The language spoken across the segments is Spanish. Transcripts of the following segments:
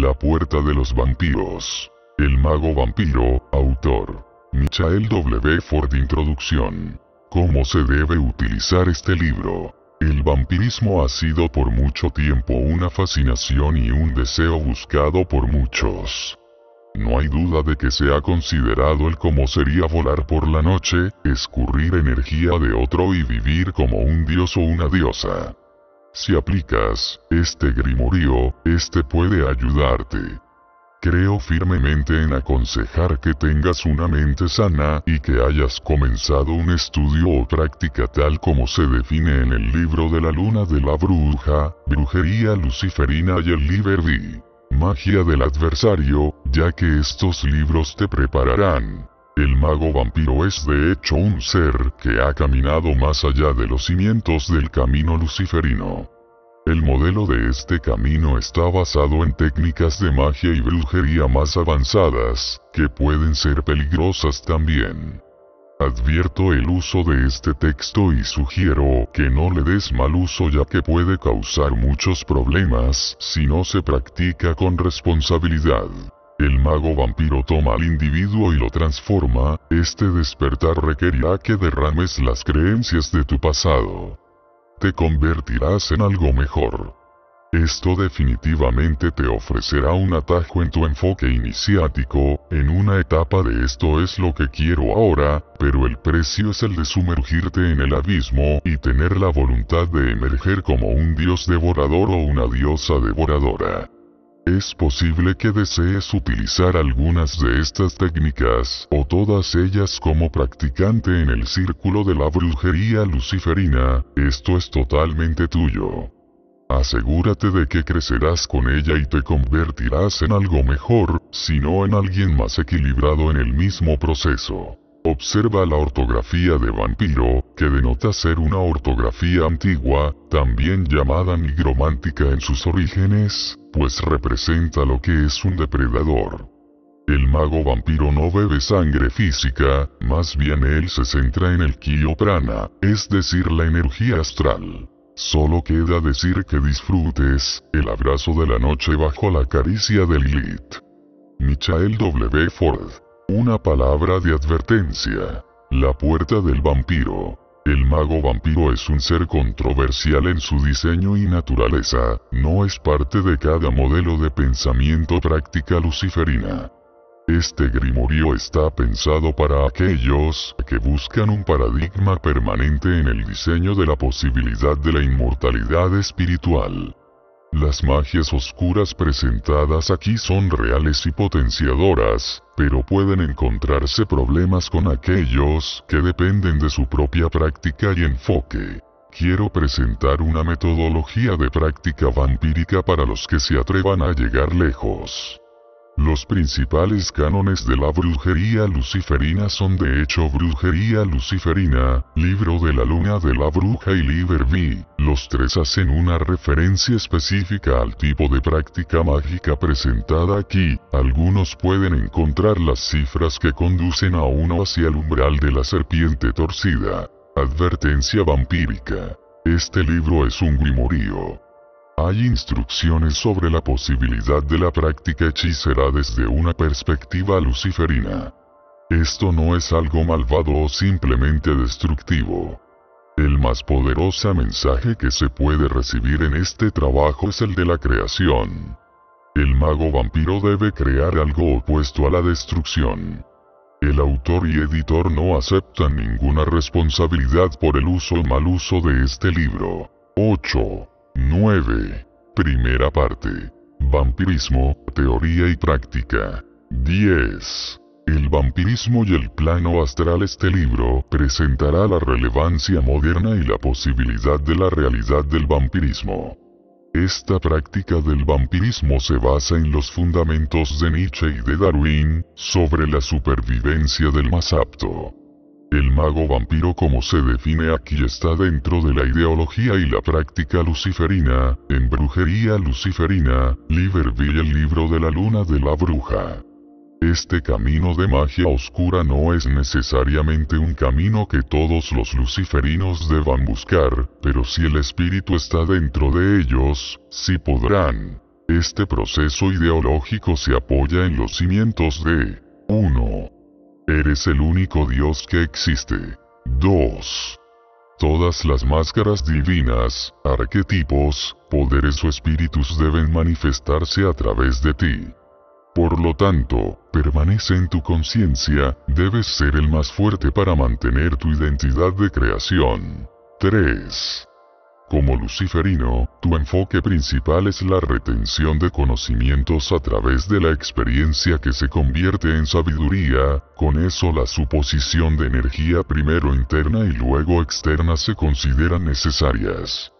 La puerta de los vampiros. El mago vampiro, autor. Michael W. Ford Introducción. ¿Cómo se debe utilizar este libro? El vampirismo ha sido por mucho tiempo una fascinación y un deseo buscado por muchos. No hay duda de que se ha considerado el cómo sería volar por la noche, escurrir energía de otro y vivir como un dios o una diosa. Si aplicas este grimorio, este puede ayudarte. Creo firmemente en aconsejar que tengas una mente sana y que hayas comenzado un estudio o práctica tal como se define en el libro de la luna de la bruja, brujería luciferina y el liberty. Magia del adversario, ya que estos libros te prepararán el mago vampiro es de hecho un ser que ha caminado más allá de los cimientos del camino luciferino. El modelo de este camino está basado en técnicas de magia y brujería más avanzadas, que pueden ser peligrosas también. Advierto el uso de este texto y sugiero que no le des mal uso ya que puede causar muchos problemas si no se practica con responsabilidad. El mago vampiro toma al individuo y lo transforma, este despertar requerirá que derrames las creencias de tu pasado. Te convertirás en algo mejor. Esto definitivamente te ofrecerá un atajo en tu enfoque iniciático, en una etapa de esto es lo que quiero ahora, pero el precio es el de sumergirte en el abismo y tener la voluntad de emerger como un dios devorador o una diosa devoradora. Es posible que desees utilizar algunas de estas técnicas, o todas ellas como practicante en el círculo de la brujería luciferina, esto es totalmente tuyo. Asegúrate de que crecerás con ella y te convertirás en algo mejor, si no en alguien más equilibrado en el mismo proceso. Observa la ortografía de vampiro, que denota ser una ortografía antigua, también llamada nigromántica en sus orígenes, pues representa lo que es un depredador. El mago vampiro no bebe sangre física, más bien él se centra en el ki prana, es decir la energía astral. Solo queda decir que disfrutes, el abrazo de la noche bajo la caricia del lit. Michael W. Ford una palabra de advertencia. La puerta del vampiro. El mago vampiro es un ser controversial en su diseño y naturaleza, no es parte de cada modelo de pensamiento práctica luciferina. Este grimorio está pensado para aquellos que buscan un paradigma permanente en el diseño de la posibilidad de la inmortalidad espiritual. Las magias oscuras presentadas aquí son reales y potenciadoras, pero pueden encontrarse problemas con aquellos que dependen de su propia práctica y enfoque. Quiero presentar una metodología de práctica vampírica para los que se atrevan a llegar lejos. Los principales cánones de la brujería luciferina son de hecho Brujería luciferina, Libro de la Luna de la Bruja y Liber V. Los tres hacen una referencia específica al tipo de práctica mágica presentada aquí. Algunos pueden encontrar las cifras que conducen a uno hacia el umbral de la serpiente torcida. Advertencia vampírica. Este libro es un grimorío hay instrucciones sobre la posibilidad de la práctica hechicera desde una perspectiva luciferina. Esto no es algo malvado o simplemente destructivo. El más poderoso mensaje que se puede recibir en este trabajo es el de la creación. El mago vampiro debe crear algo opuesto a la destrucción. El autor y editor no aceptan ninguna responsabilidad por el uso o mal uso de este libro. 8. 9. Primera parte. Vampirismo, teoría y práctica. 10. El vampirismo y el plano astral Este libro presentará la relevancia moderna y la posibilidad de la realidad del vampirismo. Esta práctica del vampirismo se basa en los fundamentos de Nietzsche y de Darwin, sobre la supervivencia del más apto. El mago vampiro como se define aquí está dentro de la ideología y la práctica luciferina, en Brujería Luciferina, Liverville el libro de la luna de la bruja. Este camino de magia oscura no es necesariamente un camino que todos los luciferinos deban buscar, pero si el espíritu está dentro de ellos, sí podrán. Este proceso ideológico se apoya en los cimientos de 1. Eres el único Dios que existe. 2. Todas las máscaras divinas, arquetipos, poderes o espíritus deben manifestarse a través de ti. Por lo tanto, permanece en tu conciencia, debes ser el más fuerte para mantener tu identidad de creación. 3. Como luciferino, tu enfoque principal es la retención de conocimientos a través de la experiencia que se convierte en sabiduría, con eso la suposición de energía primero interna y luego externa se consideran necesarias.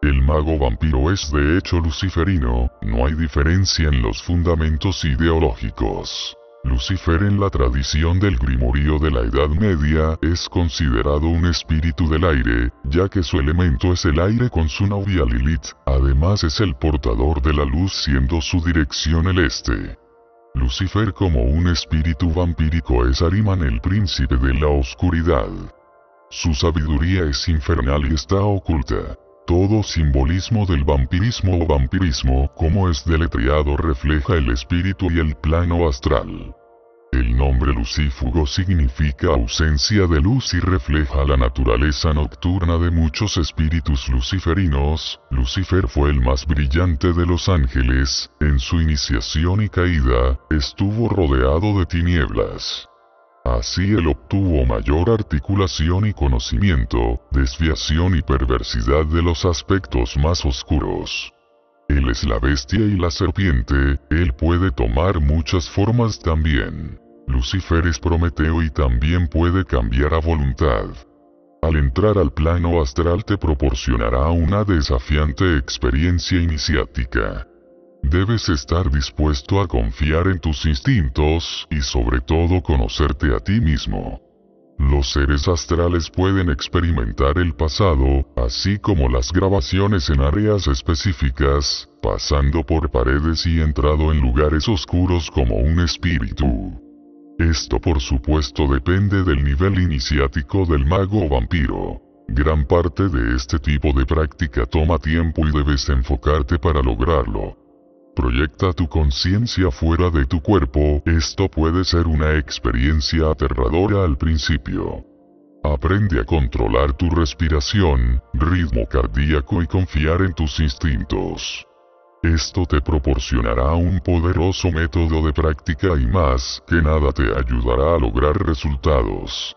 El mago vampiro es de hecho luciferino, no hay diferencia en los fundamentos ideológicos. Lucifer en la tradición del grimorío de la Edad Media es considerado un espíritu del aire, ya que su elemento es el aire con su novia Lilith, además es el portador de la luz siendo su dirección el este. Lucifer como un espíritu vampírico es Ariman el príncipe de la oscuridad. Su sabiduría es infernal y está oculta. Todo simbolismo del vampirismo o vampirismo como es deletreado refleja el espíritu y el plano astral. El nombre lucífugo significa ausencia de luz y refleja la naturaleza nocturna de muchos espíritus luciferinos. Lucifer fue el más brillante de los ángeles, en su iniciación y caída, estuvo rodeado de tinieblas. Así él obtuvo mayor articulación y conocimiento, desviación y perversidad de los aspectos más oscuros. Él es la bestia y la serpiente, él puede tomar muchas formas también. Lucifer es Prometeo y también puede cambiar a voluntad. Al entrar al plano astral te proporcionará una desafiante experiencia iniciática. Debes estar dispuesto a confiar en tus instintos y sobre todo conocerte a ti mismo. Los seres astrales pueden experimentar el pasado, así como las grabaciones en áreas específicas, pasando por paredes y entrado en lugares oscuros como un espíritu. Esto por supuesto depende del nivel iniciático del mago o vampiro. Gran parte de este tipo de práctica toma tiempo y debes enfocarte para lograrlo. Proyecta tu conciencia fuera de tu cuerpo, esto puede ser una experiencia aterradora al principio. Aprende a controlar tu respiración, ritmo cardíaco y confiar en tus instintos. Esto te proporcionará un poderoso método de práctica y más que nada te ayudará a lograr resultados.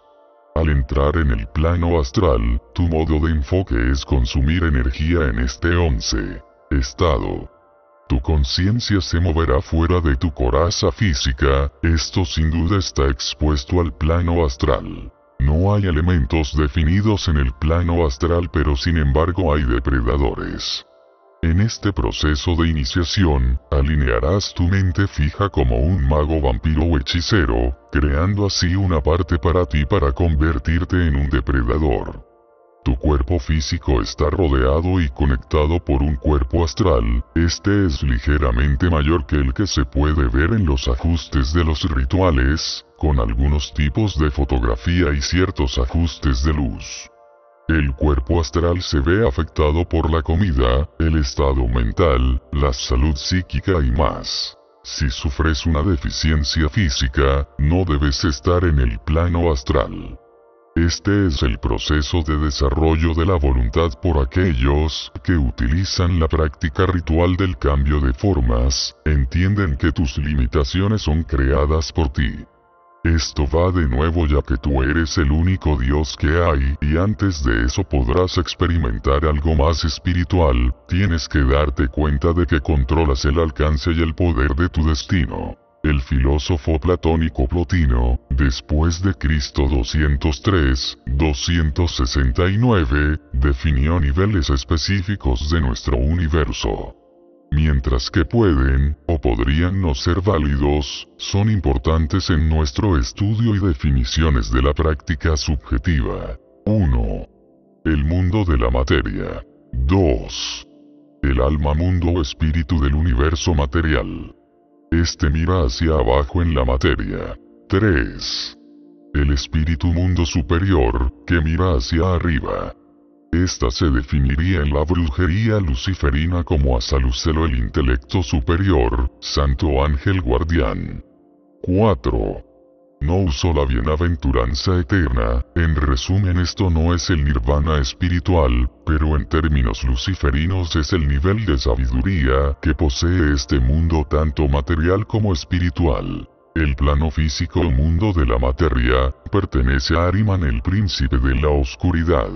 Al entrar en el plano astral, tu modo de enfoque es consumir energía en este 11 estado tu conciencia se moverá fuera de tu coraza física, esto sin duda está expuesto al plano astral. No hay elementos definidos en el plano astral pero sin embargo hay depredadores. En este proceso de iniciación, alinearás tu mente fija como un mago vampiro o hechicero, creando así una parte para ti para convertirte en un depredador. Tu cuerpo físico está rodeado y conectado por un cuerpo astral, este es ligeramente mayor que el que se puede ver en los ajustes de los rituales, con algunos tipos de fotografía y ciertos ajustes de luz. El cuerpo astral se ve afectado por la comida, el estado mental, la salud psíquica y más. Si sufres una deficiencia física, no debes estar en el plano astral. Este es el proceso de desarrollo de la voluntad por aquellos que utilizan la práctica ritual del cambio de formas, entienden que tus limitaciones son creadas por ti. Esto va de nuevo ya que tú eres el único Dios que hay y antes de eso podrás experimentar algo más espiritual, tienes que darte cuenta de que controlas el alcance y el poder de tu destino. El filósofo platónico Plotino, después de Cristo 203-269, definió niveles específicos de nuestro universo. Mientras que pueden, o podrían no ser válidos, son importantes en nuestro estudio y definiciones de la práctica subjetiva. 1. El mundo de la materia. 2. El alma mundo o espíritu del universo material. Este mira hacia abajo en la materia. 3. El espíritu mundo superior, que mira hacia arriba. Esta se definiría en la brujería luciferina como a Salucelo el intelecto superior, santo ángel guardián. 4 no usó la bienaventuranza eterna, en resumen esto no es el nirvana espiritual, pero en términos luciferinos es el nivel de sabiduría que posee este mundo tanto material como espiritual. El plano físico o mundo de la materia, pertenece a Ariman el príncipe de la oscuridad.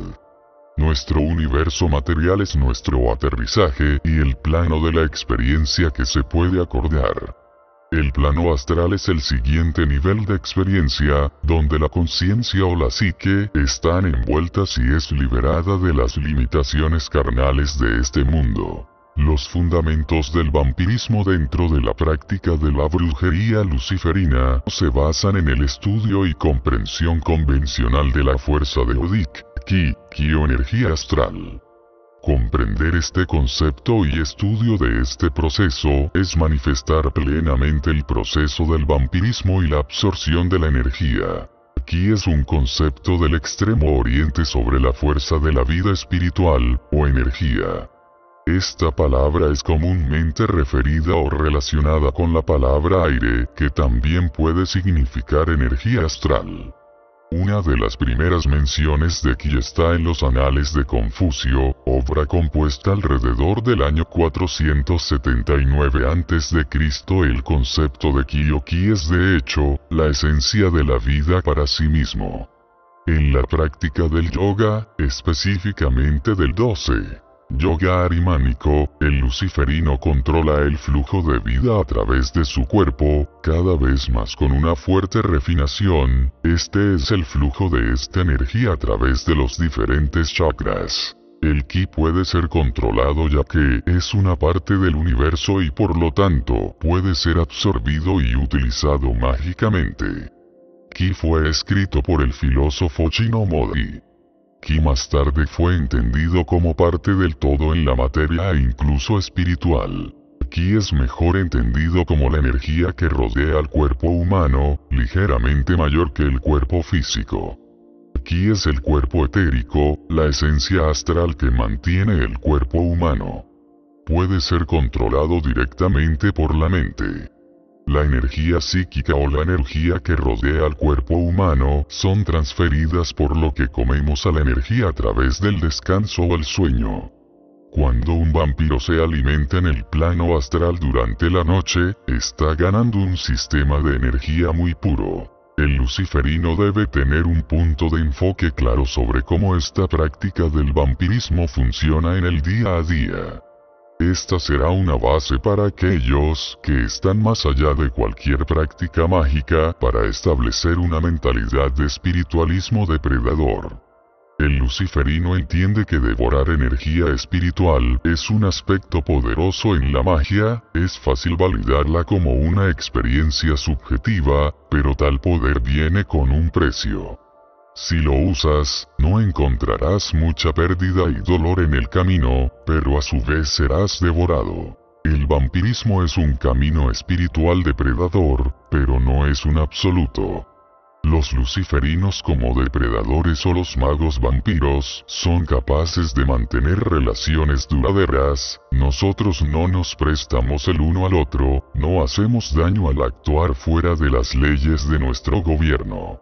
Nuestro universo material es nuestro aterrizaje y el plano de la experiencia que se puede acordar. El plano astral es el siguiente nivel de experiencia, donde la conciencia o la psique están envueltas y es liberada de las limitaciones carnales de este mundo. Los fundamentos del vampirismo dentro de la práctica de la brujería luciferina se basan en el estudio y comprensión convencional de la fuerza de Odik, Ki, Ki o energía astral. Comprender este concepto y estudio de este proceso es manifestar plenamente el proceso del vampirismo y la absorción de la energía. Aquí es un concepto del extremo oriente sobre la fuerza de la vida espiritual, o energía. Esta palabra es comúnmente referida o relacionada con la palabra aire, que también puede significar energía astral. Una de las primeras menciones de Ki está en los Anales de Confucio, obra compuesta alrededor del año 479 a.C. El concepto de Kiyoki es de hecho, la esencia de la vida para sí mismo. En la práctica del yoga, específicamente del 12, Yoga arimánico, el luciferino controla el flujo de vida a través de su cuerpo, cada vez más con una fuerte refinación, este es el flujo de esta energía a través de los diferentes chakras. El ki puede ser controlado ya que es una parte del universo y por lo tanto puede ser absorbido y utilizado mágicamente. Ki fue escrito por el filósofo chino Ki más tarde fue entendido como parte del todo en la materia e incluso espiritual. Ki es mejor entendido como la energía que rodea al cuerpo humano, ligeramente mayor que el cuerpo físico. Ki es el cuerpo etérico, la esencia astral que mantiene el cuerpo humano. Puede ser controlado directamente por la mente. La energía psíquica o la energía que rodea al cuerpo humano son transferidas por lo que comemos a la energía a través del descanso o el sueño. Cuando un vampiro se alimenta en el plano astral durante la noche, está ganando un sistema de energía muy puro. El luciferino debe tener un punto de enfoque claro sobre cómo esta práctica del vampirismo funciona en el día a día. Esta será una base para aquellos que están más allá de cualquier práctica mágica para establecer una mentalidad de espiritualismo depredador. El luciferino entiende que devorar energía espiritual es un aspecto poderoso en la magia, es fácil validarla como una experiencia subjetiva, pero tal poder viene con un precio. Si lo usas, no encontrarás mucha pérdida y dolor en el camino, pero a su vez serás devorado. El vampirismo es un camino espiritual depredador, pero no es un absoluto. Los luciferinos como depredadores o los magos vampiros son capaces de mantener relaciones duraderas, nosotros no nos prestamos el uno al otro, no hacemos daño al actuar fuera de las leyes de nuestro gobierno.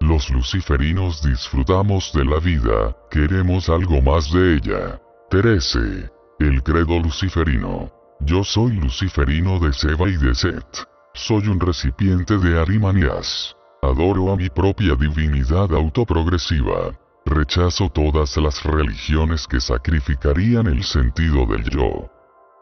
Los luciferinos disfrutamos de la vida, queremos algo más de ella. 13. El credo luciferino. Yo soy luciferino de Seba y de Set. Soy un recipiente de Arimanias. Adoro a mi propia divinidad autoprogresiva. Rechazo todas las religiones que sacrificarían el sentido del yo.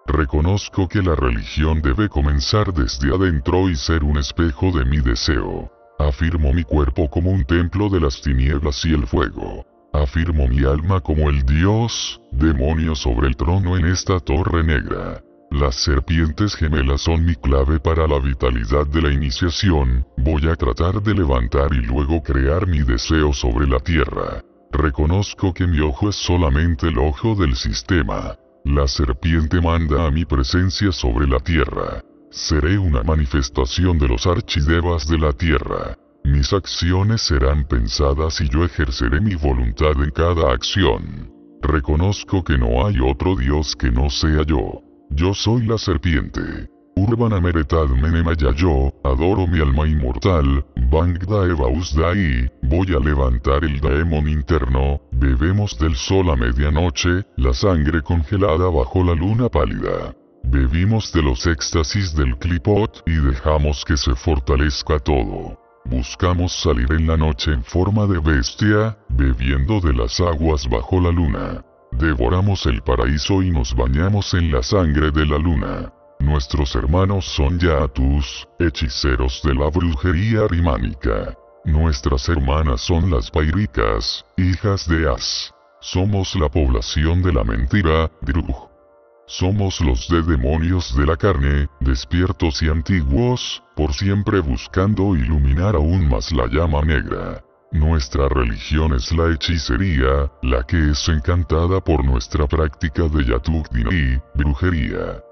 Reconozco que la religión debe comenzar desde adentro y ser un espejo de mi deseo. Afirmo mi cuerpo como un templo de las tinieblas y el fuego. Afirmo mi alma como el dios, demonio sobre el trono en esta torre negra. Las serpientes gemelas son mi clave para la vitalidad de la iniciación, voy a tratar de levantar y luego crear mi deseo sobre la tierra. Reconozco que mi ojo es solamente el ojo del sistema. La serpiente manda a mi presencia sobre la tierra. Seré una manifestación de los archidevas de la tierra. Mis acciones serán pensadas y yo ejerceré mi voluntad en cada acción. Reconozco que no hay otro Dios que no sea yo. Yo soy la serpiente. Urbana meretad menemaya yo, adoro mi alma inmortal, Bangda evaus voy a levantar el daemon interno, bebemos del sol a medianoche, la sangre congelada bajo la luna pálida. Bebimos de los éxtasis del clipot y dejamos que se fortalezca todo. Buscamos salir en la noche en forma de bestia, bebiendo de las aguas bajo la luna. Devoramos el paraíso y nos bañamos en la sangre de la luna. Nuestros hermanos son Yatus, hechiceros de la brujería rimánica. Nuestras hermanas son las pairicas, hijas de As. Somos la población de la mentira, Druj. Somos los de demonios de la carne, despiertos y antiguos, por siempre buscando iluminar aún más la llama negra. Nuestra religión es la hechicería, la que es encantada por nuestra práctica de y brujería.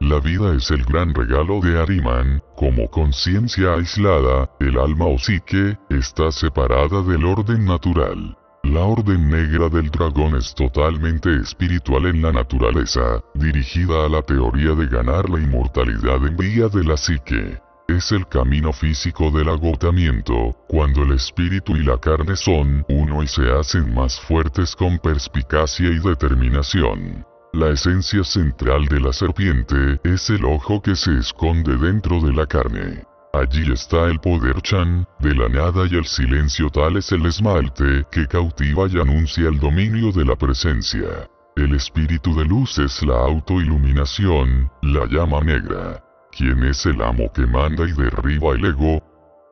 La vida es el gran regalo de Ariman, como conciencia aislada, el alma o psique, está separada del orden natural. La Orden Negra del Dragón es totalmente espiritual en la naturaleza, dirigida a la teoría de ganar la inmortalidad en vía de la psique. Es el camino físico del agotamiento, cuando el espíritu y la carne son uno y se hacen más fuertes con perspicacia y determinación. La esencia central de la serpiente es el ojo que se esconde dentro de la carne. Allí está el poder Chan, de la nada y el silencio tal es el esmalte que cautiva y anuncia el dominio de la presencia. El espíritu de luz es la autoiluminación, la llama negra. ¿Quién es el amo que manda y derriba el ego?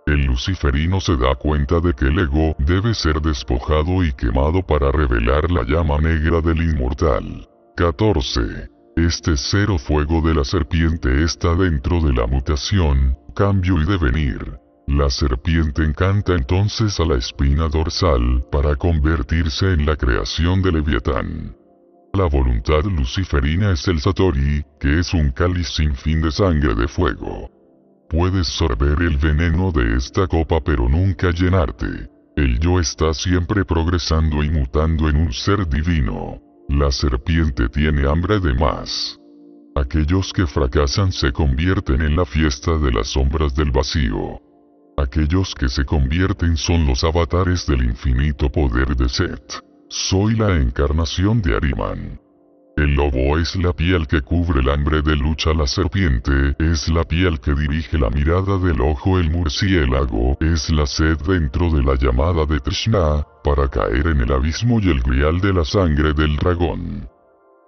El luciferino se da cuenta de que el ego debe ser despojado y quemado para revelar la llama negra del inmortal. 14. Este cero fuego de la serpiente está dentro de la mutación, cambio y devenir. La serpiente encanta entonces a la espina dorsal para convertirse en la creación de Leviatán. La voluntad luciferina es el Satori, que es un cáliz sin fin de sangre de fuego. Puedes sorber el veneno de esta copa pero nunca llenarte. El yo está siempre progresando y mutando en un ser divino. La serpiente tiene hambre de más. Aquellos que fracasan se convierten en la fiesta de las sombras del vacío. Aquellos que se convierten son los avatares del infinito poder de Set. Soy la encarnación de Ariman. El lobo es la piel que cubre el hambre de lucha, la serpiente es la piel que dirige la mirada del ojo, el murciélago es la sed dentro de la llamada de Trishna, para caer en el abismo y el grial de la sangre del dragón.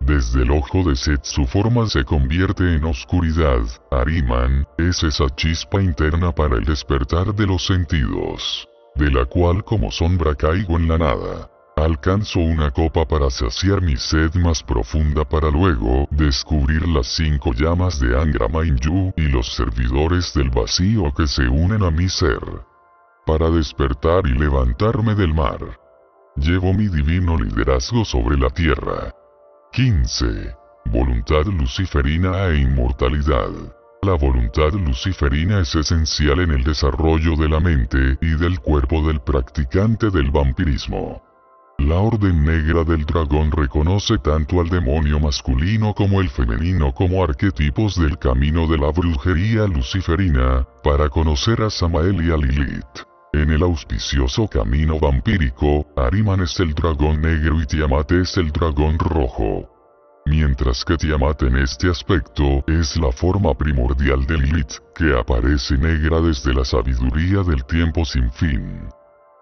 Desde el ojo de Set su forma se convierte en oscuridad, Ariman, es esa chispa interna para el despertar de los sentidos. De la cual como sombra caigo en la nada. Alcanzo una copa para saciar mi sed más profunda para luego descubrir las cinco llamas de Angra Mainyu y los servidores del vacío que se unen a mi ser. Para despertar y levantarme del mar. Llevo mi divino liderazgo sobre la tierra, 15. Voluntad luciferina e inmortalidad. La voluntad luciferina es esencial en el desarrollo de la mente y del cuerpo del practicante del vampirismo. La Orden Negra del Dragón reconoce tanto al demonio masculino como el femenino como arquetipos del camino de la brujería luciferina, para conocer a Samael y a Lilith. En el auspicioso camino vampírico, Ariman es el dragón negro y Tiamat es el dragón rojo. Mientras que Tiamat en este aspecto es la forma primordial de Lilith, que aparece negra desde la sabiduría del tiempo sin fin.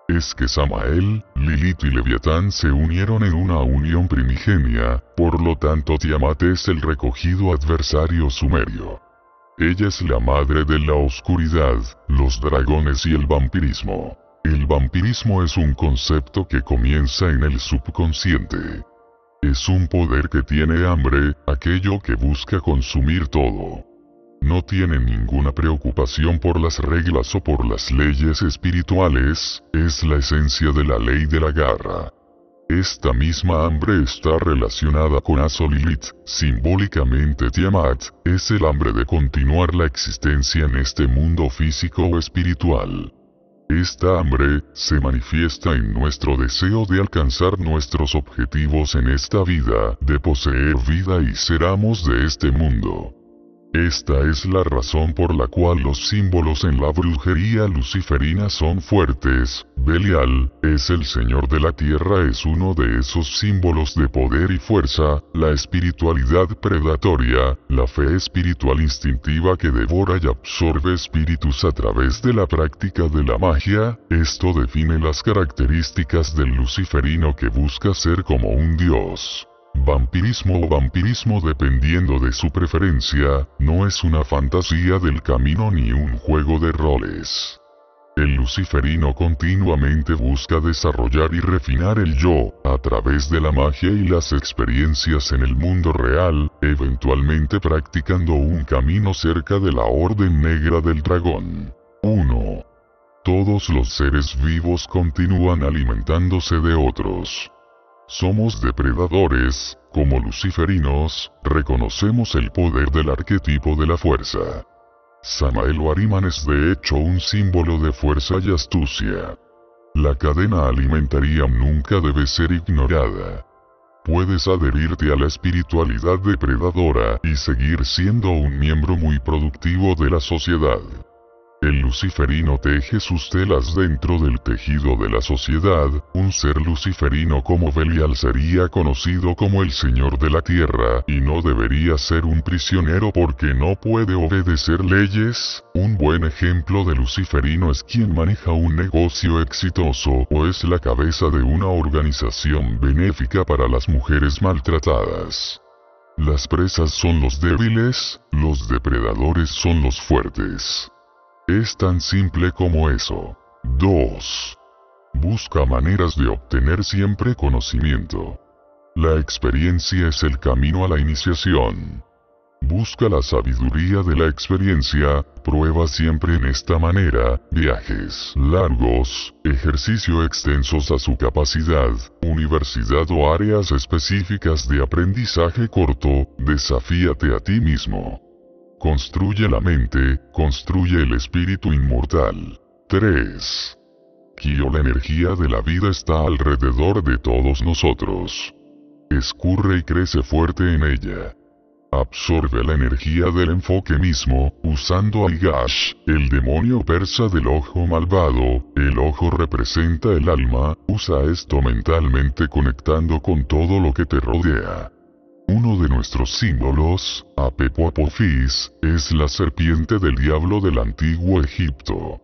Es que Samael, Lilith y Leviatán se unieron en una unión primigenia, por lo tanto Tiamat es el recogido adversario sumerio. Ella es la madre de la oscuridad, los dragones y el vampirismo. El vampirismo es un concepto que comienza en el subconsciente. Es un poder que tiene hambre, aquello que busca consumir todo. No tiene ninguna preocupación por las reglas o por las leyes espirituales, es la esencia de la ley de la garra. Esta misma hambre está relacionada con Azolilit, simbólicamente Tiamat, es el hambre de continuar la existencia en este mundo físico o espiritual. Esta hambre se manifiesta en nuestro deseo de alcanzar nuestros objetivos en esta vida, de poseer vida y ser amos de este mundo. Esta es la razón por la cual los símbolos en la brujería luciferina son fuertes. Belial, es el Señor de la Tierra, es uno de esos símbolos de poder y fuerza, la espiritualidad predatoria, la fe espiritual instintiva que devora y absorbe espíritus a través de la práctica de la magia, esto define las características del luciferino que busca ser como un dios. Vampirismo o vampirismo dependiendo de su preferencia, no es una fantasía del camino ni un juego de roles. El luciferino continuamente busca desarrollar y refinar el yo, a través de la magia y las experiencias en el mundo real, eventualmente practicando un camino cerca de la Orden Negra del Dragón. 1. Todos los seres vivos continúan alimentándose de otros. Somos depredadores, como luciferinos, reconocemos el poder del arquetipo de la fuerza. Samael Wariman es de hecho un símbolo de fuerza y astucia. La cadena alimentaria nunca debe ser ignorada. Puedes adherirte a la espiritualidad depredadora y seguir siendo un miembro muy productivo de la sociedad. El luciferino teje sus telas dentro del tejido de la sociedad, un ser luciferino como Belial sería conocido como el Señor de la Tierra, y no debería ser un prisionero porque no puede obedecer leyes, un buen ejemplo de luciferino es quien maneja un negocio exitoso o es la cabeza de una organización benéfica para las mujeres maltratadas. Las presas son los débiles, los depredadores son los fuertes. Es tan simple como eso. 2. Busca maneras de obtener siempre conocimiento. La experiencia es el camino a la iniciación. Busca la sabiduría de la experiencia, prueba siempre en esta manera, viajes largos, ejercicio extensos a su capacidad, universidad o áreas específicas de aprendizaje corto, desafíate a ti mismo. Construye la mente, construye el espíritu inmortal. 3. Kyo la energía de la vida está alrededor de todos nosotros. Escurre y crece fuerte en ella. Absorbe la energía del enfoque mismo, usando al Gash, el demonio persa del ojo malvado, el ojo representa el alma, usa esto mentalmente conectando con todo lo que te rodea. Uno de nuestros símbolos, apophis, es la serpiente del diablo del antiguo Egipto.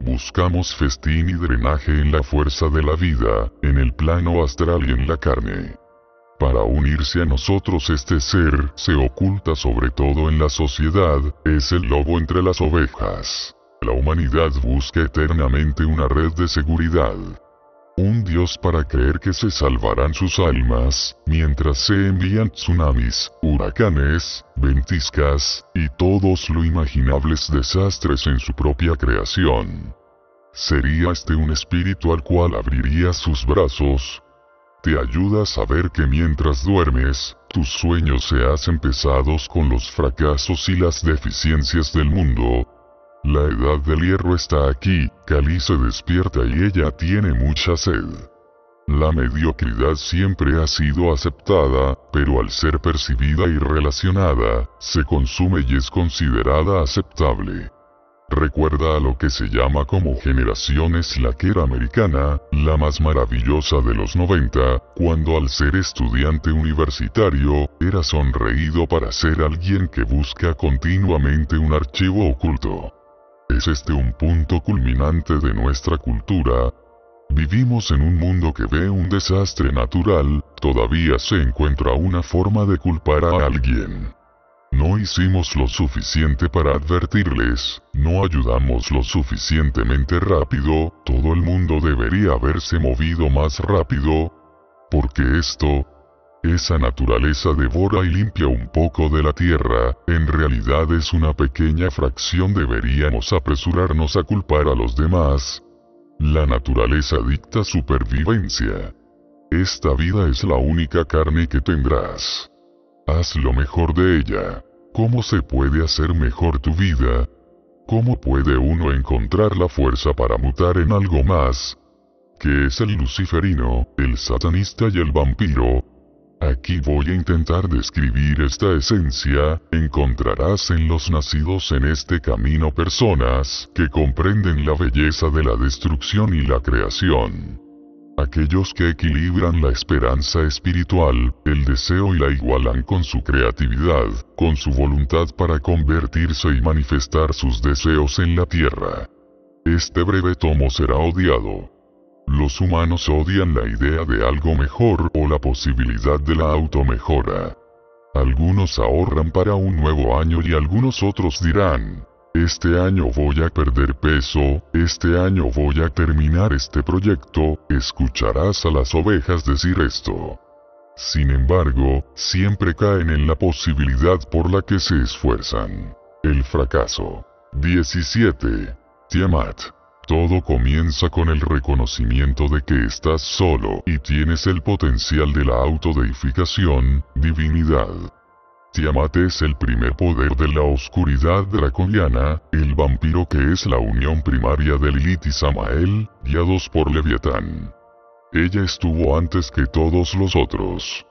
Buscamos festín y drenaje en la fuerza de la vida, en el plano astral y en la carne. Para unirse a nosotros este ser se oculta sobre todo en la sociedad, es el lobo entre las ovejas. La humanidad busca eternamente una red de seguridad un dios para creer que se salvarán sus almas, mientras se envían tsunamis, huracanes, ventiscas, y todos lo imaginables desastres en su propia creación. ¿Sería este un espíritu al cual abriría sus brazos? Te ayuda a saber que mientras duermes, tus sueños se hacen pesados con los fracasos y las deficiencias del mundo, la edad del hierro está aquí, Cali se despierta y ella tiene mucha sed. La mediocridad siempre ha sido aceptada, pero al ser percibida y relacionada, se consume y es considerada aceptable. Recuerda a lo que se llama como generación Slacker americana, la más maravillosa de los 90, cuando al ser estudiante universitario, era sonreído para ser alguien que busca continuamente un archivo oculto es este un punto culminante de nuestra cultura. Vivimos en un mundo que ve un desastre natural, todavía se encuentra una forma de culpar a alguien. No hicimos lo suficiente para advertirles, no ayudamos lo suficientemente rápido, todo el mundo debería haberse movido más rápido. Porque esto, esa naturaleza devora y limpia un poco de la tierra, en realidad es una pequeña fracción deberíamos apresurarnos a culpar a los demás. La naturaleza dicta supervivencia. Esta vida es la única carne que tendrás. Haz lo mejor de ella. ¿Cómo se puede hacer mejor tu vida? ¿Cómo puede uno encontrar la fuerza para mutar en algo más? Que es el luciferino, el satanista y el vampiro, Aquí voy a intentar describir esta esencia, encontrarás en los nacidos en este camino personas que comprenden la belleza de la destrucción y la creación. Aquellos que equilibran la esperanza espiritual, el deseo y la igualan con su creatividad, con su voluntad para convertirse y manifestar sus deseos en la tierra. Este breve tomo será odiado, los humanos odian la idea de algo mejor o la posibilidad de la automejora. Algunos ahorran para un nuevo año y algunos otros dirán, este año voy a perder peso, este año voy a terminar este proyecto, escucharás a las ovejas decir esto. Sin embargo, siempre caen en la posibilidad por la que se esfuerzan. El fracaso. 17. Tiamat. Todo comienza con el reconocimiento de que estás solo y tienes el potencial de la autodeificación, divinidad. Tiamat es el primer poder de la oscuridad draconiana, el vampiro que es la unión primaria de Lilith y Samael, guiados por Leviatán. Ella estuvo antes que todos los otros,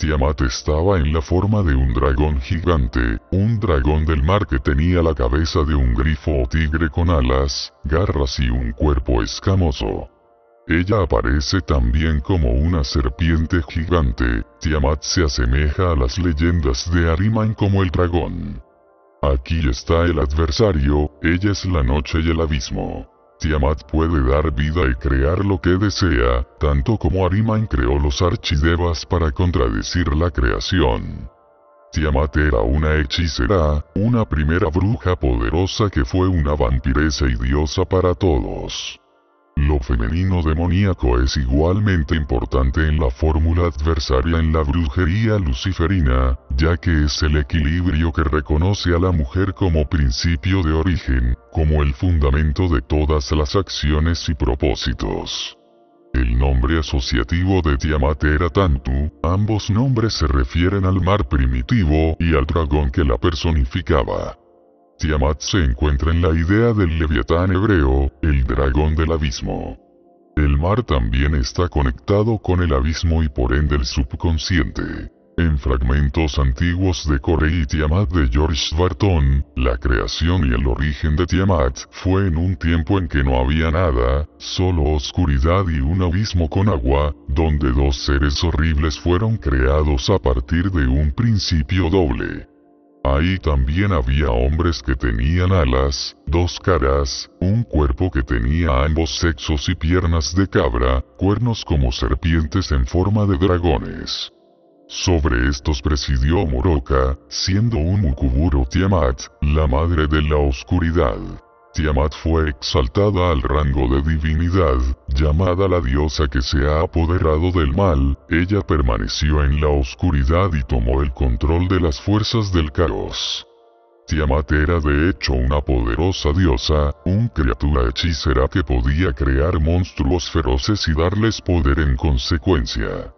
Tiamat estaba en la forma de un dragón gigante, un dragón del mar que tenía la cabeza de un grifo o tigre con alas, garras y un cuerpo escamoso. Ella aparece también como una serpiente gigante, Tiamat se asemeja a las leyendas de Ariman como el dragón. Aquí está el adversario, ella es la noche y el abismo. Tiamat puede dar vida y crear lo que desea, tanto como Ariman creó los archidevas para contradecir la creación. Tiamat era una hechicera, una primera bruja poderosa que fue una vampiresa y diosa para todos. Lo femenino demoníaco es igualmente importante en la fórmula adversaria en la brujería luciferina, ya que es el equilibrio que reconoce a la mujer como principio de origen, como el fundamento de todas las acciones y propósitos. El nombre asociativo de Tiamat era Tantu, ambos nombres se refieren al mar primitivo y al dragón que la personificaba. Tiamat se encuentra en la idea del leviatán hebreo, el dragón del abismo. El mar también está conectado con el abismo y por ende el subconsciente. En fragmentos antiguos de Corey y Tiamat de George Barton, la creación y el origen de Tiamat fue en un tiempo en que no había nada, solo oscuridad y un abismo con agua, donde dos seres horribles fueron creados a partir de un principio doble. Ahí también había hombres que tenían alas, dos caras, un cuerpo que tenía ambos sexos y piernas de cabra, cuernos como serpientes en forma de dragones. Sobre estos presidió Moroka, siendo un Mukuburo Tiamat, la madre de la oscuridad. Tiamat fue exaltada al rango de divinidad, llamada la diosa que se ha apoderado del mal, ella permaneció en la oscuridad y tomó el control de las fuerzas del caos. Tiamat era de hecho una poderosa diosa, un criatura hechicera que podía crear monstruos feroces y darles poder en consecuencia.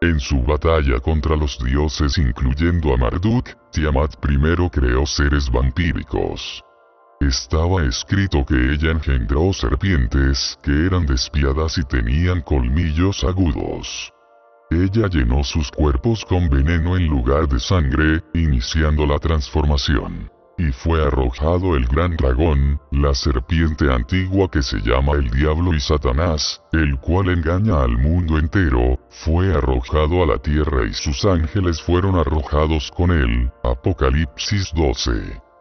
En su batalla contra los dioses incluyendo a Marduk, Tiamat primero creó seres vampíricos. Estaba escrito que ella engendró serpientes, que eran despiadas y tenían colmillos agudos. Ella llenó sus cuerpos con veneno en lugar de sangre, iniciando la transformación. Y fue arrojado el gran dragón, la serpiente antigua que se llama el diablo y Satanás, el cual engaña al mundo entero, fue arrojado a la tierra y sus ángeles fueron arrojados con él. Apocalipsis 12.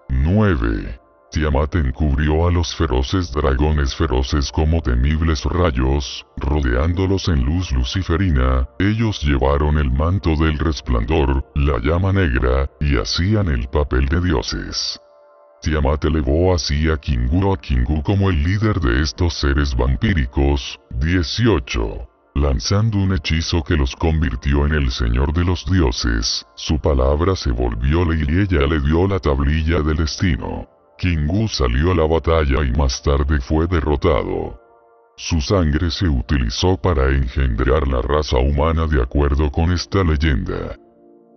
9. Tiamat encubrió a los feroces dragones feroces como temibles rayos, rodeándolos en luz luciferina, ellos llevaron el manto del resplandor, la llama negra, y hacían el papel de dioses. Tiamat elevó así a Kingu a Kingu como el líder de estos seres vampíricos, 18 lanzando un hechizo que los convirtió en el señor de los dioses, su palabra se volvió ley y ella le dio la tablilla del destino. Kingu salió a la batalla y más tarde fue derrotado. Su sangre se utilizó para engendrar la raza humana de acuerdo con esta leyenda.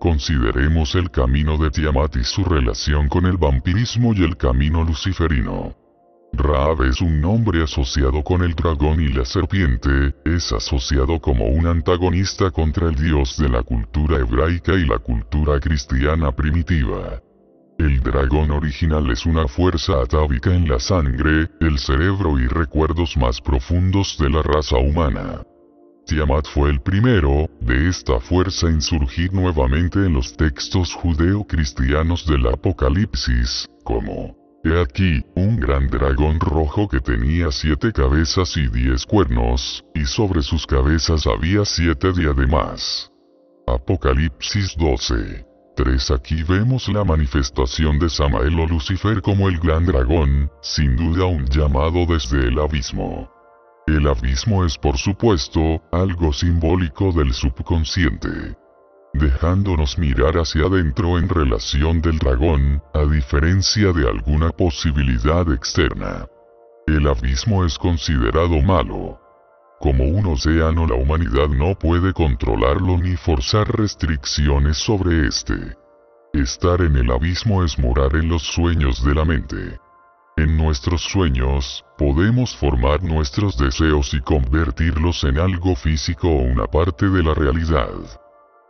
Consideremos el camino de Tiamat y su relación con el vampirismo y el camino luciferino. Raab es un nombre asociado con el dragón y la serpiente, es asociado como un antagonista contra el dios de la cultura hebraica y la cultura cristiana primitiva. El dragón original es una fuerza atávica en la sangre, el cerebro y recuerdos más profundos de la raza humana. Tiamat fue el primero, de esta fuerza en surgir nuevamente en los textos judeo-cristianos del Apocalipsis, como, He aquí, un gran dragón rojo que tenía siete cabezas y diez cuernos, y sobre sus cabezas había siete diademas. Apocalipsis 12 3. Aquí vemos la manifestación de Samael o Lucifer como el gran dragón, sin duda un llamado desde el abismo. El abismo es por supuesto, algo simbólico del subconsciente. Dejándonos mirar hacia adentro en relación del dragón, a diferencia de alguna posibilidad externa. El abismo es considerado malo, como un océano la humanidad no puede controlarlo ni forzar restricciones sobre este. Estar en el abismo es morar en los sueños de la mente. En nuestros sueños, podemos formar nuestros deseos y convertirlos en algo físico o una parte de la realidad.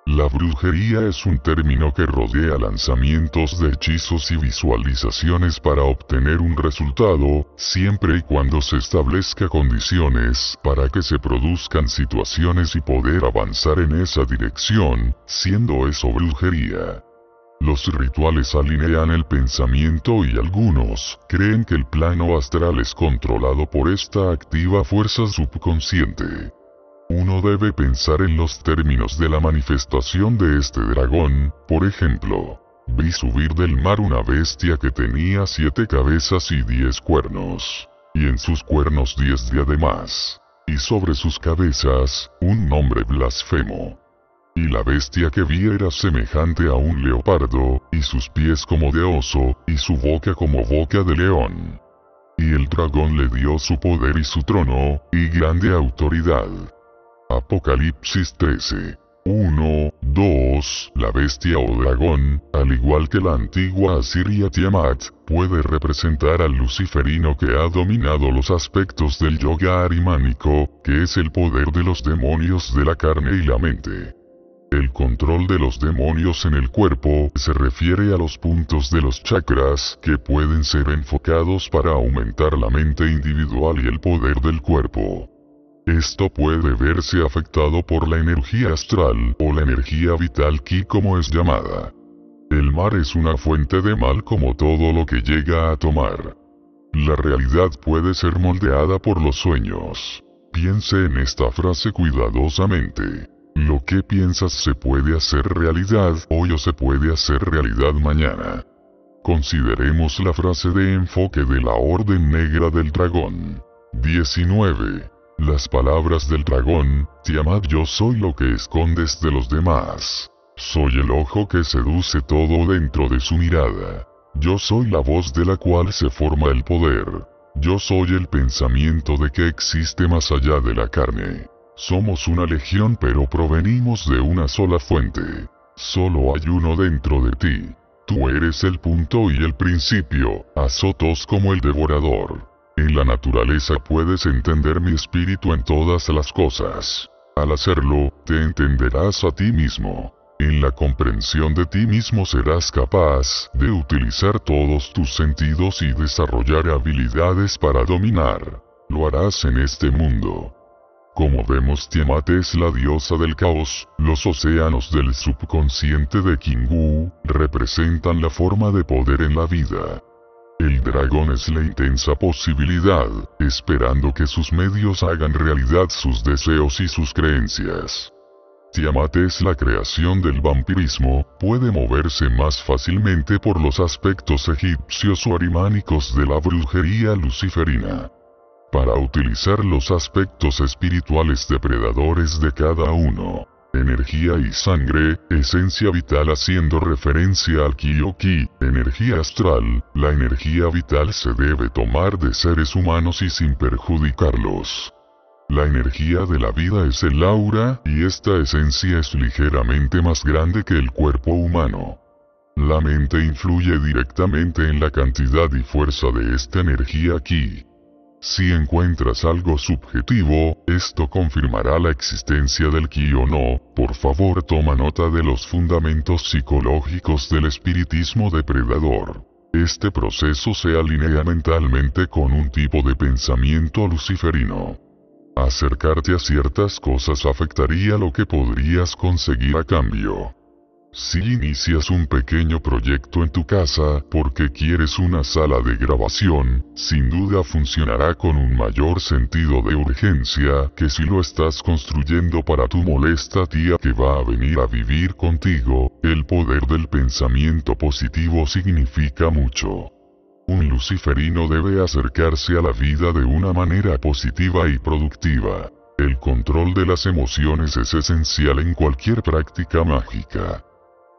La brujería es un término que rodea lanzamientos de hechizos y visualizaciones para obtener un resultado, siempre y cuando se establezca condiciones para que se produzcan situaciones y poder avanzar en esa dirección, siendo eso brujería. Los rituales alinean el pensamiento y algunos creen que el plano astral es controlado por esta activa fuerza subconsciente. Uno debe pensar en los términos de la manifestación de este dragón, por ejemplo. Vi subir del mar una bestia que tenía siete cabezas y diez cuernos, y en sus cuernos diez además, y sobre sus cabezas, un nombre blasfemo. Y la bestia que vi era semejante a un leopardo, y sus pies como de oso, y su boca como boca de león. Y el dragón le dio su poder y su trono, y grande autoridad. Apocalipsis 13. 1, 2, la bestia o dragón, al igual que la antigua Asiria Tiamat, puede representar al luciferino que ha dominado los aspectos del yoga arimánico, que es el poder de los demonios de la carne y la mente. El control de los demonios en el cuerpo se refiere a los puntos de los chakras que pueden ser enfocados para aumentar la mente individual y el poder del cuerpo. Esto puede verse afectado por la energía astral o la energía vital ki como es llamada. El mar es una fuente de mal como todo lo que llega a tomar. La realidad puede ser moldeada por los sueños. Piense en esta frase cuidadosamente. Lo que piensas se puede hacer realidad hoy o se puede hacer realidad mañana. Consideremos la frase de enfoque de la Orden Negra del Dragón. 19. Las palabras del dragón, Tiamat yo soy lo que escondes de los demás. Soy el ojo que seduce todo dentro de su mirada. Yo soy la voz de la cual se forma el poder. Yo soy el pensamiento de que existe más allá de la carne. Somos una legión pero provenimos de una sola fuente. Solo hay uno dentro de ti. Tú eres el punto y el principio, azotos como el devorador. En la naturaleza puedes entender mi espíritu en todas las cosas. Al hacerlo, te entenderás a ti mismo. En la comprensión de ti mismo serás capaz de utilizar todos tus sentidos y desarrollar habilidades para dominar. Lo harás en este mundo. Como vemos Tiamat es la diosa del caos, los océanos del subconsciente de Kingu, representan la forma de poder en la vida. El dragón es la intensa posibilidad, esperando que sus medios hagan realidad sus deseos y sus creencias. Tiamat es la creación del vampirismo, puede moverse más fácilmente por los aspectos egipcios o arimánicos de la brujería luciferina. Para utilizar los aspectos espirituales depredadores de cada uno, energía y sangre, esencia vital haciendo referencia al ki-o-ki, energía astral, la energía vital se debe tomar de seres humanos y sin perjudicarlos. La energía de la vida es el aura, y esta esencia es ligeramente más grande que el cuerpo humano. La mente influye directamente en la cantidad y fuerza de esta energía ki. Si encuentras algo subjetivo, esto confirmará la existencia del ki o no, por favor toma nota de los fundamentos psicológicos del espiritismo depredador. Este proceso se alinea mentalmente con un tipo de pensamiento luciferino. Acercarte a ciertas cosas afectaría lo que podrías conseguir a cambio. Si inicias un pequeño proyecto en tu casa porque quieres una sala de grabación, sin duda funcionará con un mayor sentido de urgencia que si lo estás construyendo para tu molesta tía que va a venir a vivir contigo. El poder del pensamiento positivo significa mucho. Un luciferino debe acercarse a la vida de una manera positiva y productiva. El control de las emociones es esencial en cualquier práctica mágica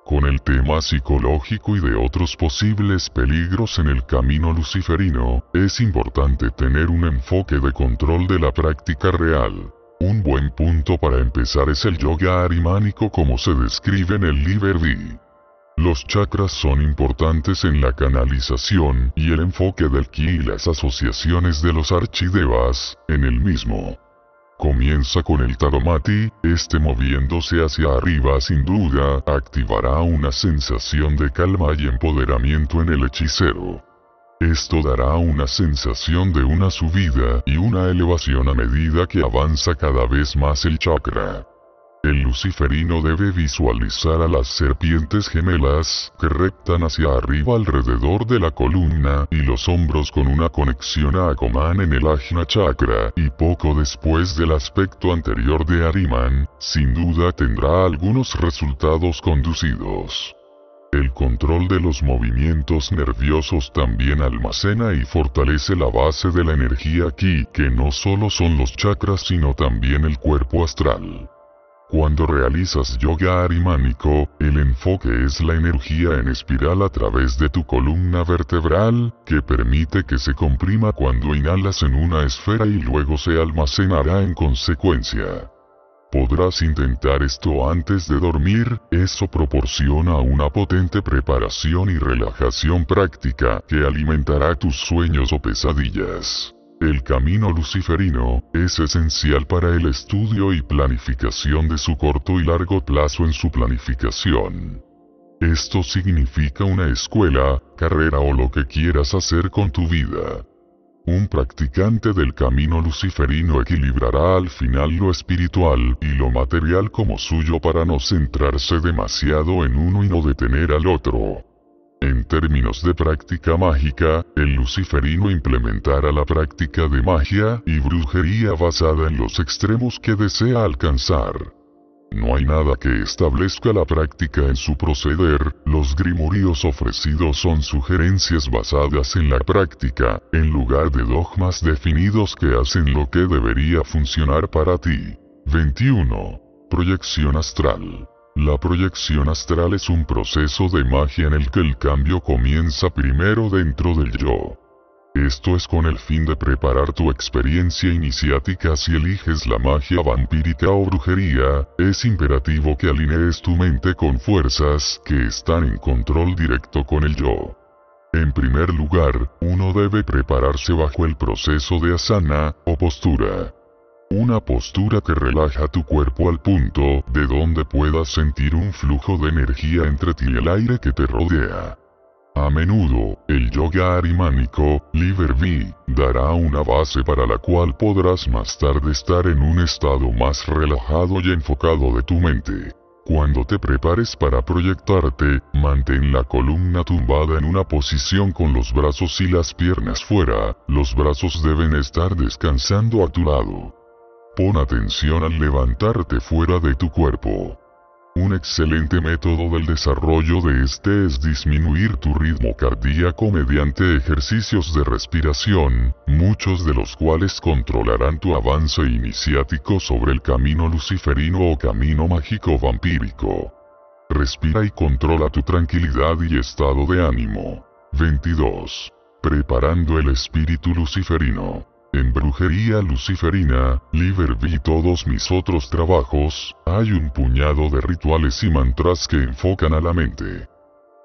con el tema psicológico y de otros posibles peligros en el camino luciferino, es importante tener un enfoque de control de la práctica real. Un buen punto para empezar es el yoga arimánico como se describe en el Liberty. Los chakras son importantes en la canalización y el enfoque del ki y las asociaciones de los archidevas en el mismo. Comienza con el Tadomati, este moviéndose hacia arriba sin duda activará una sensación de calma y empoderamiento en el hechicero. Esto dará una sensación de una subida y una elevación a medida que avanza cada vez más el chakra. El luciferino debe visualizar a las serpientes gemelas, que rectan hacia arriba alrededor de la columna y los hombros con una conexión a Akoman en el Ajna Chakra, y poco después del aspecto anterior de Ariman, sin duda tendrá algunos resultados conducidos. El control de los movimientos nerviosos también almacena y fortalece la base de la energía aquí que no solo son los chakras sino también el cuerpo astral. Cuando realizas yoga arimánico, el enfoque es la energía en espiral a través de tu columna vertebral, que permite que se comprima cuando inhalas en una esfera y luego se almacenará en consecuencia. Podrás intentar esto antes de dormir, eso proporciona una potente preparación y relajación práctica que alimentará tus sueños o pesadillas. El camino luciferino es esencial para el estudio y planificación de su corto y largo plazo en su planificación. Esto significa una escuela, carrera o lo que quieras hacer con tu vida. Un practicante del camino luciferino equilibrará al final lo espiritual y lo material como suyo para no centrarse demasiado en uno y no detener al otro. En términos de práctica mágica, el luciferino implementará la práctica de magia y brujería basada en los extremos que desea alcanzar. No hay nada que establezca la práctica en su proceder, los grimuríos ofrecidos son sugerencias basadas en la práctica, en lugar de dogmas definidos que hacen lo que debería funcionar para ti. 21. Proyección astral. La proyección astral es un proceso de magia en el que el cambio comienza primero dentro del yo. Esto es con el fin de preparar tu experiencia iniciática si eliges la magia vampírica o brujería, es imperativo que alinees tu mente con fuerzas que están en control directo con el yo. En primer lugar, uno debe prepararse bajo el proceso de asana, o postura. Una postura que relaja tu cuerpo al punto de donde puedas sentir un flujo de energía entre ti y el aire que te rodea. A menudo, el yoga arimánico, V dará una base para la cual podrás más tarde estar en un estado más relajado y enfocado de tu mente. Cuando te prepares para proyectarte, mantén la columna tumbada en una posición con los brazos y las piernas fuera, los brazos deben estar descansando a tu lado. Pon atención al levantarte fuera de tu cuerpo. Un excelente método del desarrollo de este es disminuir tu ritmo cardíaco mediante ejercicios de respiración, muchos de los cuales controlarán tu avance iniciático sobre el camino luciferino o camino mágico vampírico. Respira y controla tu tranquilidad y estado de ánimo. 22. Preparando el espíritu luciferino. En brujería luciferina, Liber y todos mis otros trabajos, hay un puñado de rituales y mantras que enfocan a la mente.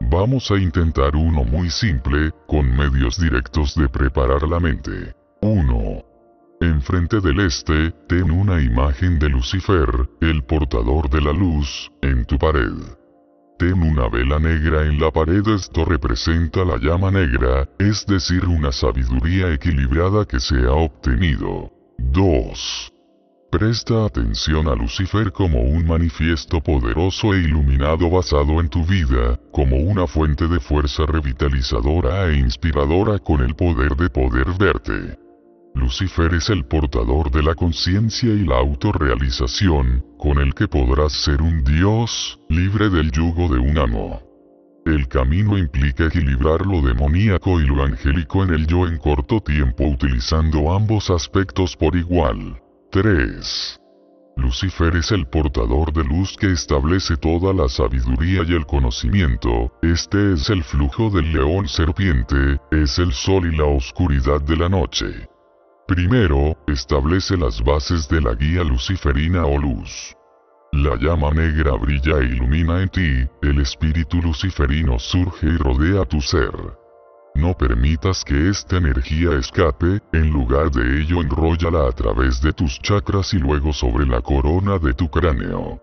Vamos a intentar uno muy simple, con medios directos de preparar la mente. 1. Enfrente del este, ten una imagen de Lucifer, el portador de la luz, en tu pared. Ten una vela negra en la pared esto representa la llama negra, es decir una sabiduría equilibrada que se ha obtenido. 2. Presta atención a Lucifer como un manifiesto poderoso e iluminado basado en tu vida, como una fuente de fuerza revitalizadora e inspiradora con el poder de poder verte. Lucifer es el portador de la conciencia y la autorrealización, con el que podrás ser un dios, libre del yugo de un amo. El camino implica equilibrar lo demoníaco y lo angélico en el yo en corto tiempo utilizando ambos aspectos por igual. 3. Lucifer es el portador de luz que establece toda la sabiduría y el conocimiento, este es el flujo del león serpiente, es el sol y la oscuridad de la noche. Primero, establece las bases de la guía luciferina o luz. La llama negra brilla e ilumina en ti, el espíritu luciferino surge y rodea tu ser. No permitas que esta energía escape, en lugar de ello enróllala a través de tus chakras y luego sobre la corona de tu cráneo.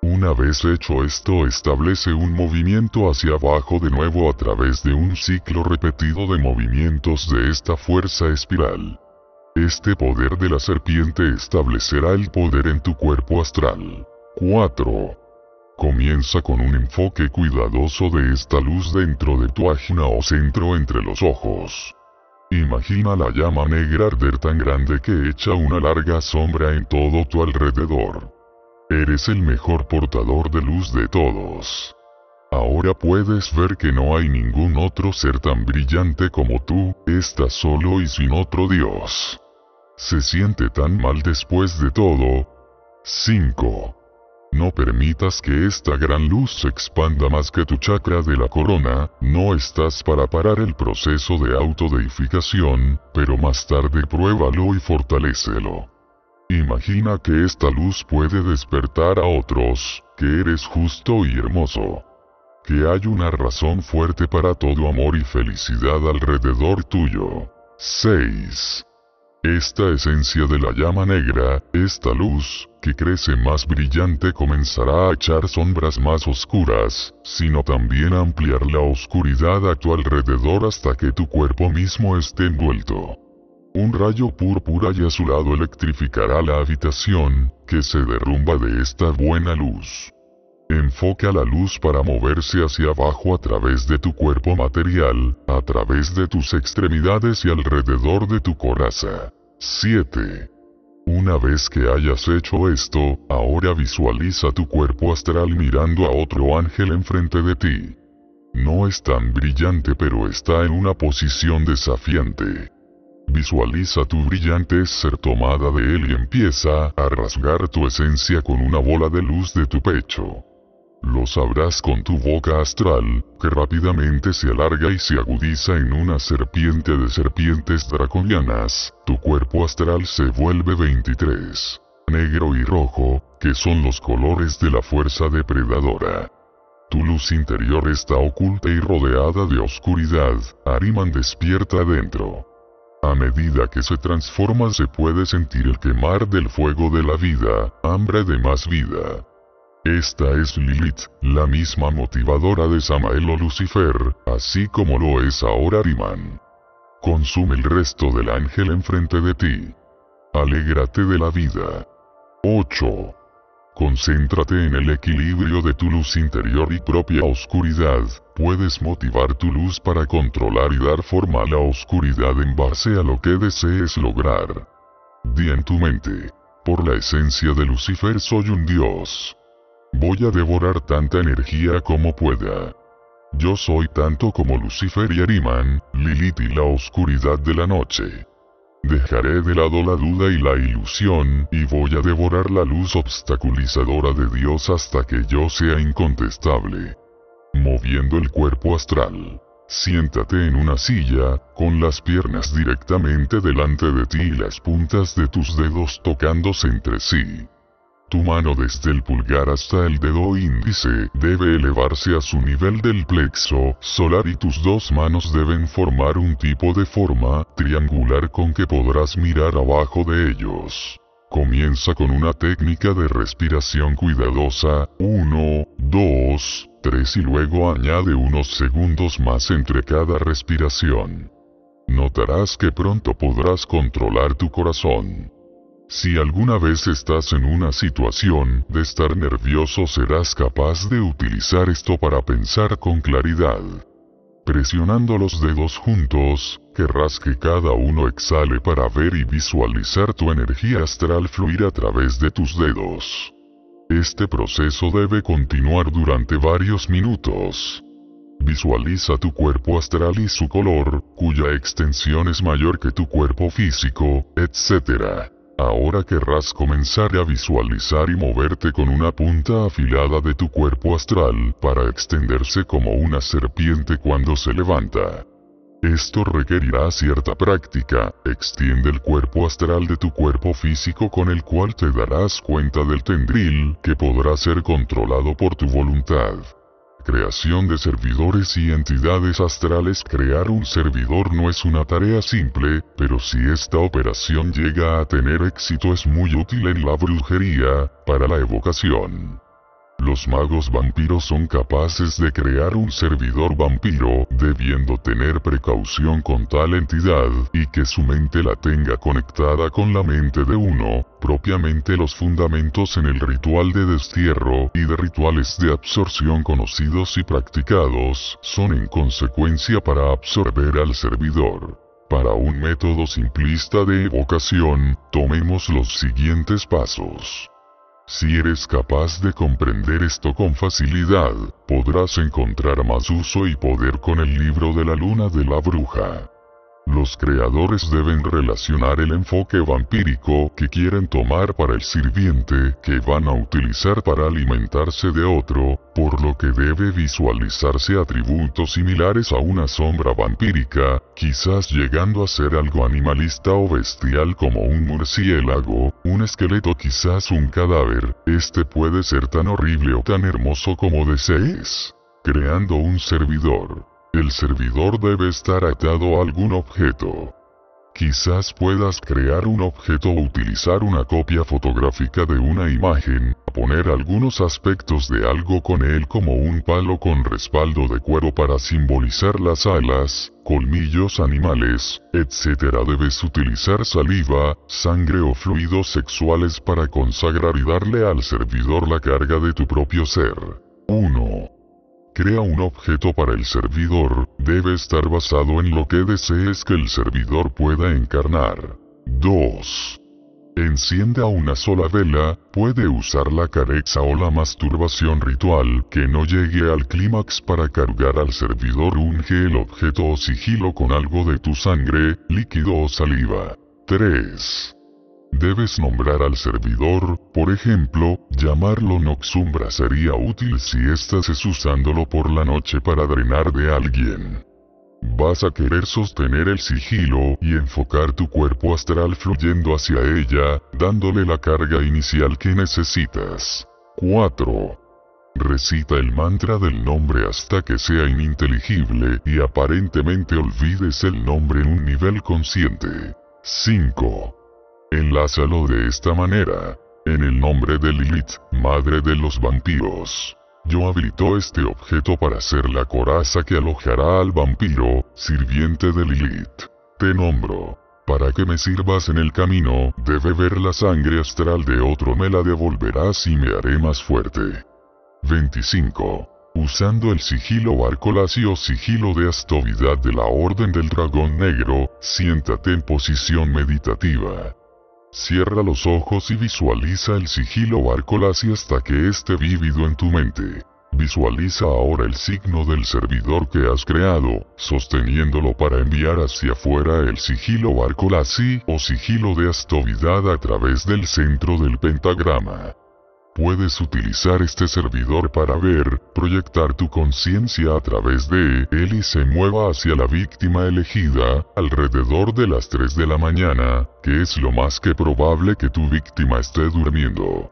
Una vez hecho esto establece un movimiento hacia abajo de nuevo a través de un ciclo repetido de movimientos de esta fuerza espiral. Este poder de la serpiente establecerá el poder en tu cuerpo astral. 4. Comienza con un enfoque cuidadoso de esta luz dentro de tu ajna o centro entre los ojos. Imagina la llama negra arder tan grande que echa una larga sombra en todo tu alrededor. Eres el mejor portador de luz de todos. Ahora puedes ver que no hay ningún otro ser tan brillante como tú, estás solo y sin otro Dios se siente tan mal después de todo. 5. No permitas que esta gran luz se expanda más que tu chakra de la corona, no estás para parar el proceso de autodeificación, pero más tarde pruébalo y fortalecelo. Imagina que esta luz puede despertar a otros, que eres justo y hermoso. Que hay una razón fuerte para todo amor y felicidad alrededor tuyo. 6. Esta esencia de la llama negra, esta luz, que crece más brillante comenzará a echar sombras más oscuras, sino también a ampliar la oscuridad a tu alrededor hasta que tu cuerpo mismo esté envuelto. Un rayo púrpura y azulado electrificará la habitación, que se derrumba de esta buena luz. Enfoca la luz para moverse hacia abajo a través de tu cuerpo material, a través de tus extremidades y alrededor de tu coraza. 7. Una vez que hayas hecho esto, ahora visualiza tu cuerpo astral mirando a otro ángel enfrente de ti. No es tan brillante pero está en una posición desafiante. Visualiza tu brillante ser tomada de él y empieza a rasgar tu esencia con una bola de luz de tu pecho lo sabrás con tu boca astral, que rápidamente se alarga y se agudiza en una serpiente de serpientes draconianas, tu cuerpo astral se vuelve 23. Negro y rojo, que son los colores de la fuerza depredadora. Tu luz interior está oculta y rodeada de oscuridad, Ariman despierta adentro. A medida que se transforma se puede sentir el quemar del fuego de la vida, hambre de más vida. Esta es Lilith, la misma motivadora de Samael o Lucifer, así como lo es ahora Ariman. Consume el resto del ángel enfrente de ti. Alégrate de la vida. 8. Concéntrate en el equilibrio de tu luz interior y propia oscuridad, puedes motivar tu luz para controlar y dar forma a la oscuridad en base a lo que desees lograr. Di en tu mente, por la esencia de Lucifer soy un dios. Voy a devorar tanta energía como pueda. Yo soy tanto como Lucifer y Ariman, Lilith y la oscuridad de la noche. Dejaré de lado la duda y la ilusión, y voy a devorar la luz obstaculizadora de Dios hasta que yo sea incontestable. Moviendo el cuerpo astral. Siéntate en una silla, con las piernas directamente delante de ti y las puntas de tus dedos tocándose entre sí. Tu mano desde el pulgar hasta el dedo índice debe elevarse a su nivel del plexo solar y tus dos manos deben formar un tipo de forma triangular con que podrás mirar abajo de ellos. Comienza con una técnica de respiración cuidadosa, 1, 2, 3 y luego añade unos segundos más entre cada respiración. Notarás que pronto podrás controlar tu corazón. Si alguna vez estás en una situación de estar nervioso serás capaz de utilizar esto para pensar con claridad. Presionando los dedos juntos, querrás que cada uno exhale para ver y visualizar tu energía astral fluir a través de tus dedos. Este proceso debe continuar durante varios minutos. Visualiza tu cuerpo astral y su color, cuya extensión es mayor que tu cuerpo físico, etc. Ahora querrás comenzar a visualizar y moverte con una punta afilada de tu cuerpo astral para extenderse como una serpiente cuando se levanta. Esto requerirá cierta práctica, extiende el cuerpo astral de tu cuerpo físico con el cual te darás cuenta del tendril que podrá ser controlado por tu voluntad. Creación de servidores y entidades astrales Crear un servidor no es una tarea simple, pero si esta operación llega a tener éxito es muy útil en la brujería, para la evocación los magos vampiros son capaces de crear un servidor vampiro, debiendo tener precaución con tal entidad, y que su mente la tenga conectada con la mente de uno. Propiamente los fundamentos en el ritual de destierro y de rituales de absorción conocidos y practicados, son en consecuencia para absorber al servidor. Para un método simplista de evocación, tomemos los siguientes pasos. Si eres capaz de comprender esto con facilidad, podrás encontrar más uso y poder con el libro de la luna de la bruja. Los creadores deben relacionar el enfoque vampírico que quieren tomar para el sirviente que van a utilizar para alimentarse de otro, por lo que debe visualizarse atributos similares a una sombra vampírica, quizás llegando a ser algo animalista o bestial como un murciélago, un esqueleto quizás un cadáver, este puede ser tan horrible o tan hermoso como desees, creando un servidor el servidor debe estar atado a algún objeto. Quizás puedas crear un objeto o utilizar una copia fotográfica de una imagen, poner algunos aspectos de algo con él como un palo con respaldo de cuero para simbolizar las alas, colmillos animales, etc. Debes utilizar saliva, sangre o fluidos sexuales para consagrar y darle al servidor la carga de tu propio ser. 1. Crea un objeto para el servidor, debe estar basado en lo que desees que el servidor pueda encarnar. 2. Encienda una sola vela, puede usar la carexa o la masturbación ritual que no llegue al clímax para cargar al servidor. Unge el objeto o sigilo con algo de tu sangre, líquido o saliva. 3. Debes nombrar al servidor, por ejemplo, llamarlo Noxumbra sería útil si estás usándolo por la noche para drenar de alguien. Vas a querer sostener el sigilo y enfocar tu cuerpo astral fluyendo hacia ella, dándole la carga inicial que necesitas. 4. Recita el mantra del nombre hasta que sea ininteligible y aparentemente olvides el nombre en un nivel consciente. 5. Enlázalo de esta manera. En el nombre de Lilith, madre de los vampiros. Yo habilito este objeto para ser la coraza que alojará al vampiro, sirviente de Lilith. Te nombro. Para que me sirvas en el camino, de beber la sangre astral de otro me la devolverás y me haré más fuerte. 25. Usando el sigilo arcolacio o sigilo de astovidad de la Orden del Dragón Negro, siéntate en posición meditativa. Cierra los ojos y visualiza el sigilo arcolasi hasta que esté vívido en tu mente. Visualiza ahora el signo del servidor que has creado, sosteniéndolo para enviar hacia afuera el sigilo Barcolasi o sigilo de astovidad a través del centro del pentagrama. Puedes utilizar este servidor para ver, proyectar tu conciencia a través de él y se mueva hacia la víctima elegida, alrededor de las 3 de la mañana, que es lo más que probable que tu víctima esté durmiendo.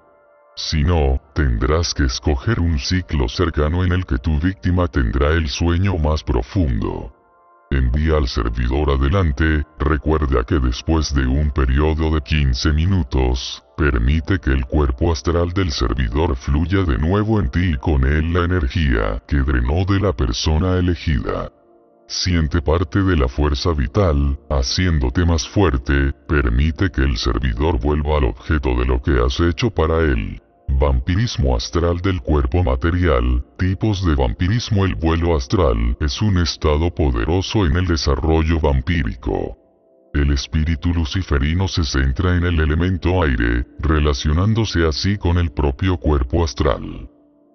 Si no, tendrás que escoger un ciclo cercano en el que tu víctima tendrá el sueño más profundo. Envía al servidor adelante, recuerda que después de un periodo de 15 minutos, Permite que el cuerpo astral del servidor fluya de nuevo en ti y con él la energía que drenó de la persona elegida. Siente parte de la fuerza vital, haciéndote más fuerte, permite que el servidor vuelva al objeto de lo que has hecho para él. Vampirismo astral del cuerpo material, tipos de vampirismo El vuelo astral es un estado poderoso en el desarrollo vampírico. El espíritu luciferino se centra en el elemento aire, relacionándose así con el propio cuerpo astral.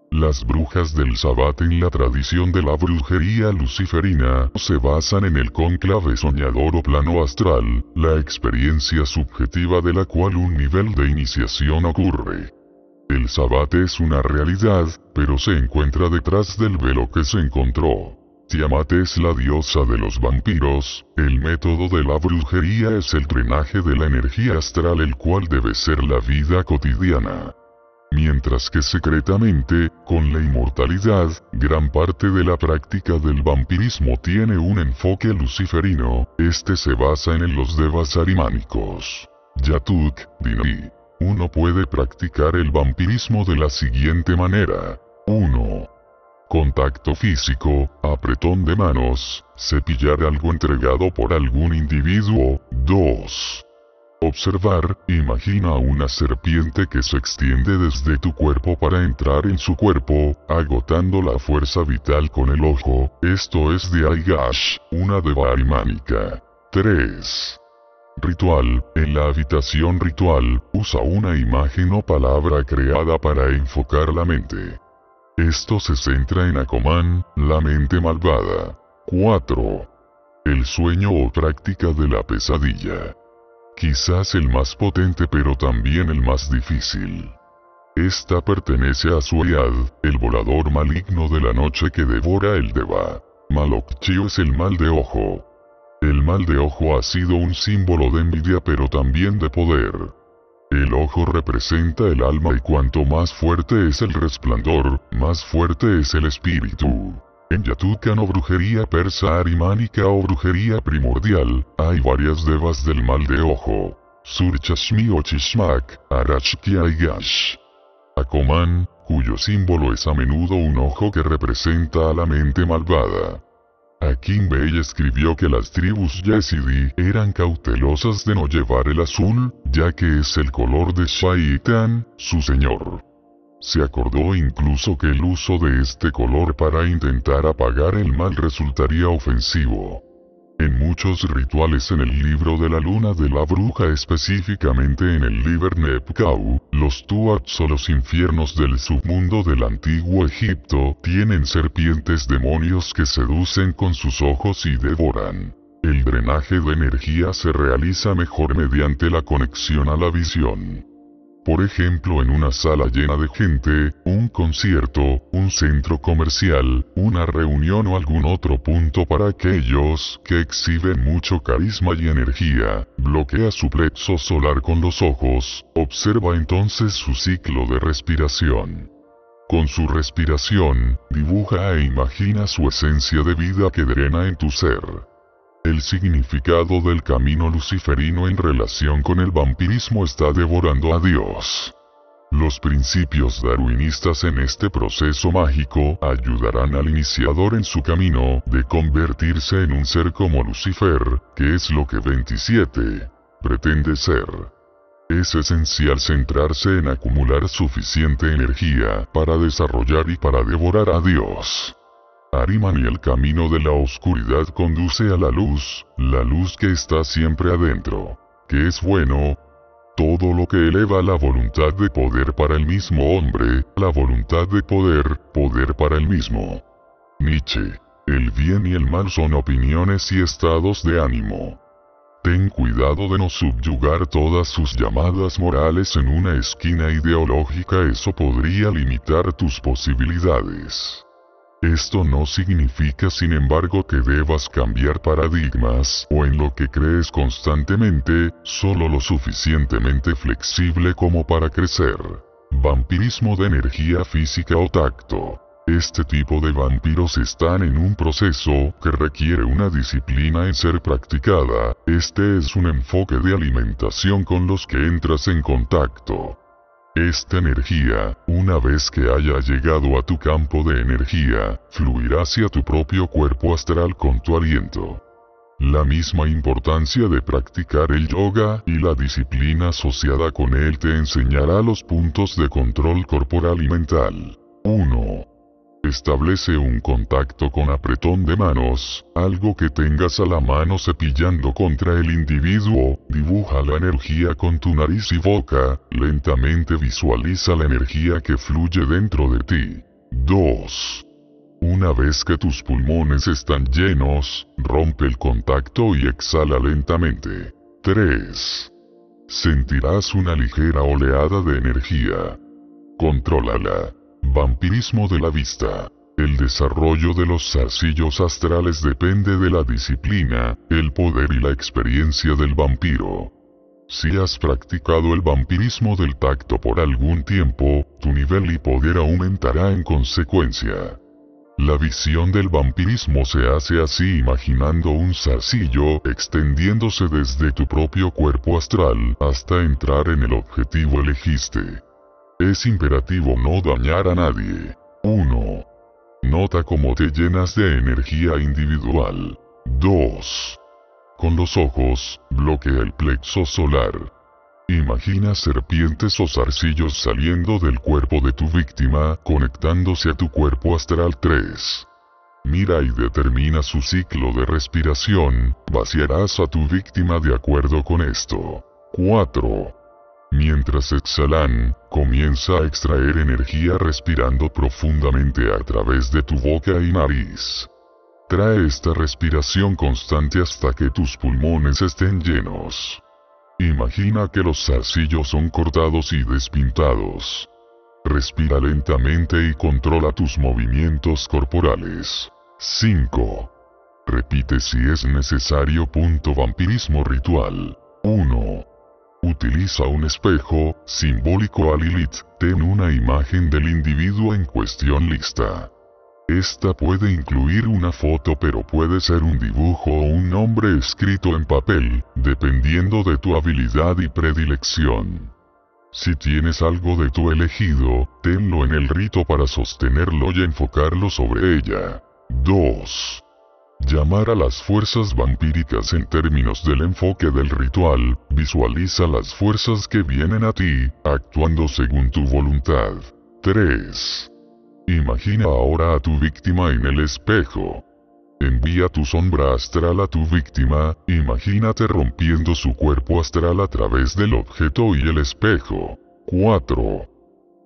Las brujas del Sabbat en la tradición de la brujería luciferina se basan en el conclave soñador o plano astral, la experiencia subjetiva de la cual un nivel de iniciación ocurre. El Sabbat es una realidad, pero se encuentra detrás del velo que se encontró. Yamate es la diosa de los vampiros, el método de la brujería es el drenaje de la energía astral el cual debe ser la vida cotidiana. Mientras que secretamente, con la inmortalidad, gran parte de la práctica del vampirismo tiene un enfoque luciferino, este se basa en los devas arimánicos. Yatuk, Dini. Uno puede practicar el vampirismo de la siguiente manera. 1. Contacto físico, apretón de manos, cepillar algo entregado por algún individuo. 2. Observar, imagina una serpiente que se extiende desde tu cuerpo para entrar en su cuerpo, agotando la fuerza vital con el ojo, esto es de Aigash, una deva arimánica. 3. Ritual. En la habitación ritual, usa una imagen o palabra creada para enfocar la mente. Esto se centra en Akoman, la mente malvada. 4. El sueño o práctica de la pesadilla. Quizás el más potente pero también el más difícil. Esta pertenece a Suayad, el volador maligno de la noche que devora el Deva. Malokchio es el mal de ojo. El mal de ojo ha sido un símbolo de envidia pero también de poder. El ojo representa el alma y cuanto más fuerte es el resplandor, más fuerte es el espíritu. En Yatukan o brujería persa arimánica o brujería primordial, hay varias devas del mal de ojo. Surchashmi o Chishmak, Arashkia y Gash. Akoman, cuyo símbolo es a menudo un ojo que representa a la mente malvada. Kimbei escribió que las tribus Yesidi eran cautelosas de no llevar el azul, ya que es el color de Shaitan, su señor. Se acordó incluso que el uso de este color para intentar apagar el mal resultaría ofensivo. En muchos rituales en el libro de la luna de la bruja específicamente en el Liber Nepkau, los Tuats o los infiernos del submundo del antiguo Egipto tienen serpientes demonios que seducen con sus ojos y devoran. El drenaje de energía se realiza mejor mediante la conexión a la visión. Por ejemplo en una sala llena de gente, un concierto, un centro comercial, una reunión o algún otro punto para aquellos que exhiben mucho carisma y energía, bloquea su plexo solar con los ojos, observa entonces su ciclo de respiración. Con su respiración, dibuja e imagina su esencia de vida que drena en tu ser. El significado del camino luciferino en relación con el vampirismo está devorando a Dios. Los principios darwinistas en este proceso mágico ayudarán al iniciador en su camino de convertirse en un ser como Lucifer, que es lo que 27 pretende ser. Es esencial centrarse en acumular suficiente energía para desarrollar y para devorar a Dios. Ariman y el camino de la oscuridad conduce a la luz, la luz que está siempre adentro, ¿Qué es bueno, todo lo que eleva la voluntad de poder para el mismo hombre, la voluntad de poder, poder para el mismo. Nietzsche. El bien y el mal son opiniones y estados de ánimo. Ten cuidado de no subyugar todas sus llamadas morales en una esquina ideológica, eso podría limitar tus posibilidades. Esto no significa sin embargo que debas cambiar paradigmas o en lo que crees constantemente, solo lo suficientemente flexible como para crecer. Vampirismo de energía física o tacto. Este tipo de vampiros están en un proceso que requiere una disciplina en ser practicada. Este es un enfoque de alimentación con los que entras en contacto. Esta energía, una vez que haya llegado a tu campo de energía, fluirá hacia tu propio cuerpo astral con tu aliento. La misma importancia de practicar el yoga y la disciplina asociada con él te enseñará los puntos de control corporal y mental. 1. Establece un contacto con apretón de manos, algo que tengas a la mano cepillando contra el individuo, dibuja la energía con tu nariz y boca, lentamente visualiza la energía que fluye dentro de ti. 2. Una vez que tus pulmones están llenos, rompe el contacto y exhala lentamente. 3. Sentirás una ligera oleada de energía. Contrólala. Vampirismo de la vista. El desarrollo de los zarcillos astrales depende de la disciplina, el poder y la experiencia del vampiro. Si has practicado el vampirismo del tacto por algún tiempo, tu nivel y poder aumentará en consecuencia. La visión del vampirismo se hace así imaginando un zarcillo extendiéndose desde tu propio cuerpo astral hasta entrar en el objetivo elegiste. Es imperativo no dañar a nadie. 1. Nota cómo te llenas de energía individual. 2. Con los ojos, bloquea el plexo solar. Imagina serpientes o zarcillos saliendo del cuerpo de tu víctima, conectándose a tu cuerpo astral 3. Mira y determina su ciclo de respiración, vaciarás a tu víctima de acuerdo con esto. 4. Mientras exhalan, comienza a extraer energía respirando profundamente a través de tu boca y nariz. Trae esta respiración constante hasta que tus pulmones estén llenos. Imagina que los zarcillos son cortados y despintados. Respira lentamente y controla tus movimientos corporales. 5. Repite si es necesario. Punto vampirismo ritual. 1 utiliza un espejo, simbólico a Lilith, ten una imagen del individuo en cuestión lista. Esta puede incluir una foto pero puede ser un dibujo o un nombre escrito en papel, dependiendo de tu habilidad y predilección. Si tienes algo de tu elegido, tenlo en el rito para sostenerlo y enfocarlo sobre ella. 2. Llamar a las fuerzas vampíricas en términos del enfoque del ritual, visualiza las fuerzas que vienen a ti, actuando según tu voluntad. 3. Imagina ahora a tu víctima en el espejo. Envía tu sombra astral a tu víctima, imagínate rompiendo su cuerpo astral a través del objeto y el espejo. 4.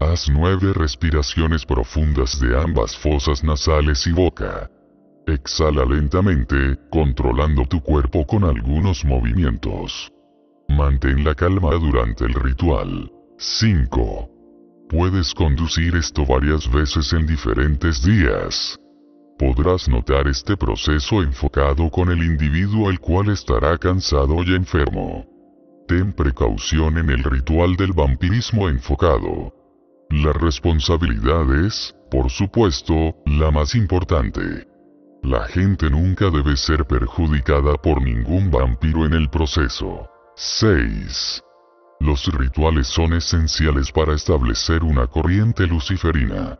Haz nueve respiraciones profundas de ambas fosas nasales y boca. Exhala lentamente, controlando tu cuerpo con algunos movimientos. Mantén la calma durante el ritual. 5. Puedes conducir esto varias veces en diferentes días. Podrás notar este proceso enfocado con el individuo el cual estará cansado y enfermo. Ten precaución en el ritual del vampirismo enfocado. La responsabilidad es, por supuesto, la más importante. La gente nunca debe ser perjudicada por ningún vampiro en el proceso. 6. Los rituales son esenciales para establecer una corriente luciferina.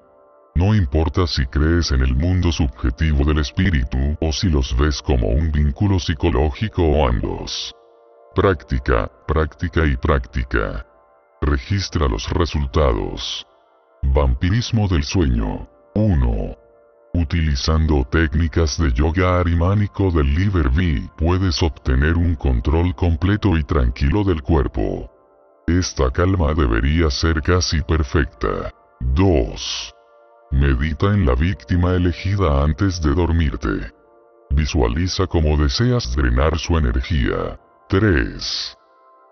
No importa si crees en el mundo subjetivo del espíritu o si los ves como un vínculo psicológico o ambos. Práctica, práctica y práctica. Registra los resultados. Vampirismo del sueño. 1. Utilizando técnicas de yoga arimánico del liver V, puedes obtener un control completo y tranquilo del cuerpo. Esta calma debería ser casi perfecta. 2. Medita en la víctima elegida antes de dormirte. Visualiza cómo deseas drenar su energía. 3.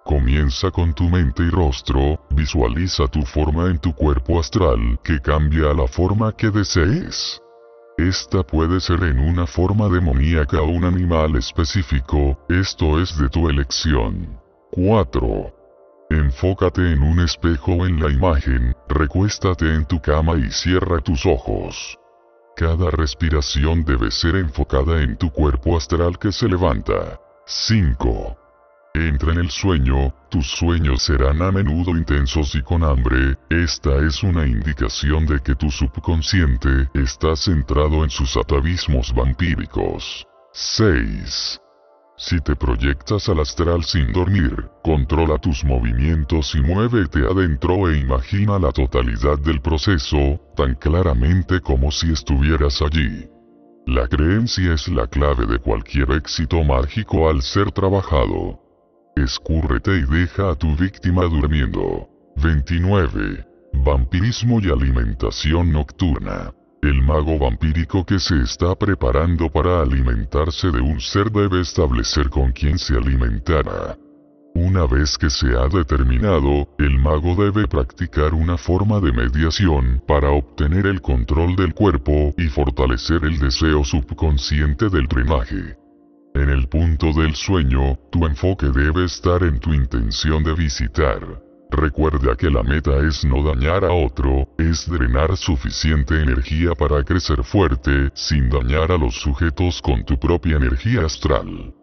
Comienza con tu mente y rostro, visualiza tu forma en tu cuerpo astral que cambia a la forma que desees. Esta puede ser en una forma demoníaca o un animal específico, esto es de tu elección. 4. Enfócate en un espejo o en la imagen, recuéstate en tu cama y cierra tus ojos. Cada respiración debe ser enfocada en tu cuerpo astral que se levanta. 5. Entra en el sueño, tus sueños serán a menudo intensos y con hambre, esta es una indicación de que tu subconsciente está centrado en sus atavismos vampíricos. 6. Si te proyectas al astral sin dormir, controla tus movimientos y muévete adentro e imagina la totalidad del proceso, tan claramente como si estuvieras allí. La creencia es la clave de cualquier éxito mágico al ser trabajado. Escúrrete y deja a tu víctima durmiendo. 29. Vampirismo y alimentación nocturna. El mago vampírico que se está preparando para alimentarse de un ser debe establecer con quién se alimentará. Una vez que se ha determinado, el mago debe practicar una forma de mediación para obtener el control del cuerpo y fortalecer el deseo subconsciente del drenaje. En el punto del sueño, tu enfoque debe estar en tu intención de visitar. Recuerda que la meta es no dañar a otro, es drenar suficiente energía para crecer fuerte, sin dañar a los sujetos con tu propia energía astral.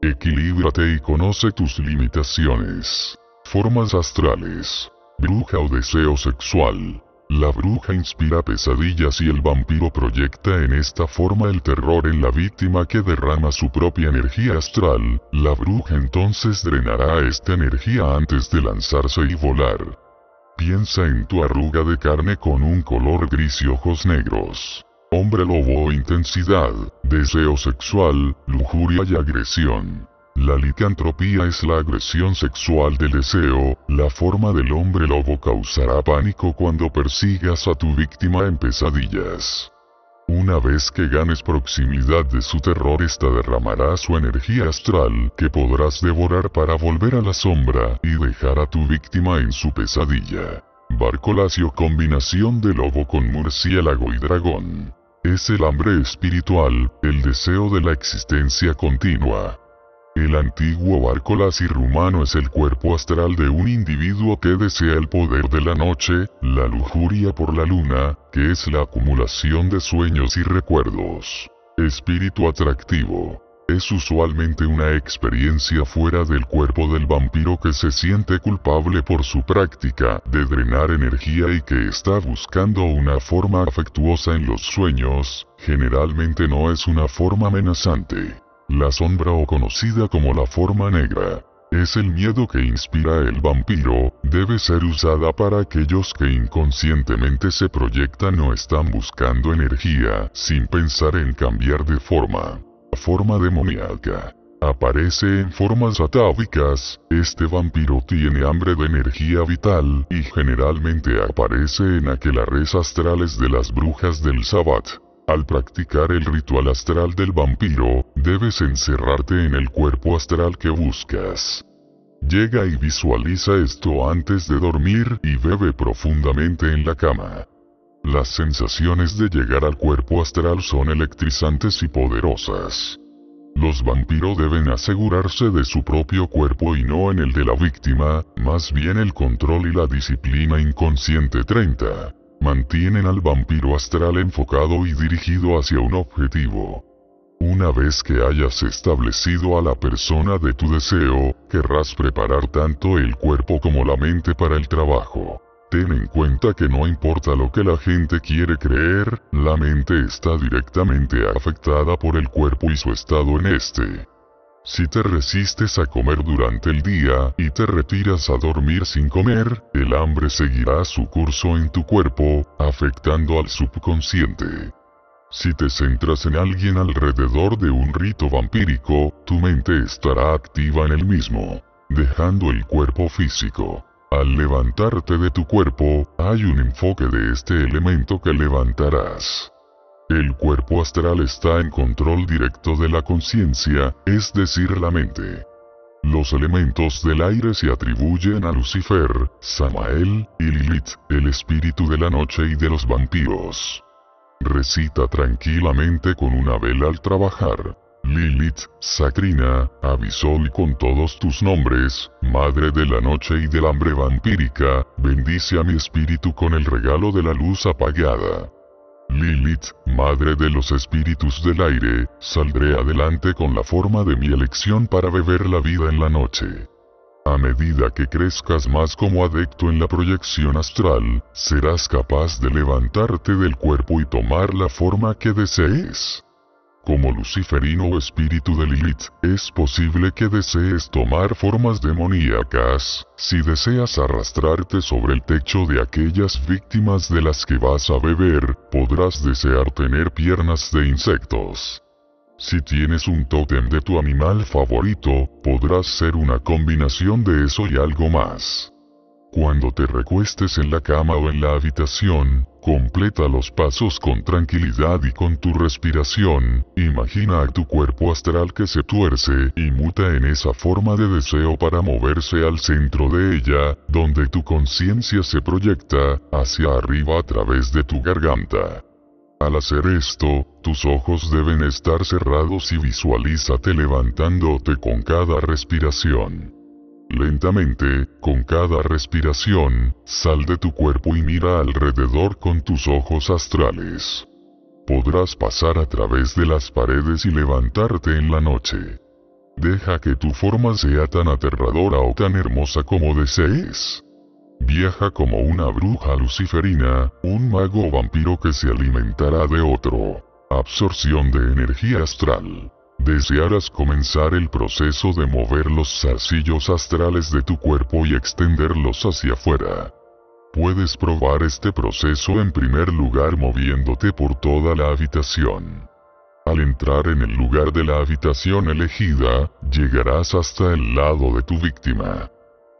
Equilíbrate y conoce tus limitaciones. Formas astrales. Bruja o deseo sexual. La bruja inspira pesadillas y el vampiro proyecta en esta forma el terror en la víctima que derrama su propia energía astral. La bruja entonces drenará esta energía antes de lanzarse y volar. Piensa en tu arruga de carne con un color gris y ojos negros. Hombre lobo intensidad, deseo sexual, lujuria y agresión. La licantropía es la agresión sexual del deseo, la forma del hombre lobo causará pánico cuando persigas a tu víctima en pesadillas. Una vez que ganes proximidad de su terror, esta derramará su energía astral, que podrás devorar para volver a la sombra y dejar a tu víctima en su pesadilla. Barcolacio combinación de lobo con murciélago y dragón. Es el hambre espiritual, el deseo de la existencia continua. El antiguo barco humano es el cuerpo astral de un individuo que desea el poder de la noche, la lujuria por la luna, que es la acumulación de sueños y recuerdos. Espíritu atractivo. Es usualmente una experiencia fuera del cuerpo del vampiro que se siente culpable por su práctica de drenar energía y que está buscando una forma afectuosa en los sueños, generalmente no es una forma amenazante. La sombra o conocida como la forma negra. Es el miedo que inspira el vampiro, debe ser usada para aquellos que inconscientemente se proyectan o están buscando energía, sin pensar en cambiar de forma. Forma demoníaca. Aparece en formas atávicas, este vampiro tiene hambre de energía vital, y generalmente aparece en aquelarres astrales de las brujas del Sabbat. Al practicar el ritual astral del vampiro, debes encerrarte en el cuerpo astral que buscas. Llega y visualiza esto antes de dormir y bebe profundamente en la cama. Las sensaciones de llegar al cuerpo astral son electrizantes y poderosas. Los vampiros deben asegurarse de su propio cuerpo y no en el de la víctima, más bien el control y la disciplina inconsciente 30. Mantienen al vampiro astral enfocado y dirigido hacia un objetivo. Una vez que hayas establecido a la persona de tu deseo, querrás preparar tanto el cuerpo como la mente para el trabajo. Ten en cuenta que no importa lo que la gente quiere creer, la mente está directamente afectada por el cuerpo y su estado en este. Si te resistes a comer durante el día y te retiras a dormir sin comer, el hambre seguirá su curso en tu cuerpo, afectando al subconsciente. Si te centras en alguien alrededor de un rito vampírico, tu mente estará activa en el mismo, dejando el cuerpo físico. Al levantarte de tu cuerpo, hay un enfoque de este elemento que levantarás. El cuerpo astral está en control directo de la conciencia, es decir, la mente. Los elementos del aire se atribuyen a Lucifer, Samael y Lilith, el espíritu de la noche y de los vampiros. Recita tranquilamente con una vela al trabajar. Lilith, Sacrina, Abisol con todos tus nombres, Madre de la Noche y del Hambre Vampírica, bendice a mi espíritu con el regalo de la luz apagada. Lilith, madre de los espíritus del aire, saldré adelante con la forma de mi elección para beber la vida en la noche. A medida que crezcas más como adepto en la proyección astral, serás capaz de levantarte del cuerpo y tomar la forma que desees como luciferino o espíritu de Lilith, es posible que desees tomar formas demoníacas, si deseas arrastrarte sobre el techo de aquellas víctimas de las que vas a beber, podrás desear tener piernas de insectos. Si tienes un tótem de tu animal favorito, podrás ser una combinación de eso y algo más. Cuando te recuestes en la cama o en la habitación, completa los pasos con tranquilidad y con tu respiración, imagina a tu cuerpo astral que se tuerce y muta en esa forma de deseo para moverse al centro de ella, donde tu conciencia se proyecta, hacia arriba a través de tu garganta. Al hacer esto, tus ojos deben estar cerrados y visualízate levantándote con cada respiración. Lentamente, con cada respiración, sal de tu cuerpo y mira alrededor con tus ojos astrales. Podrás pasar a través de las paredes y levantarte en la noche. Deja que tu forma sea tan aterradora o tan hermosa como desees. Viaja como una bruja luciferina, un mago vampiro que se alimentará de otro. Absorción de energía astral. Desearás comenzar el proceso de mover los zarcillos astrales de tu cuerpo y extenderlos hacia afuera. Puedes probar este proceso en primer lugar moviéndote por toda la habitación. Al entrar en el lugar de la habitación elegida, llegarás hasta el lado de tu víctima.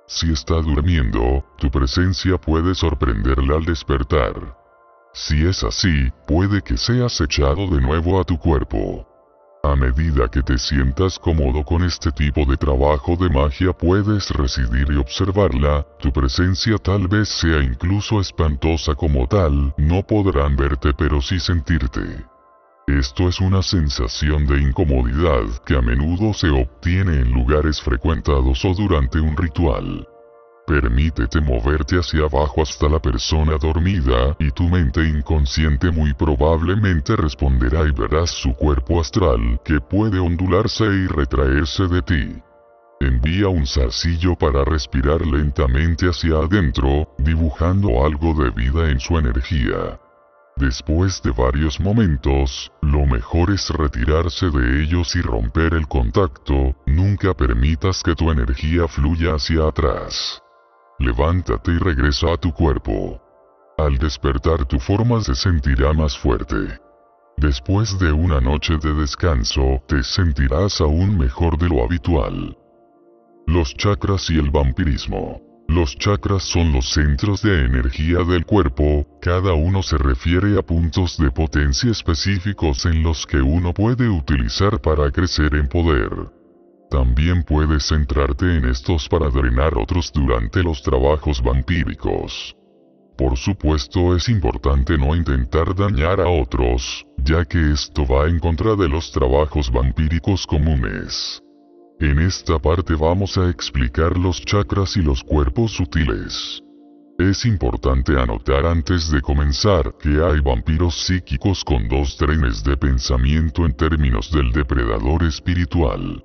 Si está durmiendo, tu presencia puede sorprenderla al despertar. Si es así, puede que seas echado de nuevo a tu cuerpo. A medida que te sientas cómodo con este tipo de trabajo de magia puedes residir y observarla, tu presencia tal vez sea incluso espantosa como tal, no podrán verte pero sí sentirte. Esto es una sensación de incomodidad que a menudo se obtiene en lugares frecuentados o durante un ritual. Permítete moverte hacia abajo hasta la persona dormida y tu mente inconsciente muy probablemente responderá y verás su cuerpo astral que puede ondularse y retraerse de ti. Envía un zarcillo para respirar lentamente hacia adentro, dibujando algo de vida en su energía. Después de varios momentos, lo mejor es retirarse de ellos y romper el contacto, nunca permitas que tu energía fluya hacia atrás levántate y regresa a tu cuerpo. Al despertar tu forma se sentirá más fuerte. Después de una noche de descanso, te sentirás aún mejor de lo habitual. Los chakras y el vampirismo. Los chakras son los centros de energía del cuerpo, cada uno se refiere a puntos de potencia específicos en los que uno puede utilizar para crecer en poder. También puedes centrarte en estos para drenar otros durante los trabajos vampíricos. Por supuesto es importante no intentar dañar a otros, ya que esto va en contra de los trabajos vampíricos comunes. En esta parte vamos a explicar los chakras y los cuerpos sutiles. Es importante anotar antes de comenzar que hay vampiros psíquicos con dos trenes de pensamiento en términos del depredador espiritual.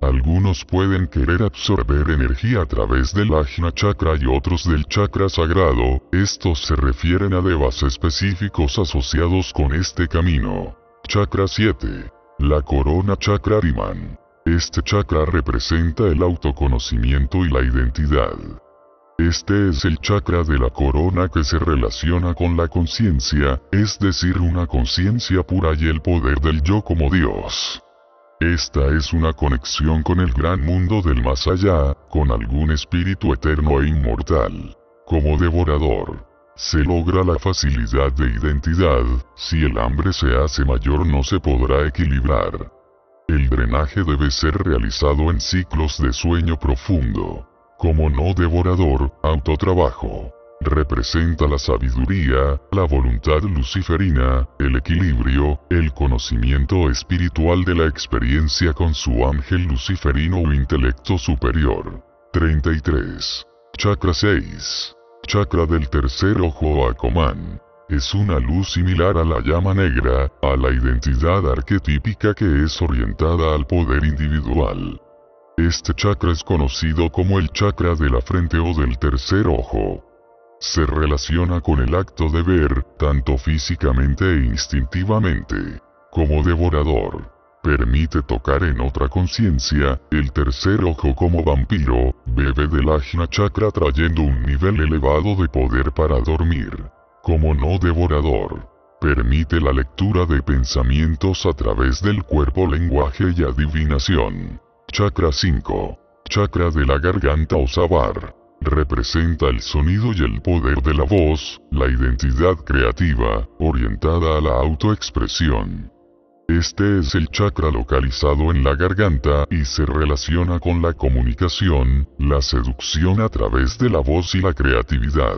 Algunos pueden querer absorber energía a través del ajna chakra y otros del chakra sagrado, estos se refieren a devas específicos asociados con este camino. Chakra 7. La corona chakra Riman. Este chakra representa el autoconocimiento y la identidad. Este es el chakra de la corona que se relaciona con la conciencia, es decir, una conciencia pura y el poder del yo como Dios. Esta es una conexión con el gran mundo del más allá, con algún espíritu eterno e inmortal. Como devorador, se logra la facilidad de identidad, si el hambre se hace mayor no se podrá equilibrar. El drenaje debe ser realizado en ciclos de sueño profundo. Como no devorador, autotrabajo representa la sabiduría, la voluntad luciferina, el equilibrio, el conocimiento espiritual de la experiencia con su ángel luciferino o intelecto superior. 33. Chakra 6. Chakra del tercer ojo o Es una luz similar a la llama negra, a la identidad arquetípica que es orientada al poder individual. Este chakra es conocido como el chakra de la frente o del tercer ojo se relaciona con el acto de ver, tanto físicamente e instintivamente, como devorador. Permite tocar en otra conciencia, el tercer ojo como vampiro, bebe del ajna chakra trayendo un nivel elevado de poder para dormir. Como no devorador, permite la lectura de pensamientos a través del cuerpo, lenguaje y adivinación. Chakra 5. Chakra de la garganta o sabar Representa el sonido y el poder de la voz, la identidad creativa, orientada a la autoexpresión. Este es el chakra localizado en la garganta y se relaciona con la comunicación, la seducción a través de la voz y la creatividad.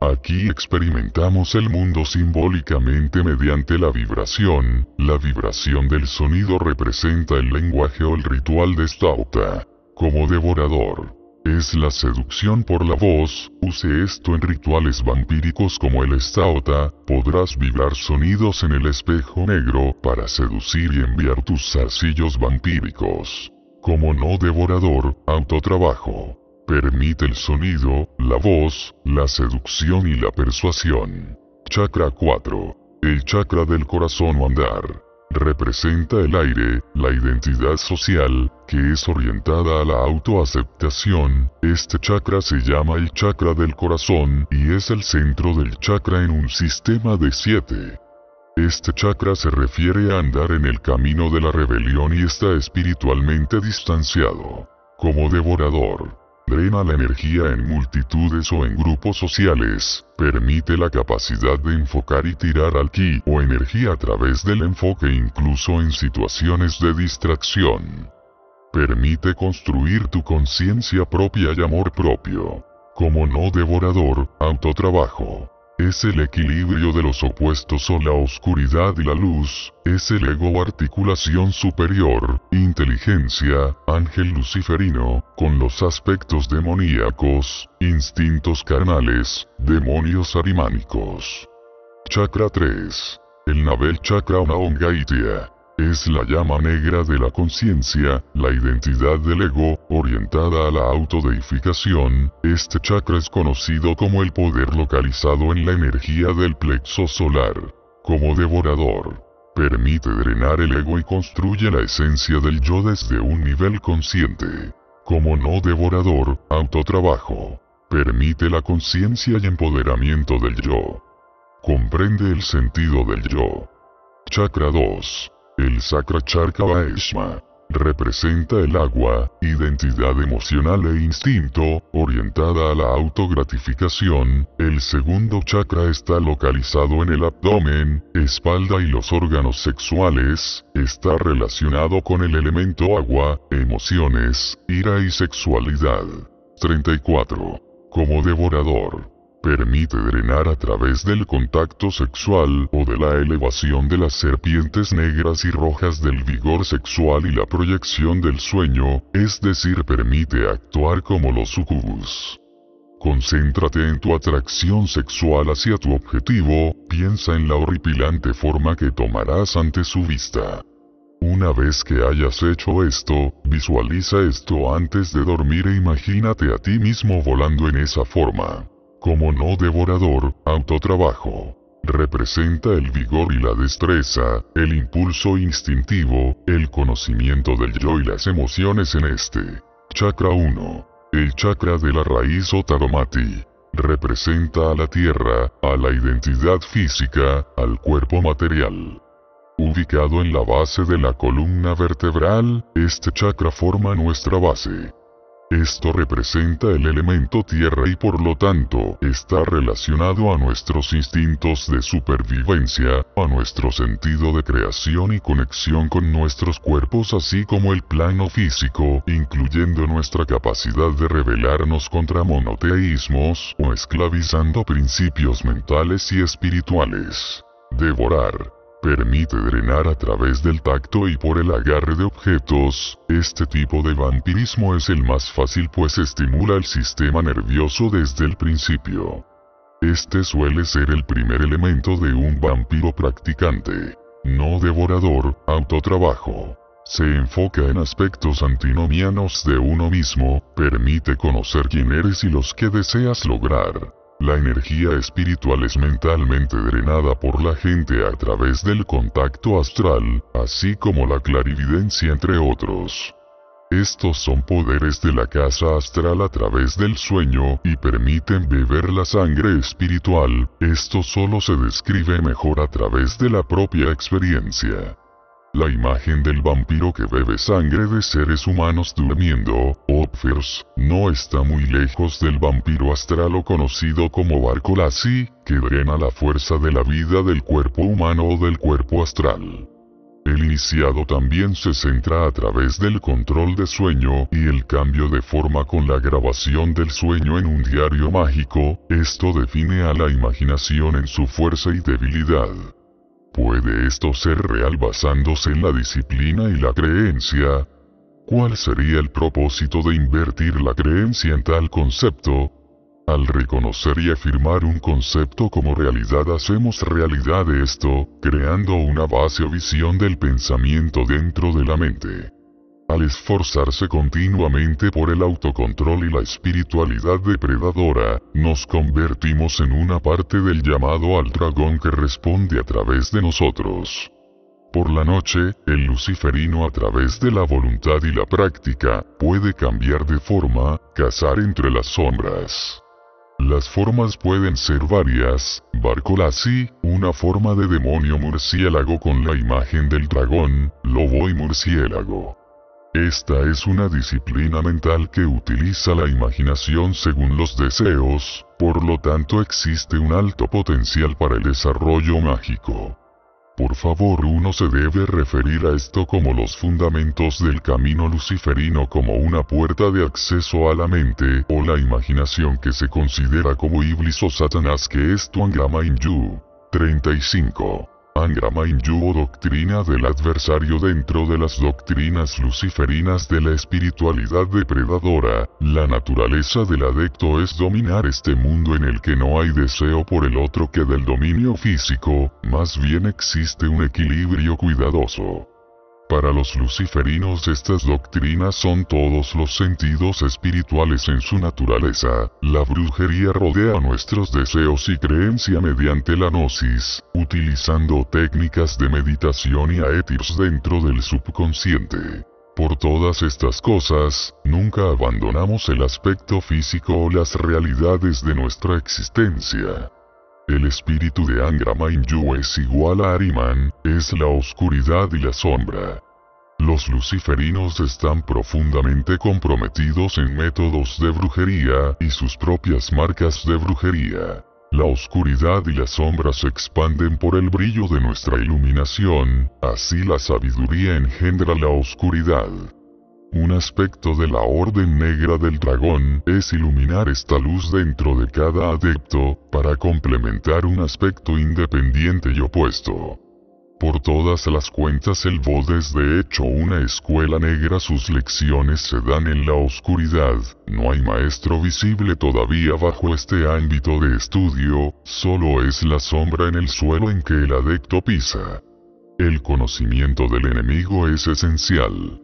Aquí experimentamos el mundo simbólicamente mediante la vibración, la vibración del sonido representa el lenguaje o el ritual de Stauta. Como devorador, es la seducción por la voz, use esto en rituales vampíricos como el estaota, podrás vibrar sonidos en el espejo negro para seducir y enviar tus zarcillos vampíricos. Como no devorador, autotrabajo. Permite el sonido, la voz, la seducción y la persuasión. Chakra 4. El chakra del corazón o andar. Representa el aire, la identidad social, que es orientada a la autoaceptación. Este chakra se llama el chakra del corazón y es el centro del chakra en un sistema de siete. Este chakra se refiere a andar en el camino de la rebelión y está espiritualmente distanciado, como devorador drena la energía en multitudes o en grupos sociales, permite la capacidad de enfocar y tirar al ki o energía a través del enfoque incluso en situaciones de distracción. Permite construir tu conciencia propia y amor propio. Como no devorador, autotrabajo. Es el equilibrio de los opuestos o la oscuridad y la luz, es el ego articulación superior, inteligencia, ángel luciferino, con los aspectos demoníacos, instintos carnales, demonios arimánicos. Chakra 3. El Nabel Chakra o Naongaitia es la llama negra de la conciencia, la identidad del ego, orientada a la autodeificación, este chakra es conocido como el poder localizado en la energía del plexo solar. Como devorador, permite drenar el ego y construye la esencia del yo desde un nivel consciente. Como no devorador, autotrabajo. Permite la conciencia y empoderamiento del yo. Comprende el sentido del yo. Chakra 2 el Sacra Vaishma. representa el agua, identidad emocional e instinto, orientada a la autogratificación. El segundo chakra está localizado en el abdomen, espalda y los órganos sexuales, está relacionado con el elemento agua, emociones, ira y sexualidad. 34. Como devorador permite drenar a través del contacto sexual o de la elevación de las serpientes negras y rojas del vigor sexual y la proyección del sueño, es decir, permite actuar como los sucubus. Concéntrate en tu atracción sexual hacia tu objetivo, piensa en la horripilante forma que tomarás ante su vista. Una vez que hayas hecho esto, visualiza esto antes de dormir e imagínate a ti mismo volando en esa forma como no devorador, autotrabajo. Representa el vigor y la destreza, el impulso instintivo, el conocimiento del yo y las emociones en este. Chakra 1. El chakra de la raíz o Representa a la tierra, a la identidad física, al cuerpo material. Ubicado en la base de la columna vertebral, este chakra forma nuestra base, esto representa el elemento tierra y por lo tanto, está relacionado a nuestros instintos de supervivencia, a nuestro sentido de creación y conexión con nuestros cuerpos así como el plano físico, incluyendo nuestra capacidad de rebelarnos contra monoteísmos o esclavizando principios mentales y espirituales. Devorar, Permite drenar a través del tacto y por el agarre de objetos, este tipo de vampirismo es el más fácil pues estimula el sistema nervioso desde el principio. Este suele ser el primer elemento de un vampiro practicante, no devorador, autotrabajo. Se enfoca en aspectos antinomianos de uno mismo, permite conocer quién eres y los que deseas lograr. La energía espiritual es mentalmente drenada por la gente a través del contacto astral, así como la clarividencia entre otros. Estos son poderes de la casa astral a través del sueño y permiten beber la sangre espiritual, esto solo se describe mejor a través de la propia experiencia. La imagen del vampiro que bebe sangre de seres humanos durmiendo, Opfers, no está muy lejos del vampiro astral o conocido como Barcolasi, que drena la fuerza de la vida del cuerpo humano o del cuerpo astral. El iniciado también se centra a través del control de sueño y el cambio de forma con la grabación del sueño en un diario mágico, esto define a la imaginación en su fuerza y debilidad. ¿Puede esto ser real basándose en la disciplina y la creencia? ¿Cuál sería el propósito de invertir la creencia en tal concepto? Al reconocer y afirmar un concepto como realidad hacemos realidad esto, creando una base o visión del pensamiento dentro de la mente. Al esforzarse continuamente por el autocontrol y la espiritualidad depredadora, nos convertimos en una parte del llamado al dragón que responde a través de nosotros. Por la noche, el luciferino a través de la voluntad y la práctica, puede cambiar de forma, cazar entre las sombras. Las formas pueden ser varias, Barcolasi, una forma de demonio murciélago con la imagen del dragón, lobo y murciélago. Esta es una disciplina mental que utiliza la imaginación según los deseos, por lo tanto existe un alto potencial para el desarrollo mágico. Por favor, uno se debe referir a esto como los fundamentos del camino luciferino como una puerta de acceso a la mente o la imaginación que se considera como Iblis o Satanás que es in Inju 35. Angrama Mainyu doctrina del adversario dentro de las doctrinas luciferinas de la espiritualidad depredadora, la naturaleza del adepto es dominar este mundo en el que no hay deseo por el otro que del dominio físico, más bien existe un equilibrio cuidadoso. Para los luciferinos estas doctrinas son todos los sentidos espirituales en su naturaleza. La brujería rodea nuestros deseos y creencia mediante la gnosis, utilizando técnicas de meditación y aetirs dentro del subconsciente. Por todas estas cosas, nunca abandonamos el aspecto físico o las realidades de nuestra existencia. El espíritu de Angra Mainyu es igual a Ariman, es la oscuridad y la sombra. Los luciferinos están profundamente comprometidos en métodos de brujería y sus propias marcas de brujería. La oscuridad y la sombra se expanden por el brillo de nuestra iluminación, así la sabiduría engendra la oscuridad. Un aspecto de la Orden Negra del Dragón es iluminar esta luz dentro de cada adepto, para complementar un aspecto independiente y opuesto. Por todas las cuentas el BOD es de hecho una escuela negra, sus lecciones se dan en la oscuridad, no hay maestro visible todavía bajo este ámbito de estudio, solo es la sombra en el suelo en que el adepto pisa. El conocimiento del enemigo es esencial.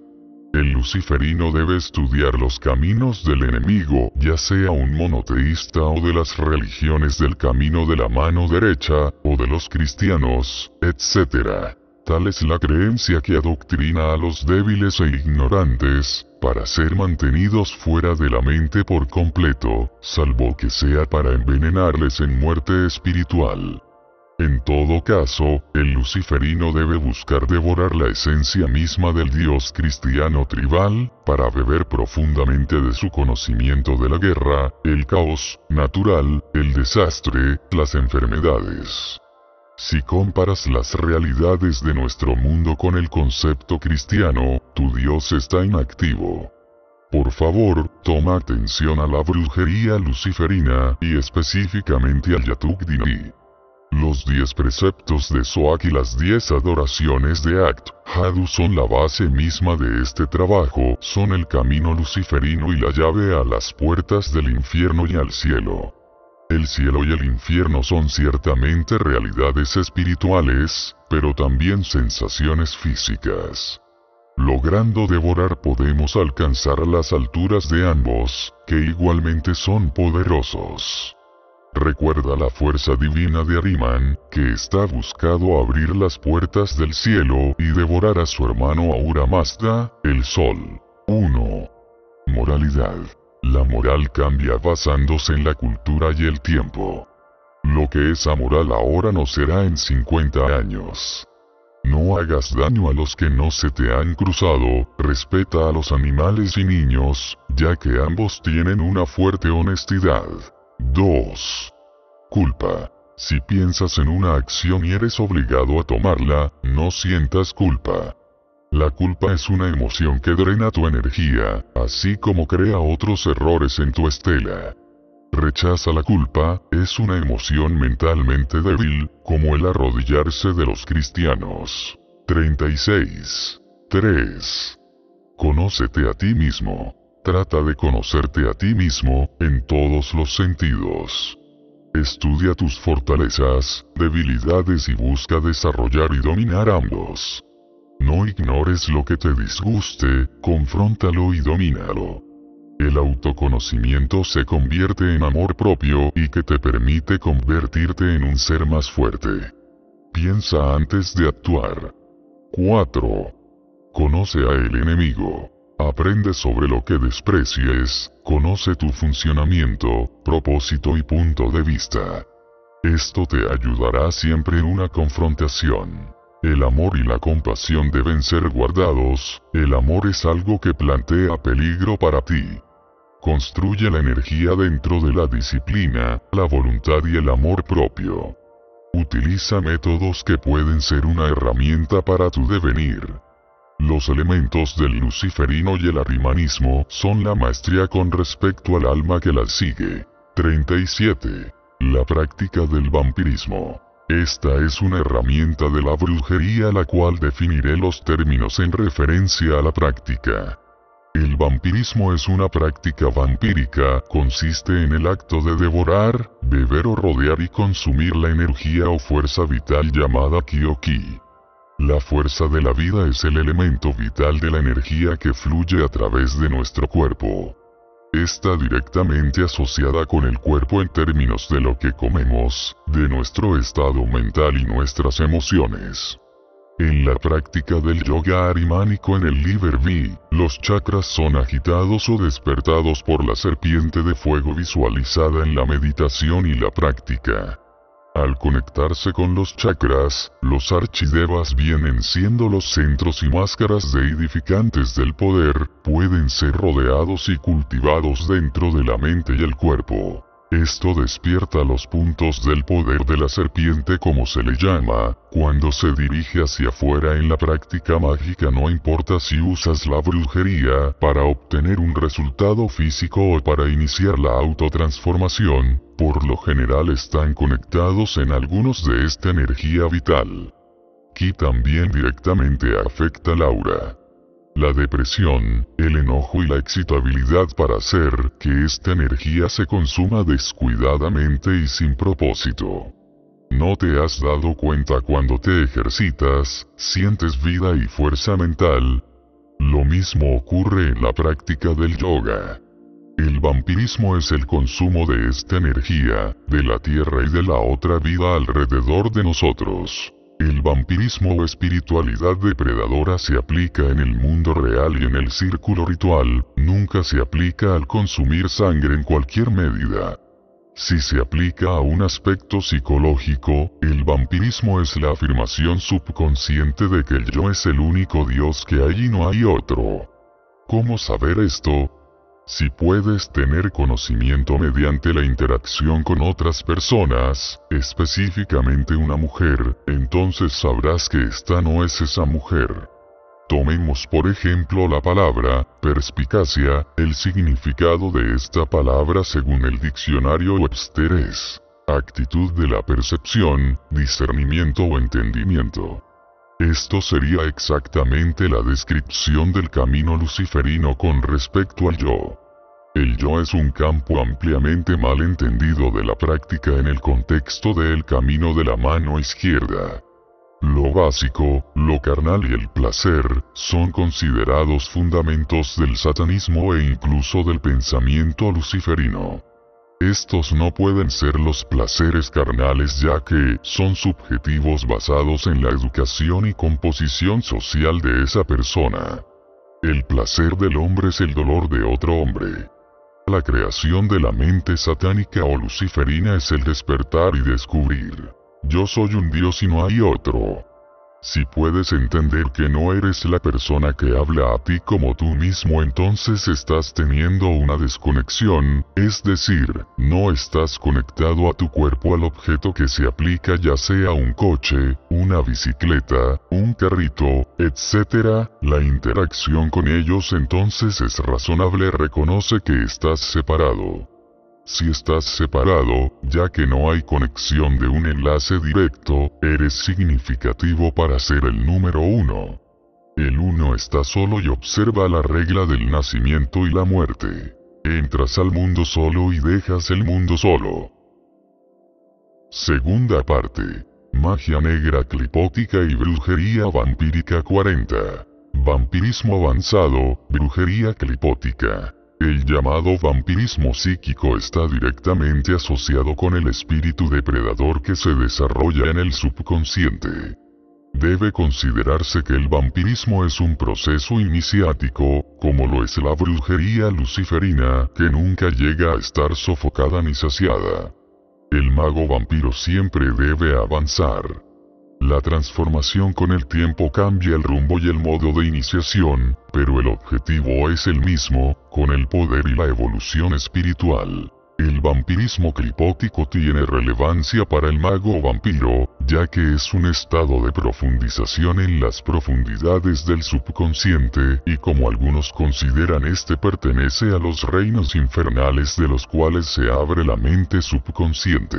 El luciferino debe estudiar los caminos del enemigo, ya sea un monoteísta o de las religiones del camino de la mano derecha, o de los cristianos, etc. Tal es la creencia que adoctrina a los débiles e ignorantes, para ser mantenidos fuera de la mente por completo, salvo que sea para envenenarles en muerte espiritual. En todo caso, el luciferino debe buscar devorar la esencia misma del dios cristiano tribal, para beber profundamente de su conocimiento de la guerra, el caos, natural, el desastre, las enfermedades. Si comparas las realidades de nuestro mundo con el concepto cristiano, tu Dios está inactivo. Por favor, toma atención a la brujería luciferina, y específicamente al Yatuk Dini. Los 10 preceptos de Soak y las 10 adoraciones de Act, Hadu son la base misma de este trabajo, son el camino luciferino y la llave a las puertas del infierno y al cielo. El cielo y el infierno son ciertamente realidades espirituales, pero también sensaciones físicas. Logrando devorar podemos alcanzar las alturas de ambos, que igualmente son poderosos recuerda la fuerza divina de Ariman, que está buscado abrir las puertas del cielo y devorar a su hermano Aura Mazda, el sol. 1. Moralidad. La moral cambia basándose en la cultura y el tiempo. Lo que es amoral ahora no será en 50 años. No hagas daño a los que no se te han cruzado, respeta a los animales y niños, ya que ambos tienen una fuerte honestidad. 2. Culpa. Si piensas en una acción y eres obligado a tomarla, no sientas culpa. La culpa es una emoción que drena tu energía, así como crea otros errores en tu estela. Rechaza la culpa, es una emoción mentalmente débil, como el arrodillarse de los cristianos. 36. 3. Conócete a ti mismo. Trata de conocerte a ti mismo, en todos los sentidos. Estudia tus fortalezas, debilidades y busca desarrollar y dominar ambos. No ignores lo que te disguste, confróntalo y domínalo. El autoconocimiento se convierte en amor propio y que te permite convertirte en un ser más fuerte. Piensa antes de actuar. 4. Conoce a el enemigo. Aprende sobre lo que desprecies, conoce tu funcionamiento, propósito y punto de vista. Esto te ayudará siempre en una confrontación. El amor y la compasión deben ser guardados, el amor es algo que plantea peligro para ti. Construye la energía dentro de la disciplina, la voluntad y el amor propio. Utiliza métodos que pueden ser una herramienta para tu devenir. Los elementos del luciferino y el arrimanismo son la maestría con respecto al alma que la sigue. 37. La práctica del vampirismo. Esta es una herramienta de la brujería la cual definiré los términos en referencia a la práctica. El vampirismo es una práctica vampírica, consiste en el acto de devorar, beber o rodear y consumir la energía o fuerza vital llamada Kyoki. La fuerza de la vida es el elemento vital de la energía que fluye a través de nuestro cuerpo. Está directamente asociada con el cuerpo en términos de lo que comemos, de nuestro estado mental y nuestras emociones. En la práctica del yoga arimánico en el V, los chakras son agitados o despertados por la serpiente de fuego visualizada en la meditación y la práctica. Al conectarse con los chakras, los archidevas vienen siendo los centros y máscaras de edificantes del poder, pueden ser rodeados y cultivados dentro de la mente y el cuerpo. Esto despierta los puntos del poder de la serpiente como se le llama, cuando se dirige hacia afuera en la práctica mágica no importa si usas la brujería para obtener un resultado físico o para iniciar la autotransformación, por lo general están conectados en algunos de esta energía vital. Ki también directamente afecta a Laura la depresión, el enojo y la excitabilidad para hacer que esta energía se consuma descuidadamente y sin propósito. No te has dado cuenta cuando te ejercitas, sientes vida y fuerza mental. Lo mismo ocurre en la práctica del yoga. El vampirismo es el consumo de esta energía, de la tierra y de la otra vida alrededor de nosotros. El vampirismo o espiritualidad depredadora se aplica en el mundo real y en el círculo ritual, nunca se aplica al consumir sangre en cualquier medida. Si se aplica a un aspecto psicológico, el vampirismo es la afirmación subconsciente de que el yo es el único Dios que hay y no hay otro. ¿Cómo saber esto? Si puedes tener conocimiento mediante la interacción con otras personas, específicamente una mujer, entonces sabrás que esta no es esa mujer. Tomemos por ejemplo la palabra, perspicacia, el significado de esta palabra según el diccionario Webster es, actitud de la percepción, discernimiento o entendimiento. Esto sería exactamente la descripción del camino luciferino con respecto al yo. El yo es un campo ampliamente mal entendido de la práctica en el contexto del camino de la mano izquierda. Lo básico, lo carnal y el placer, son considerados fundamentos del satanismo e incluso del pensamiento luciferino. Estos no pueden ser los placeres carnales ya que son subjetivos basados en la educación y composición social de esa persona. El placer del hombre es el dolor de otro hombre. La creación de la mente satánica o luciferina es el despertar y descubrir. Yo soy un dios y no hay otro. Si puedes entender que no eres la persona que habla a ti como tú mismo, entonces estás teniendo una desconexión, es decir, no estás conectado a tu cuerpo al objeto que se aplica ya sea un coche, una bicicleta, un carrito, etc. La interacción con ellos entonces es razonable, reconoce que estás separado. Si estás separado, ya que no hay conexión de un enlace directo, eres significativo para ser el número uno. El uno está solo y observa la regla del nacimiento y la muerte. Entras al mundo solo y dejas el mundo solo. Segunda parte. Magia negra clipótica y brujería vampírica 40. Vampirismo avanzado, brujería clipótica. El llamado vampirismo psíquico está directamente asociado con el espíritu depredador que se desarrolla en el subconsciente. Debe considerarse que el vampirismo es un proceso iniciático, como lo es la brujería luciferina, que nunca llega a estar sofocada ni saciada. El mago vampiro siempre debe avanzar, la transformación con el tiempo cambia el rumbo y el modo de iniciación, pero el objetivo es el mismo, con el poder y la evolución espiritual. El vampirismo clipótico tiene relevancia para el mago vampiro, ya que es un estado de profundización en las profundidades del subconsciente, y como algunos consideran este pertenece a los reinos infernales de los cuales se abre la mente subconsciente.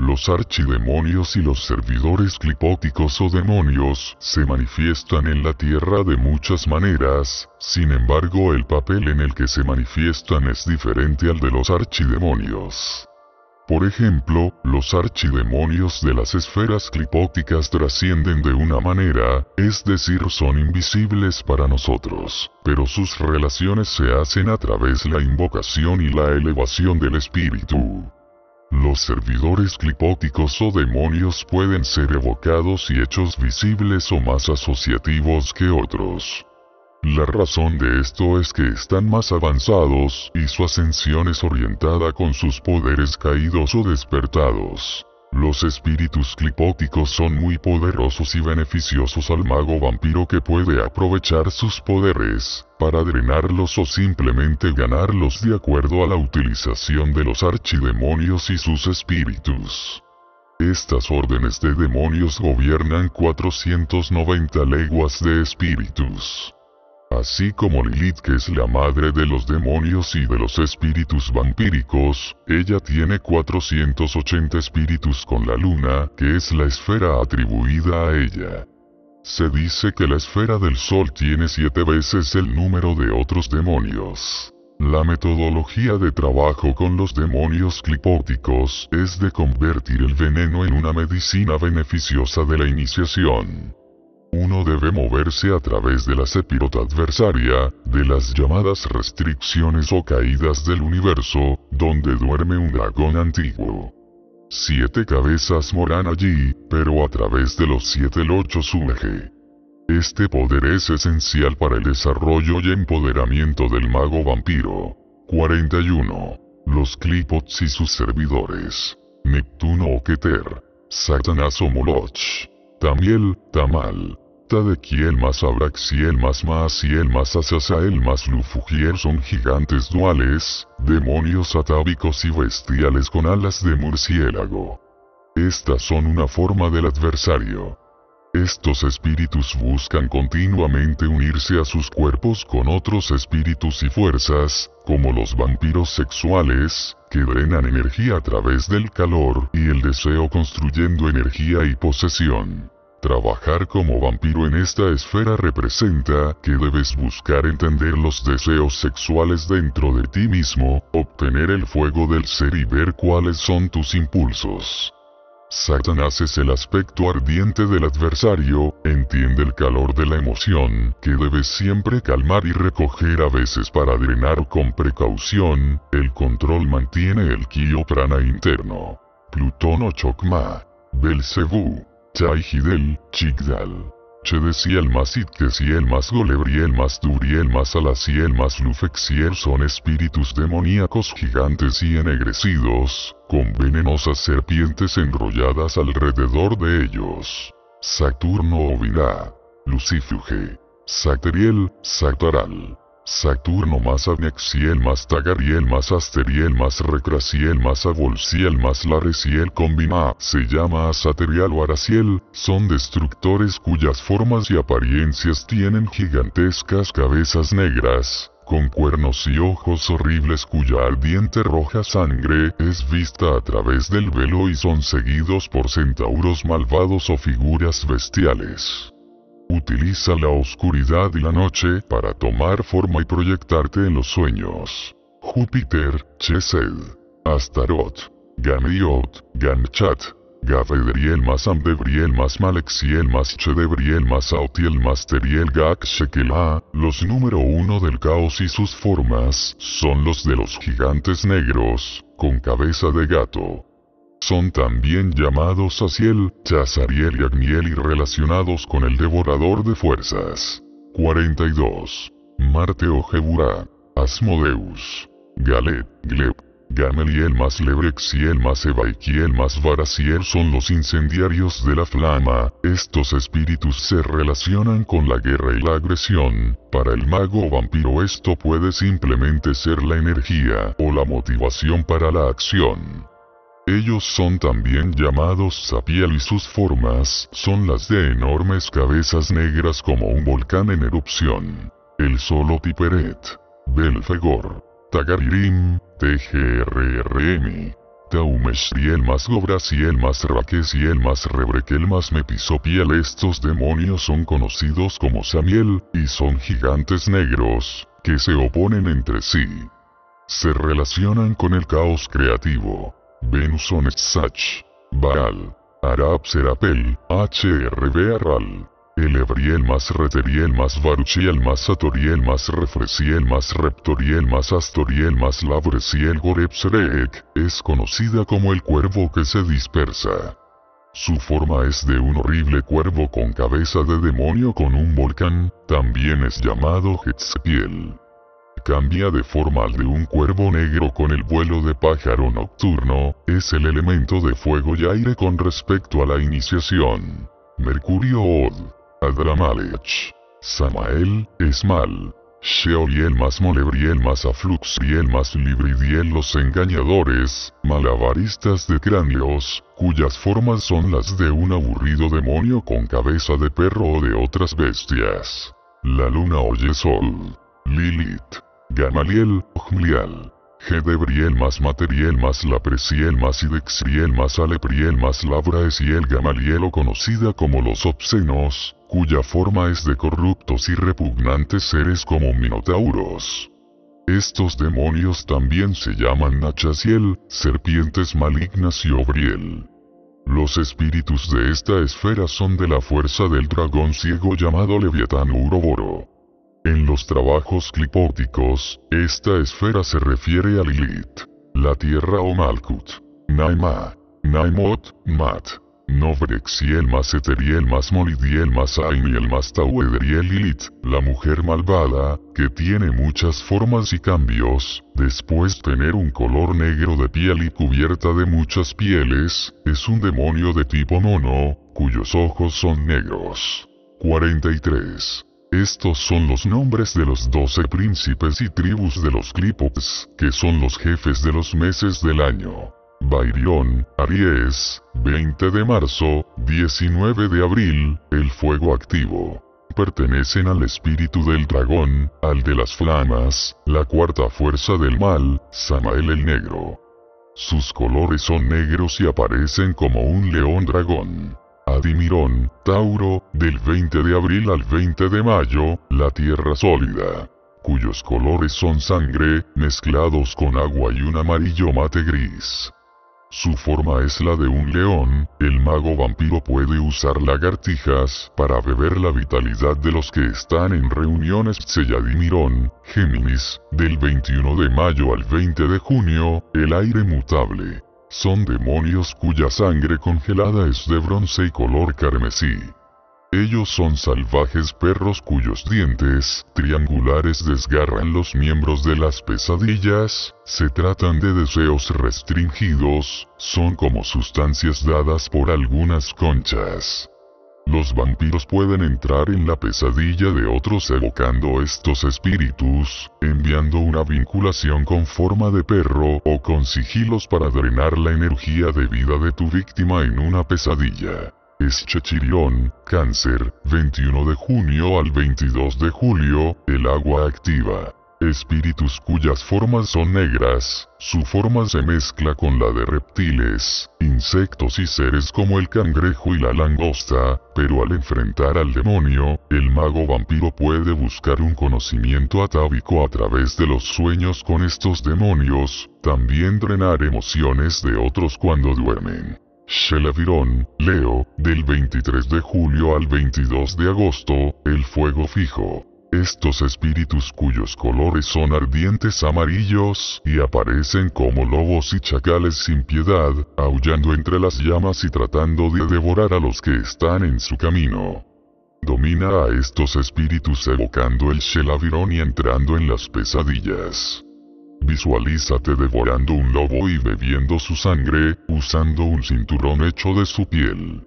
Los archidemonios y los servidores clipóticos o demonios se manifiestan en la Tierra de muchas maneras, sin embargo el papel en el que se manifiestan es diferente al de los archidemonios. Por ejemplo, los archidemonios de las esferas clipóticas trascienden de una manera, es decir, son invisibles para nosotros, pero sus relaciones se hacen a través la invocación y la elevación del espíritu. Los servidores clipóticos o demonios pueden ser evocados y hechos visibles o más asociativos que otros. La razón de esto es que están más avanzados, y su ascensión es orientada con sus poderes caídos o despertados. Los espíritus clipóticos son muy poderosos y beneficiosos al mago vampiro que puede aprovechar sus poderes, para drenarlos o simplemente ganarlos de acuerdo a la utilización de los archidemonios y sus espíritus. Estas órdenes de demonios gobiernan 490 leguas de espíritus. Así como Lilith que es la madre de los demonios y de los espíritus vampíricos, ella tiene 480 espíritus con la luna, que es la esfera atribuida a ella. Se dice que la esfera del sol tiene siete veces el número de otros demonios. La metodología de trabajo con los demonios clipóticos es de convertir el veneno en una medicina beneficiosa de la iniciación. Uno debe moverse a través de la sepirota adversaria, de las llamadas restricciones o caídas del universo, donde duerme un dragón antiguo. Siete cabezas moran allí, pero a través de los siete el ocho surge. Este poder es esencial para el desarrollo y empoderamiento del mago vampiro. 41. Los Clipots y sus servidores. Neptuno o Keter. Satanás o Moloch. Tamiel, Tamal, de de más habrá si el más y más Asasa más Lufugier son gigantes duales, demonios atávicos y bestiales con alas de murciélago. Estas son una forma del adversario. Estos espíritus buscan continuamente unirse a sus cuerpos con otros espíritus y fuerzas, como los vampiros sexuales, que drenan energía a través del calor y el deseo construyendo energía y posesión. Trabajar como vampiro en esta esfera representa que debes buscar entender los deseos sexuales dentro de ti mismo, obtener el fuego del ser y ver cuáles son tus impulsos. Satanás es el aspecto ardiente del adversario, entiende el calor de la emoción, que debes siempre calmar y recoger a veces para drenar con precaución, el control mantiene el ki prana interno. Plutón o Chokma. Belcebú. Hidel, Chigdal. decía el más Masduriel, el más Golebri más más son espíritus demoníacos gigantes y ennegrecidos, con venenosas serpientes enrolladas alrededor de ellos. Saturno Ovirá. Lucifuge. Sacteriel, Sataral. Saturno más Anexiel más Tagariel más Asteriel más Recraciel más Avolciel más Lareciel combina se llama Asaterial o Araciel, son destructores cuyas formas y apariencias tienen gigantescas cabezas negras, con cuernos y ojos horribles cuya ardiente roja sangre es vista a través del velo y son seguidos por centauros malvados o figuras bestiales. Utiliza la oscuridad y la noche para tomar forma y proyectarte en los sueños. Júpiter, Chesed, Astaroth, Ganriot, Ganchat, Gavedriel, más Amdebriel más Malexiel más Chedebriel más más Teriel Gak Shekelah, los número uno del caos y sus formas, son los de los gigantes negros, con cabeza de gato. Son también llamados Asiel, Chazariel y Agniel y relacionados con el devorador de fuerzas. 42. Marte o Jeburá, Asmodeus, Galet, Gleb, el más Lebrexiel más el más Varasiel son los incendiarios de la flama, estos espíritus se relacionan con la guerra y la agresión, para el mago o vampiro esto puede simplemente ser la energía o la motivación para la acción. Ellos son también llamados Sapiel y sus formas son las de enormes cabezas negras como un volcán en erupción. El solo Tiperet, Belfegor, Tagaririm, TGRRM, el más el más el más Rebrequel más Mepisopiel Estos demonios son conocidos como Samiel, y son gigantes negros, que se oponen entre sí. Se relacionan con el caos creativo, Venus on Sach, Baal, Arab Serapel, HRB Arral, Elebriel más Reteriel más Baruchiel más Satoriel más Refresiel más Reptoriel más Astoriel más Labresiel es conocida como el cuervo que se dispersa. Su forma es de un horrible cuervo con cabeza de demonio con un volcán, también es llamado Hetzpiel cambia de forma al de un cuervo negro con el vuelo de pájaro nocturno, es el elemento de fuego y aire con respecto a la iniciación. Mercurio Od, Adramalech, Samael, Esmal, Sheol y el más Molebriel más aflux y el más libridiel los engañadores, malabaristas de cráneos, cuyas formas son las de un aburrido demonio con cabeza de perro o de otras bestias. La luna oye sol. Lilith. Gamaliel, Jmlial. Gedebriel más materiel más lapresiel más Idexriel más alepriel más labraesiel gamaliel conocida como los obscenos, cuya forma es de corruptos y repugnantes seres como minotauros. Estos demonios también se llaman Nachasiel, serpientes malignas y Obriel. Los espíritus de esta esfera son de la fuerza del dragón ciego llamado Leviatán Uroboro. En los trabajos clipóticos, esta esfera se refiere a Lilith, la tierra o Malkut, Naima, Naimot, Mat, Novrexiel más el más Molidiel más el más el Lilith, la mujer malvada, que tiene muchas formas y cambios, después tener un color negro de piel y cubierta de muchas pieles, es un demonio de tipo mono, cuyos ojos son negros. 43. Estos son los nombres de los doce príncipes y tribus de los Clipops, que son los jefes de los meses del año. Bairión, Aries, 20 de marzo, 19 de abril, el fuego activo. Pertenecen al espíritu del dragón, al de las flamas, la cuarta fuerza del mal, Samael el Negro. Sus colores son negros y aparecen como un león dragón. Adimirón, Tauro, del 20 de abril al 20 de mayo, la tierra sólida, cuyos colores son sangre, mezclados con agua y un amarillo mate gris. Su forma es la de un león, el mago vampiro puede usar lagartijas para beber la vitalidad de los que están en reuniones Tseyadimirón, Géminis, del 21 de mayo al 20 de junio, el aire mutable, son demonios cuya sangre congelada es de bronce y color carmesí. Ellos son salvajes perros cuyos dientes triangulares desgarran los miembros de las pesadillas, se tratan de deseos restringidos, son como sustancias dadas por algunas conchas. Los vampiros pueden entrar en la pesadilla de otros evocando estos espíritus, enviando una vinculación con forma de perro o con sigilos para drenar la energía de vida de tu víctima en una pesadilla. Es Cáncer, 21 de junio al 22 de julio, el agua activa espíritus cuyas formas son negras, su forma se mezcla con la de reptiles, insectos y seres como el cangrejo y la langosta, pero al enfrentar al demonio, el mago vampiro puede buscar un conocimiento atávico a través de los sueños con estos demonios, también drenar emociones de otros cuando duermen. Shelavirón, Leo, del 23 de julio al 22 de agosto, el fuego fijo. Estos espíritus cuyos colores son ardientes amarillos, y aparecen como lobos y chacales sin piedad, aullando entre las llamas y tratando de devorar a los que están en su camino. Domina a estos espíritus evocando el Shelavirón y entrando en las pesadillas. Visualízate devorando un lobo y bebiendo su sangre, usando un cinturón hecho de su piel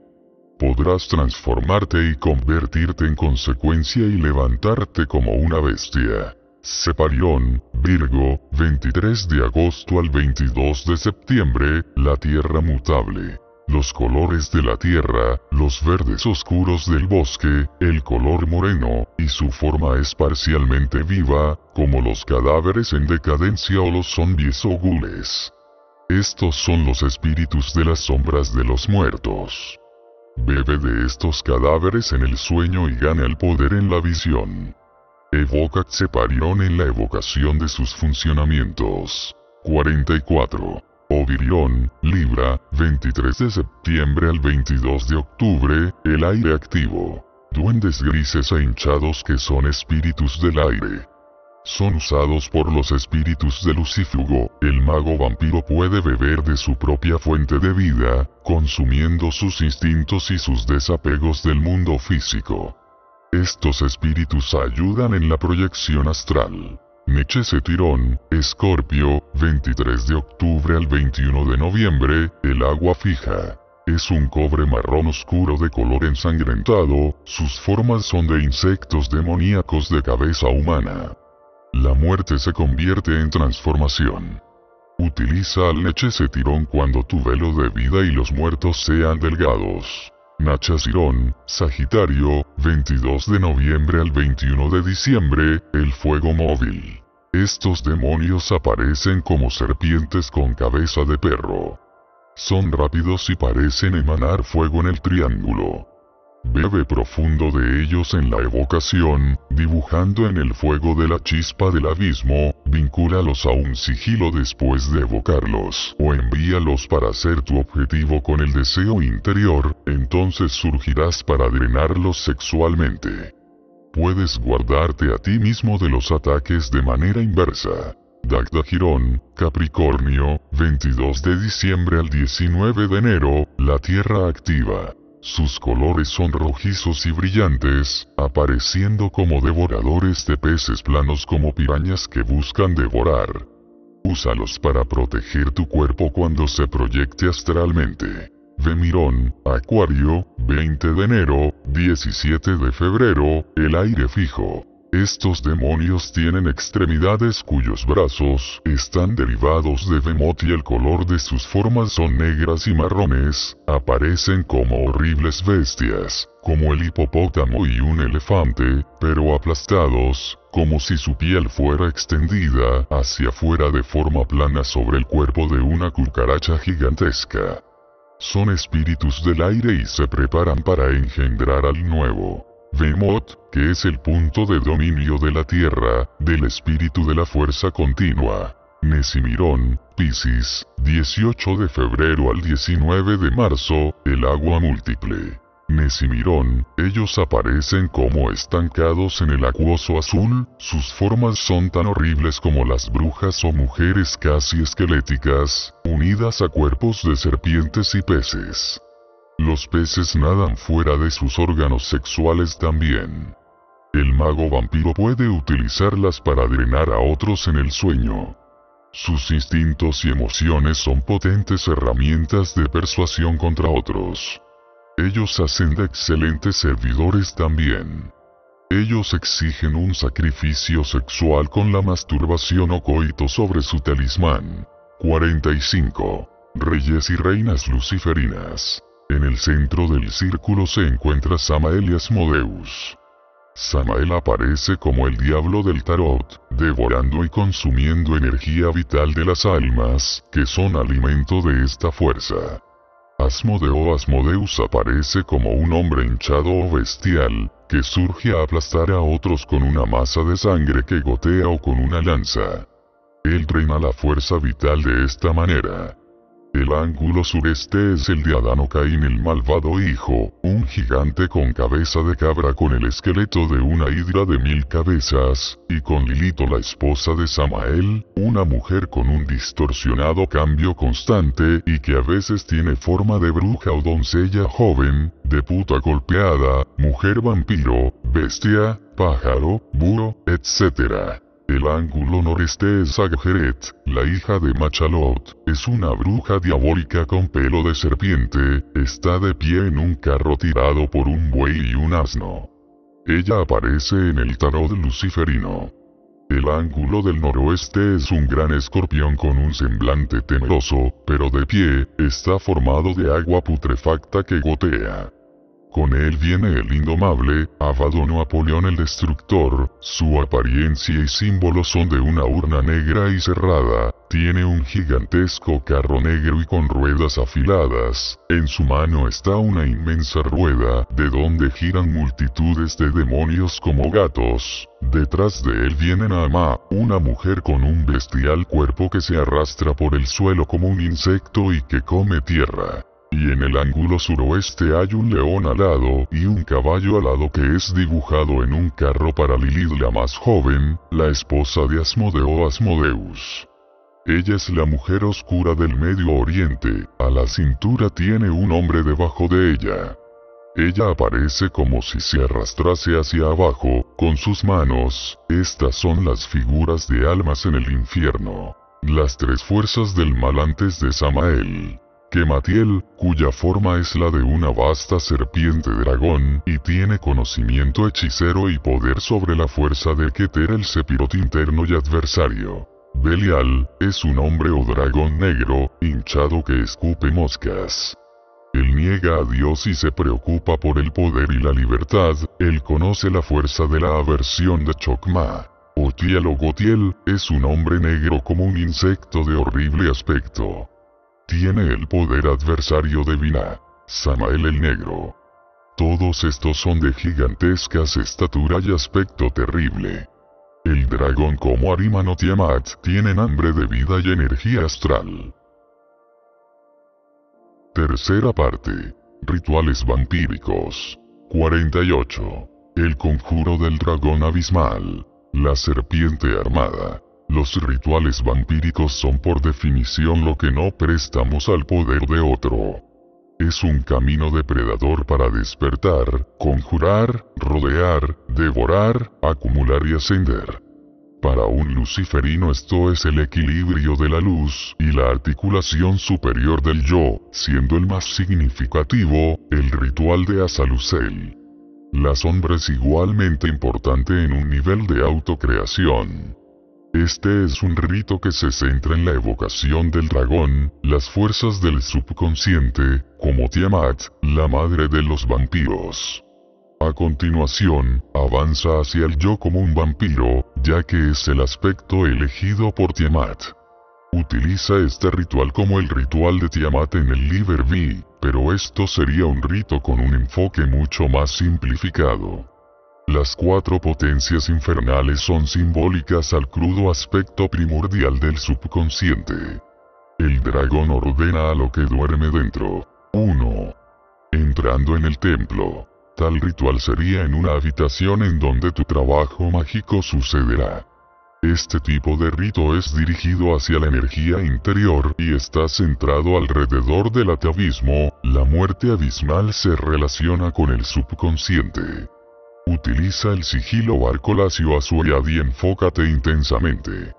podrás transformarte y convertirte en consecuencia y levantarte como una bestia. Separión, Virgo, 23 de agosto al 22 de septiembre, la tierra mutable. Los colores de la tierra, los verdes oscuros del bosque, el color moreno, y su forma es parcialmente viva, como los cadáveres en decadencia o los zombies ogules. Estos son los espíritus de las sombras de los muertos. Bebe de estos cadáveres en el sueño y gana el poder en la visión. Evoca Ceparión en la evocación de sus funcionamientos. 44. Ovirión, Libra, 23 de septiembre al 22 de octubre, el aire activo. Duendes grises e hinchados que son espíritus del aire son usados por los espíritus de Lucífugo, el mago vampiro puede beber de su propia fuente de vida, consumiendo sus instintos y sus desapegos del mundo físico. Estos espíritus ayudan en la proyección astral. Nechese Tirón, Escorpio, 23 de octubre al 21 de noviembre, el agua fija. Es un cobre marrón oscuro de color ensangrentado, sus formas son de insectos demoníacos de cabeza humana. La muerte se convierte en transformación. Utiliza al Tirón cuando tu velo de vida y los muertos sean delgados. Nacha Sagitario, 22 de noviembre al 21 de diciembre, el fuego móvil. Estos demonios aparecen como serpientes con cabeza de perro. Son rápidos y parecen emanar fuego en el triángulo. Bebe profundo de ellos en la evocación, dibujando en el fuego de la chispa del abismo, vincúlalos a un sigilo después de evocarlos, o envíalos para ser tu objetivo con el deseo interior, entonces surgirás para drenarlos sexualmente. Puedes guardarte a ti mismo de los ataques de manera inversa. Dagda Girón, Capricornio, 22 de diciembre al 19 de enero, la Tierra activa. Sus colores son rojizos y brillantes, apareciendo como devoradores de peces planos como pirañas que buscan devorar. Úsalos para proteger tu cuerpo cuando se proyecte astralmente. Vemirón, Acuario, 20 de enero, 17 de febrero, el aire fijo. Estos demonios tienen extremidades cuyos brazos están derivados de bemot y el color de sus formas son negras y marrones, aparecen como horribles bestias, como el hipopótamo y un elefante, pero aplastados, como si su piel fuera extendida hacia afuera de forma plana sobre el cuerpo de una cucaracha gigantesca. Son espíritus del aire y se preparan para engendrar al nuevo. Vemot, que es el punto de dominio de la Tierra, del espíritu de la fuerza continua. Nesimirón, Piscis, 18 de febrero al 19 de marzo, el agua múltiple. Nesimirón, ellos aparecen como estancados en el acuoso azul, sus formas son tan horribles como las brujas o mujeres casi esqueléticas, unidas a cuerpos de serpientes y peces. Los peces nadan fuera de sus órganos sexuales también. El mago vampiro puede utilizarlas para drenar a otros en el sueño. Sus instintos y emociones son potentes herramientas de persuasión contra otros. Ellos hacen de excelentes servidores también. Ellos exigen un sacrificio sexual con la masturbación o coito sobre su talismán. 45. Reyes y reinas luciferinas. En el centro del círculo se encuentra Samael y Asmodeus. Samael aparece como el diablo del tarot, devorando y consumiendo energía vital de las almas, que son alimento de esta fuerza. Asmodeo Asmodeus aparece como un hombre hinchado o bestial, que surge a aplastar a otros con una masa de sangre que gotea o con una lanza. Él reina la fuerza vital de esta manera. El ángulo sureste es el de Adán Caín el malvado hijo, un gigante con cabeza de cabra con el esqueleto de una hidra de mil cabezas, y con Lilito la esposa de Samael, una mujer con un distorsionado cambio constante y que a veces tiene forma de bruja o doncella joven, de puta golpeada, mujer vampiro, bestia, pájaro, burro, etc. El ángulo noreste es Aggeret, la hija de Machalot, es una bruja diabólica con pelo de serpiente, está de pie en un carro tirado por un buey y un asno. Ella aparece en el tarot luciferino. El ángulo del noroeste es un gran escorpión con un semblante temeroso, pero de pie, está formado de agua putrefacta que gotea. Con él viene el indomable, o Napoleón el Destructor, su apariencia y símbolo son de una urna negra y cerrada, tiene un gigantesco carro negro y con ruedas afiladas, en su mano está una inmensa rueda, de donde giran multitudes de demonios como gatos, Detrás de él viene Ama, una mujer con un bestial cuerpo que se arrastra por el suelo como un insecto y que come tierra y en el ángulo suroeste hay un león alado y un caballo alado que es dibujado en un carro para Lilith la más joven, la esposa de Asmodeo Asmodeus. Ella es la mujer oscura del Medio Oriente, a la cintura tiene un hombre debajo de ella. Ella aparece como si se arrastrase hacia abajo, con sus manos, estas son las figuras de almas en el infierno. Las tres fuerzas del mal antes de Samael que cuya forma es la de una vasta serpiente dragón, y tiene conocimiento hechicero y poder sobre la fuerza de Keter el sepirote interno y adversario. Belial, es un hombre o dragón negro, hinchado que escupe moscas. Él niega a Dios y se preocupa por el poder y la libertad, él conoce la fuerza de la aversión de Chokma. Otiel o Gotiel, es un hombre negro como un insecto de horrible aspecto tiene el poder adversario de Vina, Samael el Negro. Todos estos son de gigantescas estatura y aspecto terrible. El dragón como Ariman o Tiamat tienen hambre de vida y energía astral. Tercera parte. Rituales vampíricos. 48. El conjuro del dragón abismal. La serpiente armada. Los rituales vampíricos son por definición lo que no prestamos al poder de otro. Es un camino depredador para despertar, conjurar, rodear, devorar, acumular y ascender. Para un luciferino esto es el equilibrio de la luz y la articulación superior del yo, siendo el más significativo, el ritual de Azalucel. La sombra es igualmente importante en un nivel de autocreación. Este es un rito que se centra en la evocación del dragón, las fuerzas del subconsciente, como Tiamat, la madre de los vampiros. A continuación, avanza hacia el yo como un vampiro, ya que es el aspecto elegido por Tiamat. Utiliza este ritual como el ritual de Tiamat en el Liber V, pero esto sería un rito con un enfoque mucho más simplificado. Las cuatro potencias infernales son simbólicas al crudo aspecto primordial del subconsciente. El dragón ordena a lo que duerme dentro. 1. Entrando en el templo. Tal ritual sería en una habitación en donde tu trabajo mágico sucederá. Este tipo de rito es dirigido hacia la energía interior y está centrado alrededor del atavismo, la muerte abismal se relaciona con el subconsciente. Utiliza el sigilo Barcolacio arcolacio a y enfócate intensamente.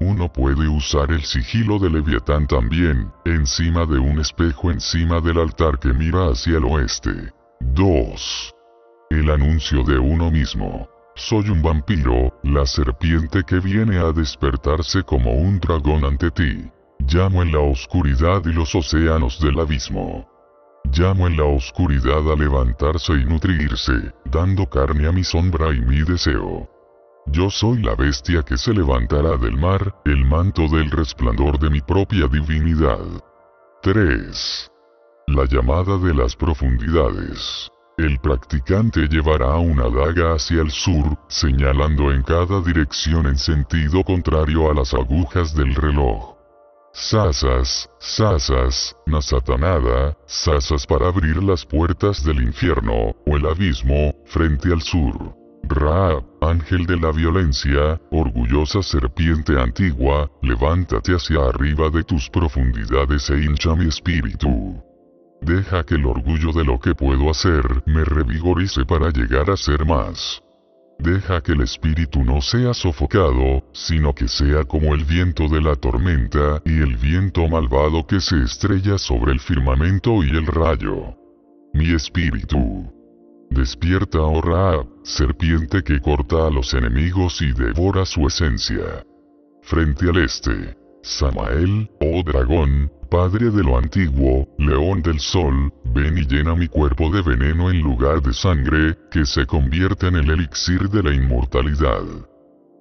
Uno puede usar el sigilo de Leviatán también, encima de un espejo encima del altar que mira hacia el oeste. 2. El anuncio de uno mismo. Soy un vampiro, la serpiente que viene a despertarse como un dragón ante ti. Llamo en la oscuridad y los océanos del abismo llamo en la oscuridad a levantarse y nutrirse, dando carne a mi sombra y mi deseo. Yo soy la bestia que se levantará del mar, el manto del resplandor de mi propia divinidad. 3. La llamada de las profundidades. El practicante llevará una daga hacia el sur, señalando en cada dirección en sentido contrario a las agujas del reloj. Sasas, sasas, satanada, sasas para abrir las puertas del infierno, o el abismo, frente al sur. Ra, ángel de la violencia, orgullosa serpiente antigua, levántate hacia arriba de tus profundidades e hincha mi espíritu. Deja que el orgullo de lo que puedo hacer me revigorice para llegar a ser más. Deja que el espíritu no sea sofocado, sino que sea como el viento de la tormenta y el viento malvado que se estrella sobre el firmamento y el rayo. Mi espíritu. Despierta, oh Raab, serpiente que corta a los enemigos y devora su esencia. Frente al este. Samael, oh dragón, padre de lo antiguo, león del sol, ven y llena mi cuerpo de veneno en lugar de sangre, que se convierte en el elixir de la inmortalidad.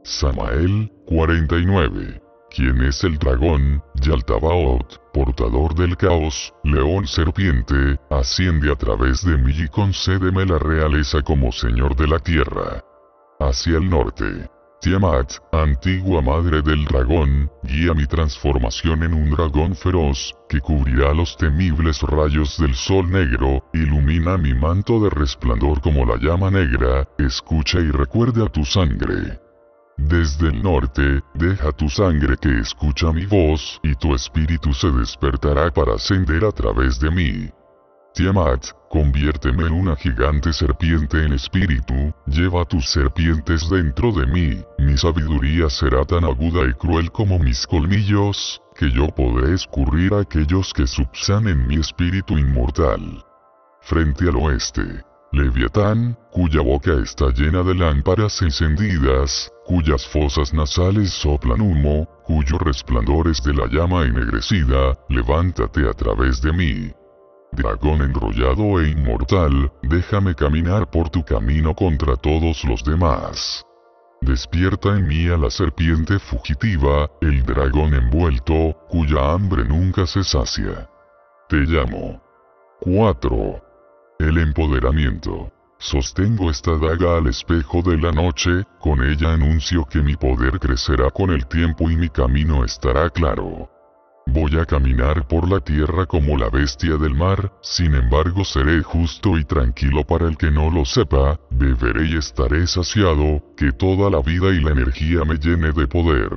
Samael, 49. Quien es el dragón, Yaltabaoth, portador del caos, león serpiente, asciende a través de mí y concédeme la realeza como señor de la tierra. Hacia el norte. Tiamat, antigua madre del dragón, guía mi transformación en un dragón feroz, que cubrirá los temibles rayos del sol negro, ilumina mi manto de resplandor como la llama negra, escucha y recuerda tu sangre. Desde el norte, deja tu sangre que escucha mi voz, y tu espíritu se despertará para ascender a través de mí. Tiamat, conviérteme en una gigante serpiente en espíritu, lleva tus serpientes dentro de mí, mi sabiduría será tan aguda y cruel como mis colmillos, que yo podré escurrir a aquellos que subsanen mi espíritu inmortal. Frente al oeste, Leviatán, cuya boca está llena de lámparas encendidas, cuyas fosas nasales soplan humo, cuyo resplandor es de la llama ennegrecida, levántate a través de mí, Dragón enrollado e inmortal, déjame caminar por tu camino contra todos los demás. Despierta en mí a la serpiente fugitiva, el dragón envuelto, cuya hambre nunca se sacia. Te llamo. 4. El empoderamiento. Sostengo esta daga al espejo de la noche, con ella anuncio que mi poder crecerá con el tiempo y mi camino estará claro. Voy a caminar por la tierra como la bestia del mar, sin embargo seré justo y tranquilo para el que no lo sepa, beberé y estaré saciado, que toda la vida y la energía me llene de poder.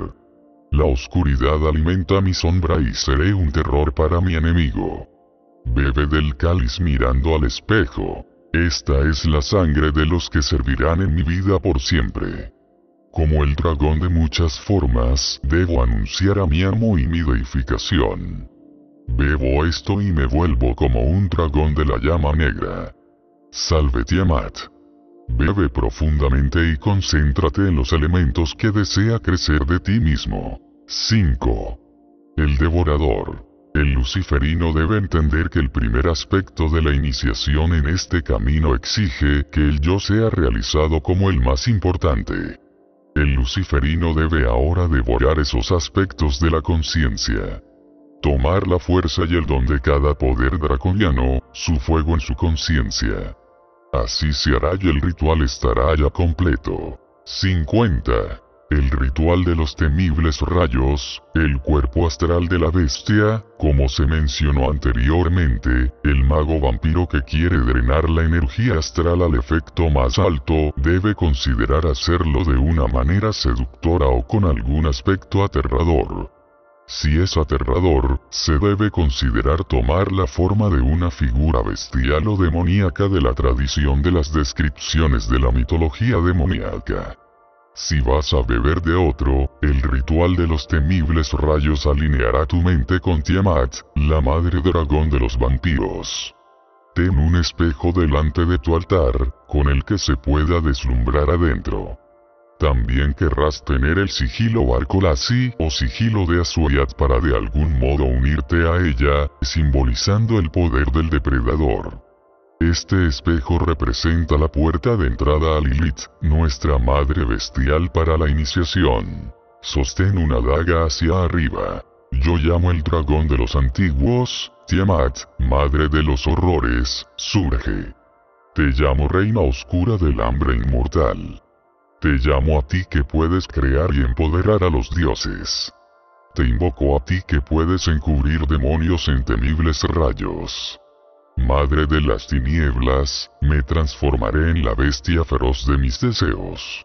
La oscuridad alimenta mi sombra y seré un terror para mi enemigo. Bebe del cáliz mirando al espejo. Esta es la sangre de los que servirán en mi vida por siempre. Como el dragón de muchas formas, debo anunciar a mi amo y mi deificación. Bebo esto y me vuelvo como un dragón de la llama negra. Salve Tiamat. Bebe profundamente y concéntrate en los elementos que desea crecer de ti mismo. 5. El devorador. El luciferino debe entender que el primer aspecto de la iniciación en este camino exige que el yo sea realizado como el más importante. El luciferino debe ahora devorar esos aspectos de la conciencia. Tomar la fuerza y el don de cada poder draconiano, su fuego en su conciencia. Así se hará y el ritual estará ya completo. 50 el ritual de los temibles rayos, el cuerpo astral de la bestia, como se mencionó anteriormente, el mago vampiro que quiere drenar la energía astral al efecto más alto debe considerar hacerlo de una manera seductora o con algún aspecto aterrador. Si es aterrador, se debe considerar tomar la forma de una figura bestial o demoníaca de la tradición de las descripciones de la mitología demoníaca. Si vas a beber de otro, el ritual de los temibles rayos alineará tu mente con Tiamat, la madre dragón de los vampiros. Ten un espejo delante de tu altar, con el que se pueda deslumbrar adentro. También querrás tener el sigilo Barcolasi o sigilo de Azuayat para de algún modo unirte a ella, simbolizando el poder del depredador. Este espejo representa la puerta de entrada a Lilith, nuestra madre bestial para la iniciación. Sostén una daga hacia arriba. Yo llamo el dragón de los antiguos, Tiamat, madre de los horrores, surge. Te llamo reina oscura del hambre inmortal. Te llamo a ti que puedes crear y empoderar a los dioses. Te invoco a ti que puedes encubrir demonios en temibles rayos. Madre de las tinieblas, me transformaré en la bestia feroz de mis deseos.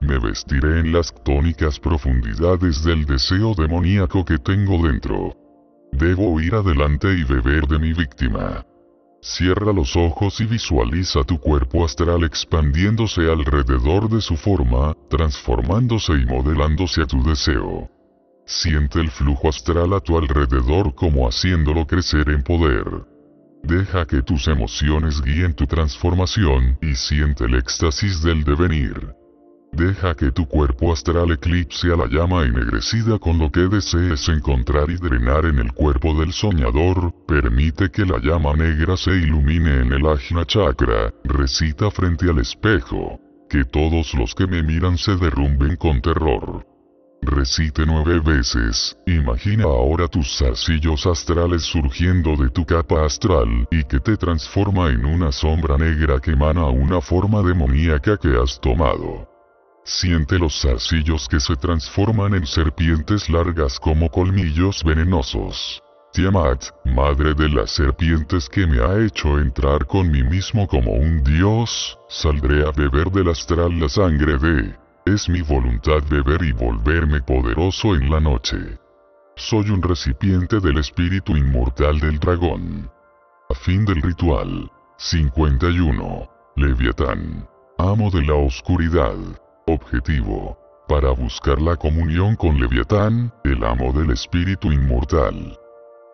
Me vestiré en las tónicas profundidades del deseo demoníaco que tengo dentro. Debo ir adelante y beber de mi víctima. Cierra los ojos y visualiza tu cuerpo astral expandiéndose alrededor de su forma, transformándose y modelándose a tu deseo. Siente el flujo astral a tu alrededor como haciéndolo crecer en poder. Deja que tus emociones guíen tu transformación y siente el éxtasis del devenir. Deja que tu cuerpo astral eclipse a la llama ennegrecida con lo que desees encontrar y drenar en el cuerpo del soñador, permite que la llama negra se ilumine en el ajna chakra, recita frente al espejo. Que todos los que me miran se derrumben con terror. Recite nueve veces, imagina ahora tus zarcillos astrales surgiendo de tu capa astral y que te transforma en una sombra negra que emana una forma demoníaca que has tomado. Siente los zarcillos que se transforman en serpientes largas como colmillos venenosos. Tiamat, madre de las serpientes que me ha hecho entrar con mí mismo como un dios, saldré a beber del astral la sangre de es mi voluntad beber y volverme poderoso en la noche. Soy un recipiente del espíritu inmortal del dragón. A fin del ritual. 51. Leviatán. Amo de la oscuridad. Objetivo. Para buscar la comunión con Leviatán, el amo del espíritu inmortal.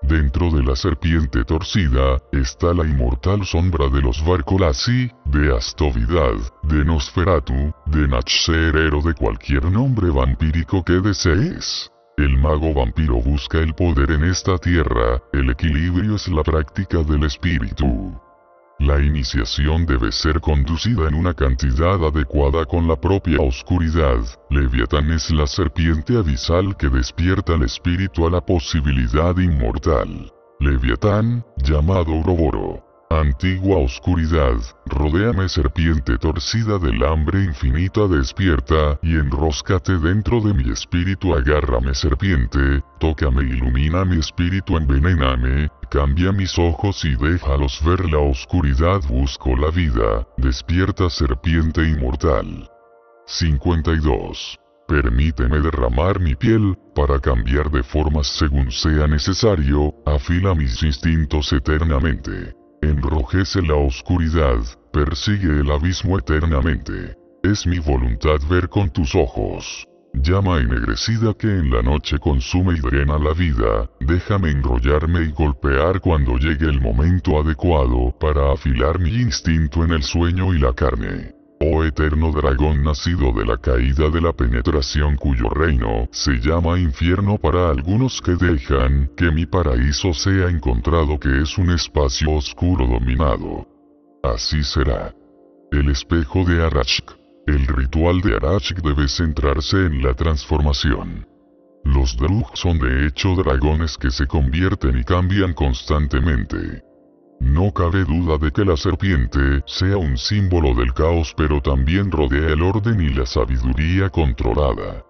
Dentro de la serpiente torcida, está la inmortal sombra de los Varkolasi, de Astovidad, de Nosferatu, de Nachserero de cualquier nombre vampírico que desees. El mago vampiro busca el poder en esta tierra, el equilibrio es la práctica del espíritu. La iniciación debe ser conducida en una cantidad adecuada con la propia oscuridad. Leviatán es la serpiente abisal que despierta al espíritu a la posibilidad inmortal. Leviatán, llamado Uroboro, Antigua oscuridad, rodéame serpiente torcida del hambre infinita despierta, y enróscate dentro de mi espíritu agárrame serpiente, tócame ilumina mi espíritu envenéname, cambia mis ojos y déjalos ver la oscuridad busco la vida, despierta serpiente inmortal. 52. Permíteme derramar mi piel, para cambiar de formas según sea necesario, afila mis instintos eternamente. Enrojece la oscuridad, persigue el abismo eternamente. Es mi voluntad ver con tus ojos. Llama ennegrecida que en la noche consume y drena la vida, déjame enrollarme y golpear cuando llegue el momento adecuado para afilar mi instinto en el sueño y la carne. Oh eterno dragón nacido de la caída de la penetración cuyo reino se llama infierno para algunos que dejan que mi paraíso sea encontrado que es un espacio oscuro dominado. Así será. El espejo de Arashk. El ritual de Arashk debe centrarse en la transformación. Los Drug son de hecho dragones que se convierten y cambian constantemente. No cabe duda de que la serpiente sea un símbolo del caos pero también rodea el orden y la sabiduría controlada.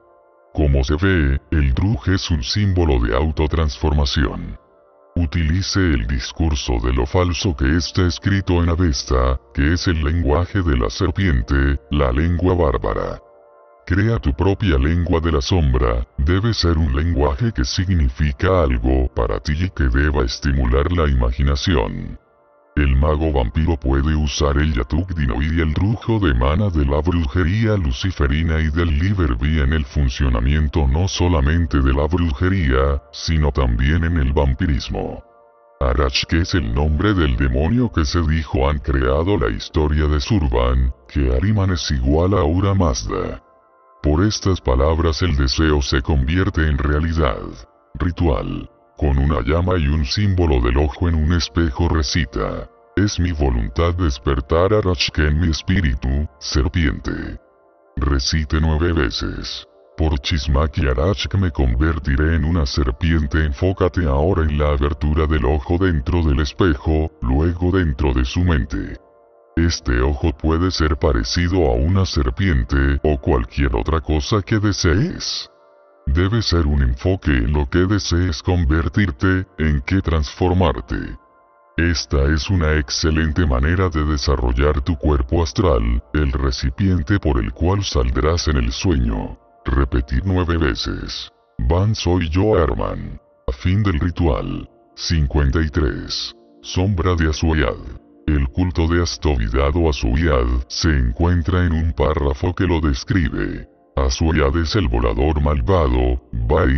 Como se ve, el Druj es un símbolo de autotransformación. Utilice el discurso de lo falso que está escrito en Avesta, que es el lenguaje de la serpiente, la lengua bárbara. Crea tu propia lengua de la sombra, debe ser un lenguaje que significa algo para ti y que deba estimular la imaginación. El mago vampiro puede usar el Yatuk Dinoid y el rujo de mana de la brujería luciferina y del liverby en el funcionamiento no solamente de la brujería, sino también en el vampirismo. Arash que es el nombre del demonio que se dijo han creado la historia de Surban, que Ariman es igual a Uramazda. Por estas palabras el deseo se convierte en realidad. Ritual. Con una llama y un símbolo del ojo en un espejo recita. Es mi voluntad despertar a que en mi espíritu, serpiente. Recite nueve veces. Por Chismak y Arashk me convertiré en una serpiente. Enfócate ahora en la abertura del ojo dentro del espejo, luego dentro de su mente. Este ojo puede ser parecido a una serpiente o cualquier otra cosa que desees. Debe ser un enfoque en lo que desees convertirte, en qué transformarte. Esta es una excelente manera de desarrollar tu cuerpo astral, el recipiente por el cual saldrás en el sueño. Repetir nueve veces. Van soy yo Herman. A fin del ritual. 53. Sombra de Azuayad. El culto de Astovidad o se encuentra en un párrafo que lo describe. Asuiad es el volador malvado,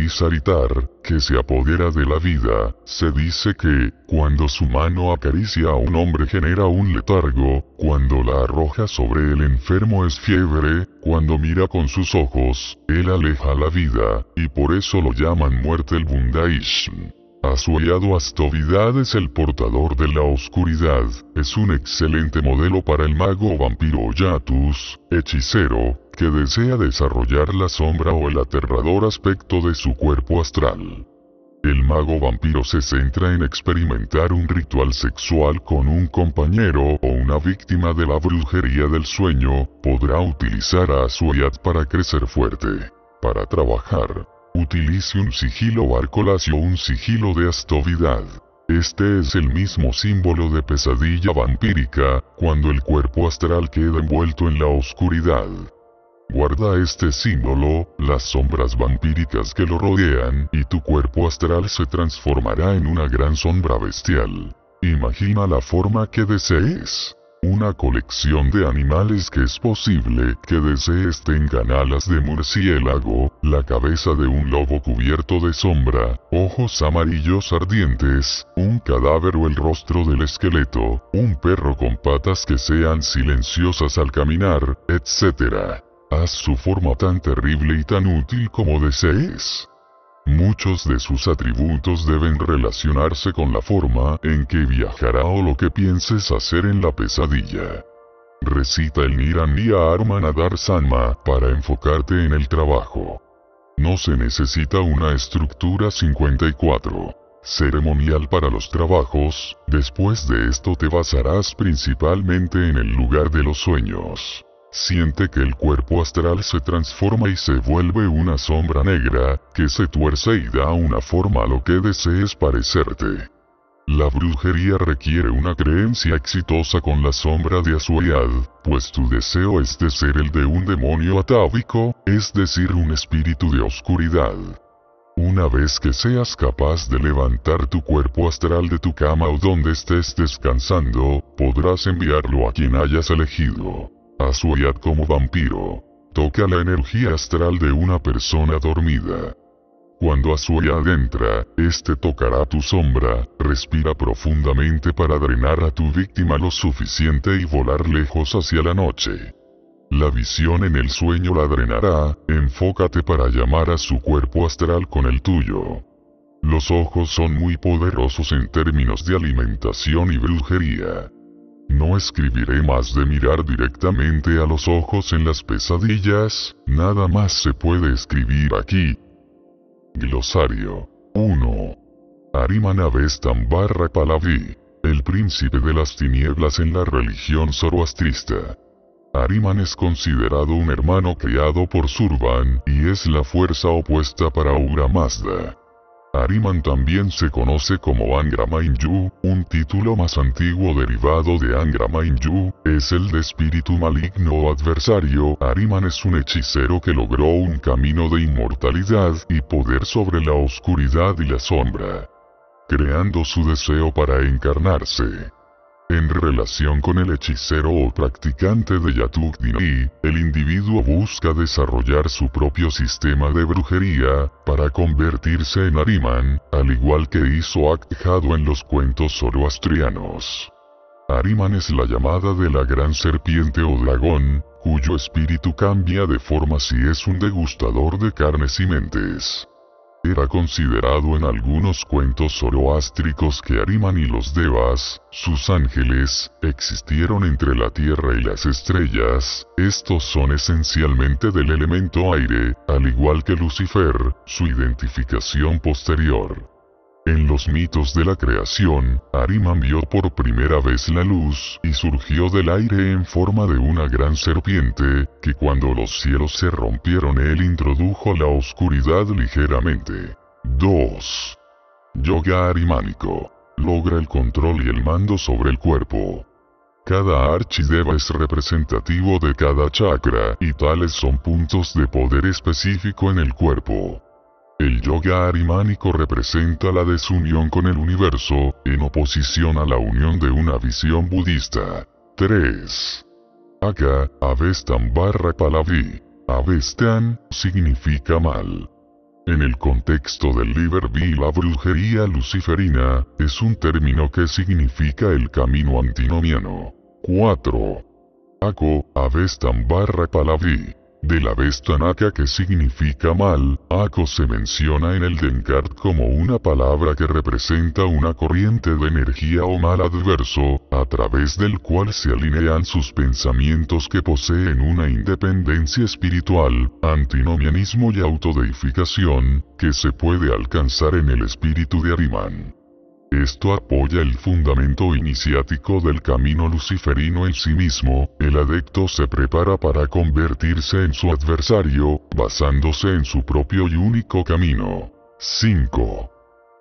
Saritar, que se apodera de la vida. Se dice que, cuando su mano acaricia a un hombre genera un letargo, cuando la arroja sobre el enfermo es fiebre, cuando mira con sus ojos, él aleja la vida, y por eso lo llaman muerte el Bundaishm. A Astovidad es el portador de la oscuridad, es un excelente modelo para el mago vampiro Yatus, hechicero, que desea desarrollar la sombra o el aterrador aspecto de su cuerpo astral. El mago vampiro se centra en experimentar un ritual sexual con un compañero o una víctima de la brujería del sueño, podrá utilizar a Azuayad para crecer fuerte. Para trabajar, Utilice un sigilo barcolacio o un sigilo de astovidad. Este es el mismo símbolo de pesadilla vampírica, cuando el cuerpo astral queda envuelto en la oscuridad. Guarda este símbolo, las sombras vampíricas que lo rodean, y tu cuerpo astral se transformará en una gran sombra bestial. Imagina la forma que desees. Una colección de animales que es posible que desees tengan alas de murciélago, la cabeza de un lobo cubierto de sombra, ojos amarillos ardientes, un cadáver o el rostro del esqueleto, un perro con patas que sean silenciosas al caminar, etc. Haz su forma tan terrible y tan útil como desees. Muchos de sus atributos deben relacionarse con la forma en que viajará o lo que pienses hacer en la pesadilla. Recita el Niraniya Armanadar Sanma para enfocarte en el trabajo. No se necesita una estructura 54 ceremonial para los trabajos, después de esto te basarás principalmente en el lugar de los sueños. Siente que el cuerpo astral se transforma y se vuelve una sombra negra, que se tuerce y da una forma a lo que desees parecerte. La brujería requiere una creencia exitosa con la sombra de Azuayad, pues tu deseo es de ser el de un demonio atávico, es decir, un espíritu de oscuridad. Una vez que seas capaz de levantar tu cuerpo astral de tu cama o donde estés descansando, podrás enviarlo a quien hayas elegido a como vampiro. Toca la energía astral de una persona dormida. Cuando Azuayad entra, este tocará tu sombra, respira profundamente para drenar a tu víctima lo suficiente y volar lejos hacia la noche. La visión en el sueño la drenará, enfócate para llamar a su cuerpo astral con el tuyo. Los ojos son muy poderosos en términos de alimentación y brujería. No escribiré más de mirar directamente a los ojos en las pesadillas, nada más se puede escribir aquí. Glosario 1. Avestan barra Palavi, El príncipe de las tinieblas en la religión zoroastrista. Ariman es considerado un hermano creado por Surban, y es la fuerza opuesta para Uramazda. Mazda. Ariman también se conoce como Angra Mainyu, un título más antiguo derivado de Angra Mainyu, es el de espíritu maligno o adversario. Ariman es un hechicero que logró un camino de inmortalidad y poder sobre la oscuridad y la sombra, creando su deseo para encarnarse. En relación con el hechicero o practicante de Yatuk Dini, el individuo busca desarrollar su propio sistema de brujería, para convertirse en Ariman, al igual que hizo Akjado en los cuentos zoroastrianos. Ariman es la llamada de la gran serpiente o dragón, cuyo espíritu cambia de forma si es un degustador de carnes y mentes. Era considerado en algunos cuentos zoroástricos que Ariman y los Devas, sus ángeles, existieron entre la tierra y las estrellas, estos son esencialmente del elemento aire, al igual que Lucifer, su identificación posterior. En los mitos de la creación, Ariman vio por primera vez la luz, y surgió del aire en forma de una gran serpiente, que cuando los cielos se rompieron él introdujo la oscuridad ligeramente. 2. Yoga arimánico. Logra el control y el mando sobre el cuerpo. Cada archideva es representativo de cada chakra, y tales son puntos de poder específico en el cuerpo. El yoga arimánico representa la desunión con el universo, en oposición a la unión de una visión budista. 3. Aka, Avestan barra palaví. Avestan, significa mal. En el contexto del Liberty, la brujería luciferina es un término que significa el camino antinomiano. 4. Ako, Avestan barra palaví. De la Vestanaka que significa mal, Ako se menciona en el Denkart como una palabra que representa una corriente de energía o mal adverso, a través del cual se alinean sus pensamientos que poseen una independencia espiritual, antinomianismo y autodeificación, que se puede alcanzar en el espíritu de Ariman. Esto apoya el fundamento iniciático del camino luciferino en sí mismo, el adepto se prepara para convertirse en su adversario, basándose en su propio y único camino. 5.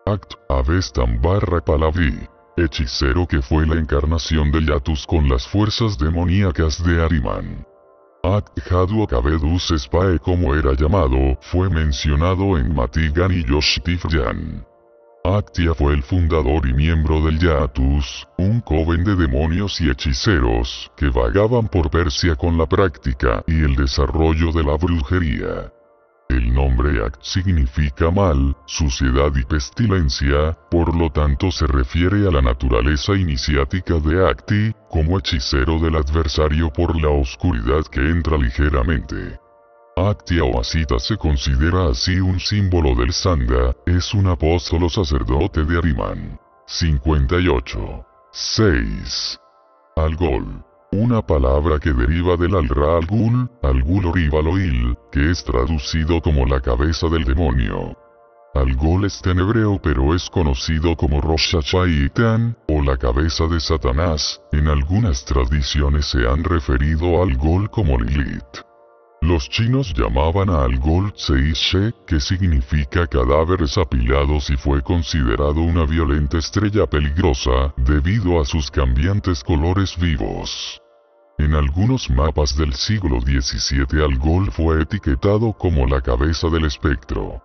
Act, Avestan barra Palavi. Hechicero que fue la encarnación de Yatus con las fuerzas demoníacas de Ariman. Jaduo Kavedus Spae como era llamado, fue mencionado en Matigan y Yoshtifyan. Actia fue el fundador y miembro del Yatus, un coven de demonios y hechiceros que vagaban por Persia con la práctica y el desarrollo de la brujería. El nombre Act significa mal, suciedad y pestilencia, por lo tanto se refiere a la naturaleza iniciática de Acti, como hechicero del adversario por la oscuridad que entra ligeramente. Actia o Asita se considera así un símbolo del sanda, es un apóstolo sacerdote de Arimán. 58. 6. Al-Gol. Una palabra que deriva del Alra al gul o Rivalo-Il, que es traducido como la cabeza del demonio. Algol es en hebreo pero es conocido como Rosh Chaitán, o la cabeza de Satanás, en algunas tradiciones se han referido al Gol como Lilith. Los chinos llamaban al gol Tsei que significa cadáveres apilados y fue considerado una violenta estrella peligrosa, debido a sus cambiantes colores vivos. En algunos mapas del siglo XVII al gol fue etiquetado como la cabeza del espectro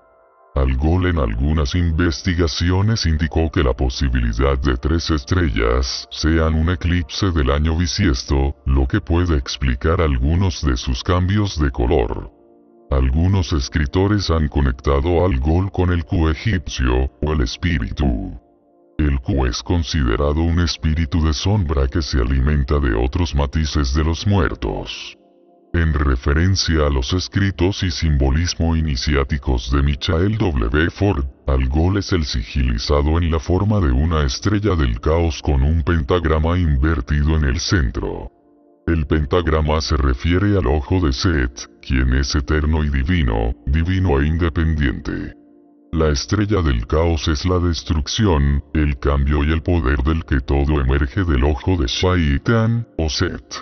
al gol en algunas investigaciones indicó que la posibilidad de tres estrellas sean un eclipse del año bisiesto, lo que puede explicar algunos de sus cambios de color. Algunos escritores han conectado al gol con el Q egipcio, o el espíritu. El Q es considerado un espíritu de sombra que se alimenta de otros matices de los muertos en referencia a los escritos y simbolismo iniciáticos de Michael W. Ford, Algol es el sigilizado en la forma de una estrella del caos con un pentagrama invertido en el centro. El pentagrama se refiere al ojo de Set, quien es eterno y divino, divino e independiente. La estrella del caos es la destrucción, el cambio y el poder del que todo emerge del ojo de Shaitan, o Set.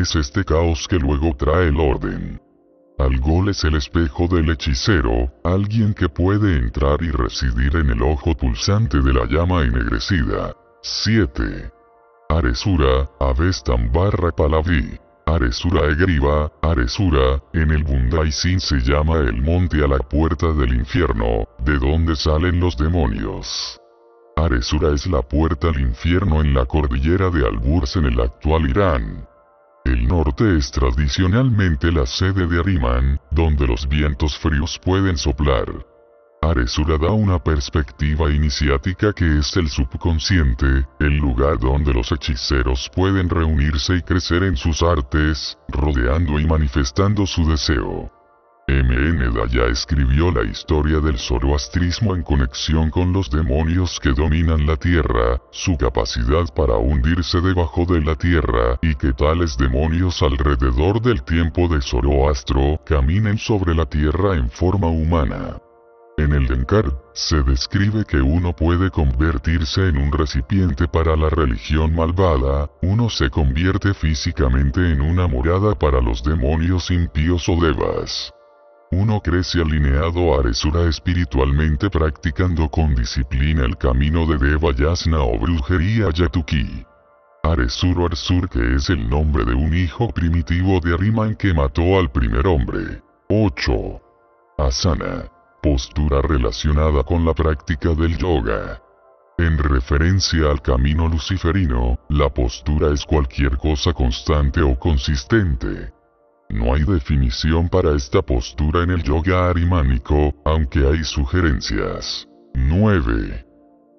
Es este caos que luego trae el orden. gol es el espejo del hechicero, alguien que puede entrar y residir en el ojo pulsante de la llama ennegrecida. 7. Aresura, Avestan barra palavi. Aresura Egriva, Aresura, en el Sin se llama el monte a la puerta del infierno, de donde salen los demonios. Aresura es la puerta al infierno en la cordillera de Alburz en el actual Irán. El norte es tradicionalmente la sede de Ariman, donde los vientos fríos pueden soplar. Aresura da una perspectiva iniciática que es el subconsciente, el lugar donde los hechiceros pueden reunirse y crecer en sus artes, rodeando y manifestando su deseo. M.N. Daya escribió la historia del zoroastrismo en conexión con los demonios que dominan la tierra, su capacidad para hundirse debajo de la tierra y que tales demonios alrededor del tiempo de Zoroastro caminen sobre la tierra en forma humana. En el Denkar, se describe que uno puede convertirse en un recipiente para la religión malvada, uno se convierte físicamente en una morada para los demonios impíos o devas. Uno crece alineado a Aresura espiritualmente practicando con disciplina el camino de Deva o brujería Yatuki. o Arsur que es el nombre de un hijo primitivo de Ariman que mató al primer hombre. 8. Asana. Postura relacionada con la práctica del yoga. En referencia al camino luciferino, la postura es cualquier cosa constante o consistente, no hay definición para esta postura en el yoga arimánico, aunque hay sugerencias. 9.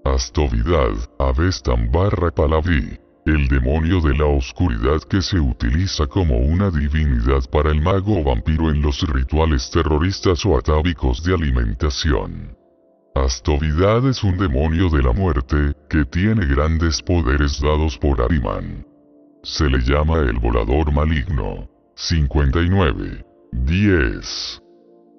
Astovidad, Avestan barra El demonio de la oscuridad que se utiliza como una divinidad para el mago vampiro en los rituales terroristas o atávicos de alimentación. Astovidad es un demonio de la muerte, que tiene grandes poderes dados por Ariman. Se le llama el volador maligno. 59. 10.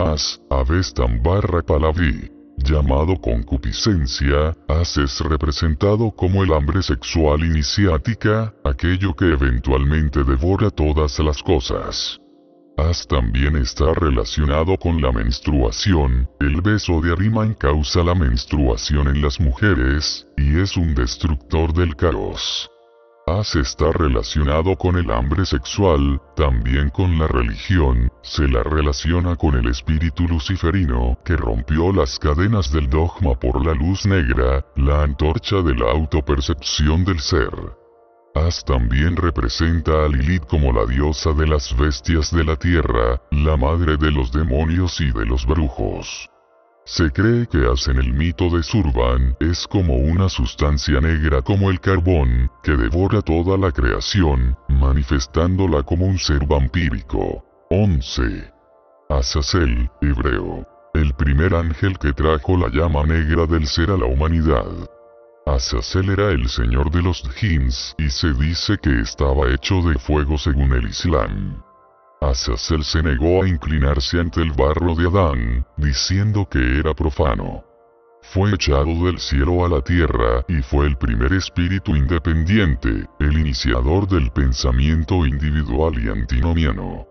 AS avestan barra palaví, llamado concupiscencia, AS es representado como el hambre sexual iniciática, aquello que eventualmente devora todas las cosas. As también está relacionado con la menstruación, el beso de Ariman causa la menstruación en las mujeres, y es un destructor del caos. As está relacionado con el hambre sexual, también con la religión, se la relaciona con el espíritu luciferino que rompió las cadenas del dogma por la luz negra, la antorcha de la autopercepción del ser. As también representa a Lilith como la diosa de las bestias de la tierra, la madre de los demonios y de los brujos. Se cree que hacen el mito de Surban, es como una sustancia negra como el carbón, que devora toda la creación, manifestándola como un ser vampírico. 11. Azazel, hebreo. El primer ángel que trajo la llama negra del ser a la humanidad. Azazel era el señor de los djins y se dice que estaba hecho de fuego según el Islam. Azazel se negó a inclinarse ante el barro de Adán, diciendo que era profano. Fue echado del cielo a la tierra y fue el primer espíritu independiente, el iniciador del pensamiento individual y antinomiano.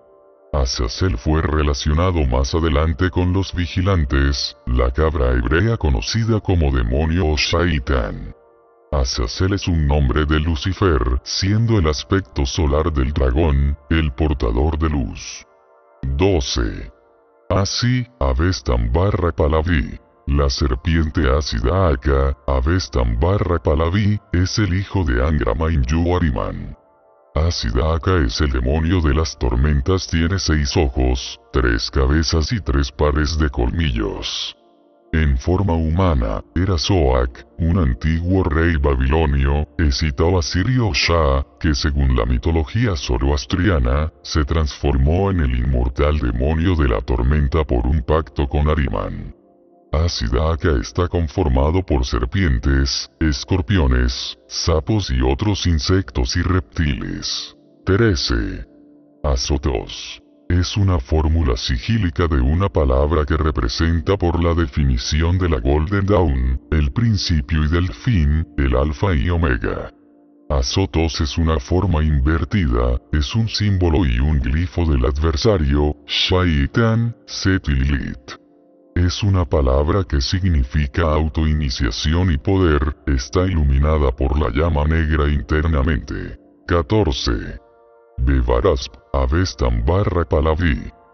Azazel fue relacionado más adelante con los vigilantes, la cabra hebrea conocida como demonio o shaitán. Azazel es un nombre de Lucifer, siendo el aspecto solar del dragón, el portador de luz. 12. Así, Avestan barra Palaví. La serpiente ácida Aka, Avestan barra Palaví, es el hijo de Angra Mainyu Ariman. es el demonio de las tormentas, tiene seis ojos, tres cabezas y tres pares de colmillos en forma humana, era Zoac, un antiguo rey babilonio, a Sirio Shah, que según la mitología zoroastriana, se transformó en el inmortal demonio de la tormenta por un pacto con Ariman. Asidaka está conformado por serpientes, escorpiones, sapos y otros insectos y reptiles. 13. Azotos. Es una fórmula sigílica de una palabra que representa por la definición de la Golden Dawn, el principio y del fin, el alfa y omega. Azotos es una forma invertida, es un símbolo y un glifo del adversario, Shaitan, Set Es una palabra que significa autoiniciación y poder, está iluminada por la llama negra internamente. 14. Bevarasp, Avestan barra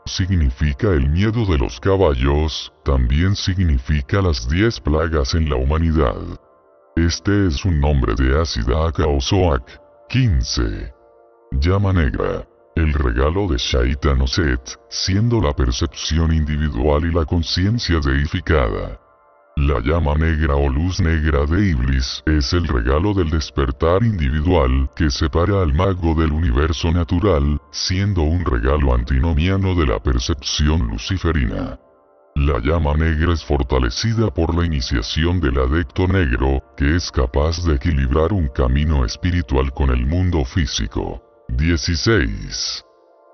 Significa el miedo de los caballos, también significa las 10 plagas en la humanidad. Este es un nombre de ácida Osoak. 15. Llama negra. El regalo de Shaitan Oset, siendo la percepción individual y la conciencia deificada. La llama negra o luz negra de Iblis es el regalo del despertar individual que separa al mago del universo natural, siendo un regalo antinomiano de la percepción luciferina. La llama negra es fortalecida por la iniciación del Adepto negro, que es capaz de equilibrar un camino espiritual con el mundo físico. 16.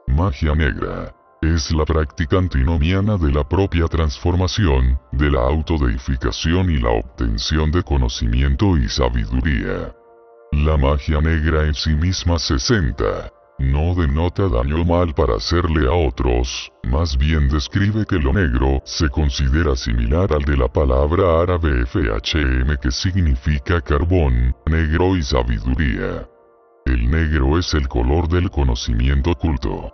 Magia negra es la práctica antinomiana de la propia transformación, de la autodeificación y la obtención de conocimiento y sabiduría. La magia negra en sí misma se senta, no denota daño o mal para hacerle a otros, más bien describe que lo negro se considera similar al de la palabra árabe FHM que significa carbón, negro y sabiduría. El negro es el color del conocimiento oculto.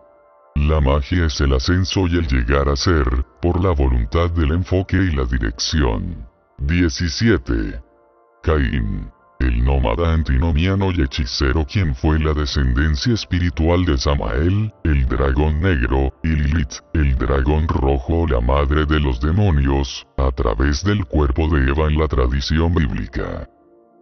La magia es el ascenso y el llegar a ser, por la voluntad del enfoque y la dirección. 17. Caín. El nómada antinomiano y hechicero quien fue la descendencia espiritual de Samael, el dragón negro, y Lilith, el dragón rojo o la madre de los demonios, a través del cuerpo de Eva en la tradición bíblica.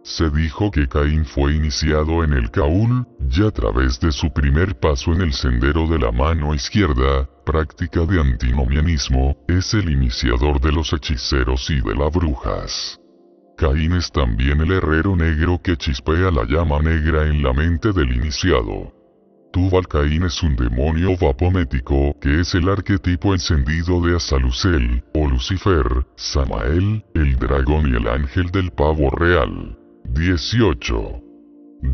Se dijo que Caín fue iniciado en el Caúl, ya a través de su primer paso en el sendero de la mano izquierda, práctica de antinomianismo, es el iniciador de los hechiceros y de las brujas. Caín es también el herrero negro que chispea la llama negra en la mente del iniciado. Tubal Caín es un demonio vapomético que es el arquetipo encendido de Asalucel o Lucifer, Samael, el dragón y el ángel del pavo real. 18.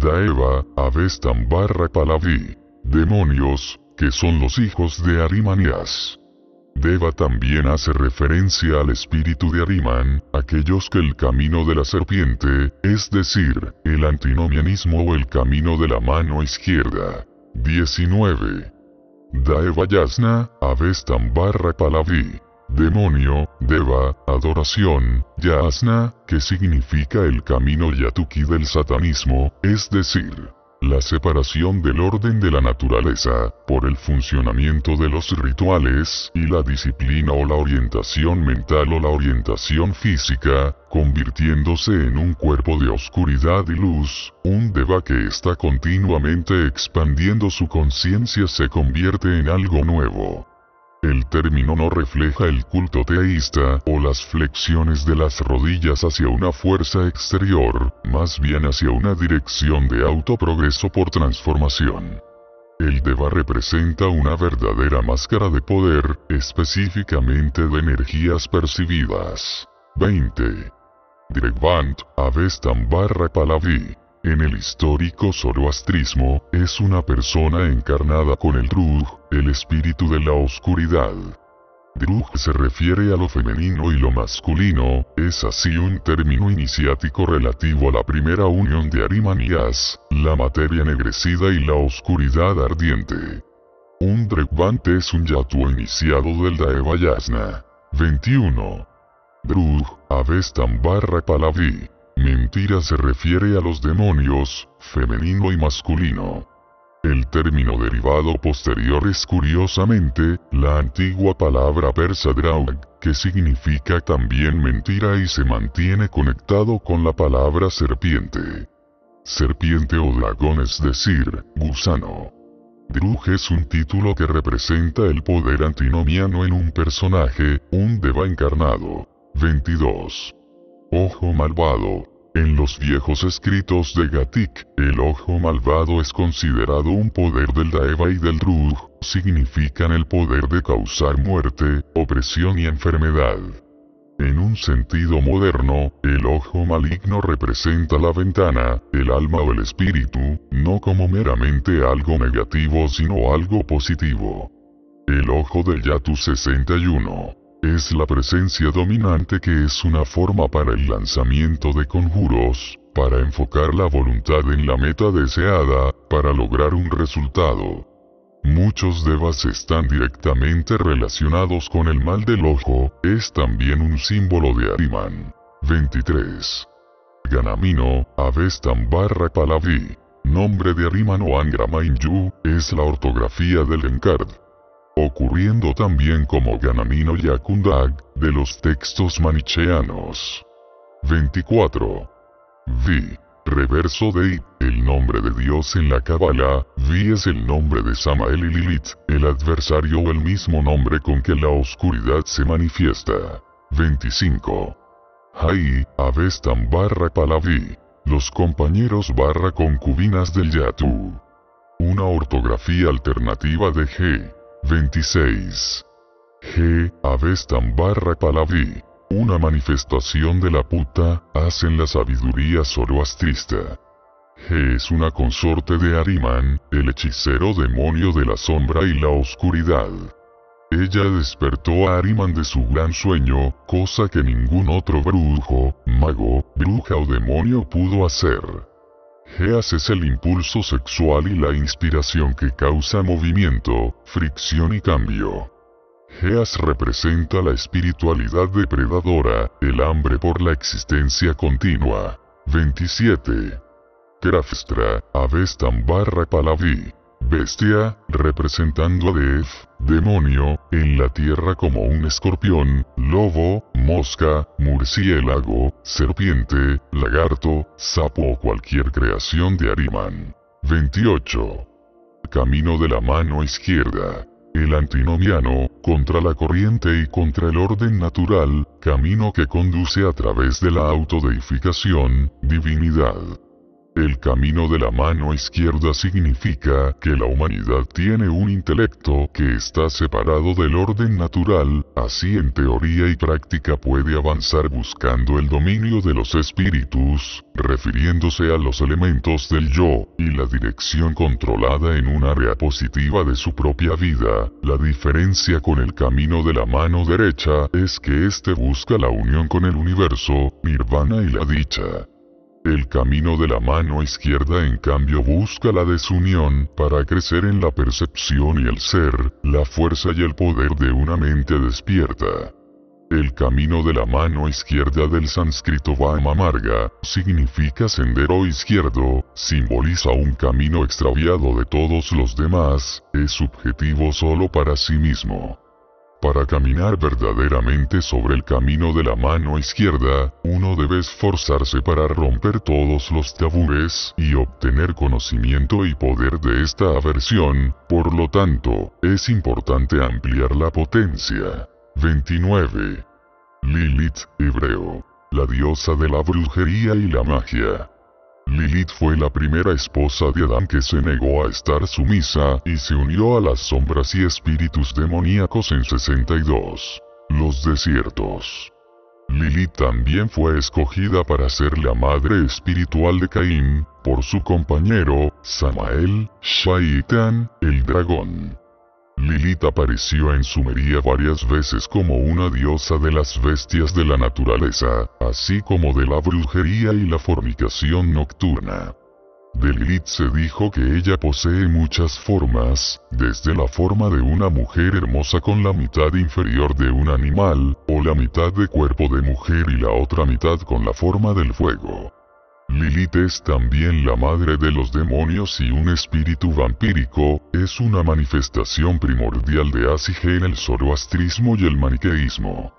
Daeva, Avestan barra Palaví. Demonios, que son los hijos de Arimanias. Deva también hace referencia al espíritu de Ariman, aquellos que el camino de la serpiente, es decir, el antinomianismo o el camino de la mano izquierda. 19. Daeva Yasna, Avestan barra Palaví demonio, deva, adoración, yasna, que significa el camino yatuki del satanismo, es decir, la separación del orden de la naturaleza, por el funcionamiento de los rituales, y la disciplina o la orientación mental o la orientación física, convirtiéndose en un cuerpo de oscuridad y luz, un deva que está continuamente expandiendo su conciencia se convierte en algo nuevo el término no refleja el culto teísta o las flexiones de las rodillas hacia una fuerza exterior, más bien hacia una dirección de autoprogreso por transformación. El Deva representa una verdadera máscara de poder, específicamente de energías percibidas. 20. DREVANT, Avestam barra PALAVI en el histórico zoroastrismo, es una persona encarnada con el Druj, el espíritu de la oscuridad. Druj se refiere a lo femenino y lo masculino, es así un término iniciático relativo a la primera unión de Arimanías, la materia ennegrecida y la oscuridad ardiente. Un Drekvante es un yatuo iniciado del Daevayasna. 21. Drug, Avestan barra Palavi. Mentira se refiere a los demonios, femenino y masculino. El término derivado posterior es curiosamente, la antigua palabra persa draug, que significa también mentira y se mantiene conectado con la palabra serpiente. Serpiente o dragón es decir, gusano. Drug es un título que representa el poder antinomiano en un personaje, un deva encarnado. 22. Ojo malvado. En los viejos escritos de Gatik, el ojo malvado es considerado un poder del Daeva y del Druj, significan el poder de causar muerte, opresión y enfermedad. En un sentido moderno, el ojo maligno representa la ventana, el alma o el espíritu, no como meramente algo negativo sino algo positivo. El ojo de Yatu 61 es la presencia dominante que es una forma para el lanzamiento de conjuros, para enfocar la voluntad en la meta deseada, para lograr un resultado. Muchos devas están directamente relacionados con el mal del ojo, es también un símbolo de Ariman. 23. Ganamino, Avestan barra Nombre de Ariman o Mainyu, es la ortografía del Encard ocurriendo también como Ganamino Yakundag, de los textos manicheanos. 24. Vi. Reverso de I, el nombre de Dios en la Kabbalah, Vi es el nombre de Samael y Lilith, el adversario o el mismo nombre con que la oscuridad se manifiesta. 25. Hai, Avestan barra Palavi. Los compañeros barra concubinas del Yatu. Una ortografía alternativa de G. 26. G. Avestan barra Palaví. Una manifestación de la puta, hacen la sabiduría zoroastrista. G es una consorte de Ariman, el hechicero demonio de la sombra y la oscuridad. Ella despertó a Ariman de su gran sueño, cosa que ningún otro brujo, mago, bruja o demonio pudo hacer. Geas es el impulso sexual y la inspiración que causa movimiento, fricción y cambio. Geas representa la espiritualidad depredadora, el hambre por la existencia continua. 27. Krafstra, Avestan barra Palavi bestia, representando a Death, demonio, en la tierra como un escorpión, lobo, mosca, murciélago, serpiente, lagarto, sapo o cualquier creación de Ariman. 28. Camino de la mano izquierda. El antinomiano, contra la corriente y contra el orden natural, camino que conduce a través de la autodeificación, divinidad. El camino de la mano izquierda significa que la humanidad tiene un intelecto que está separado del orden natural, así en teoría y práctica puede avanzar buscando el dominio de los espíritus, refiriéndose a los elementos del yo, y la dirección controlada en un área positiva de su propia vida. La diferencia con el camino de la mano derecha es que este busca la unión con el universo, nirvana y la dicha. El camino de la mano izquierda en cambio busca la desunión para crecer en la percepción y el ser, la fuerza y el poder de una mente despierta. El camino de la mano izquierda del sánscrito Vama Marga, significa sendero izquierdo, simboliza un camino extraviado de todos los demás, es subjetivo solo para sí mismo. Para caminar verdaderamente sobre el camino de la mano izquierda, uno debe esforzarse para romper todos los tabúes y obtener conocimiento y poder de esta aversión, por lo tanto, es importante ampliar la potencia. 29. Lilith, hebreo. La diosa de la brujería y la magia. Lilith fue la primera esposa de Adán que se negó a estar sumisa y se unió a las sombras y espíritus demoníacos en 62. Los desiertos. Lilith también fue escogida para ser la madre espiritual de Caín, por su compañero, Samael, Shaitan, el dragón. Lilith apareció en Sumeria varias veces como una diosa de las bestias de la naturaleza, así como de la brujería y la fornicación nocturna. De Lilith se dijo que ella posee muchas formas, desde la forma de una mujer hermosa con la mitad inferior de un animal, o la mitad de cuerpo de mujer y la otra mitad con la forma del fuego. Lilith es también la madre de los demonios y un espíritu vampírico, es una manifestación primordial de Asige en el zoroastrismo y el maniqueísmo.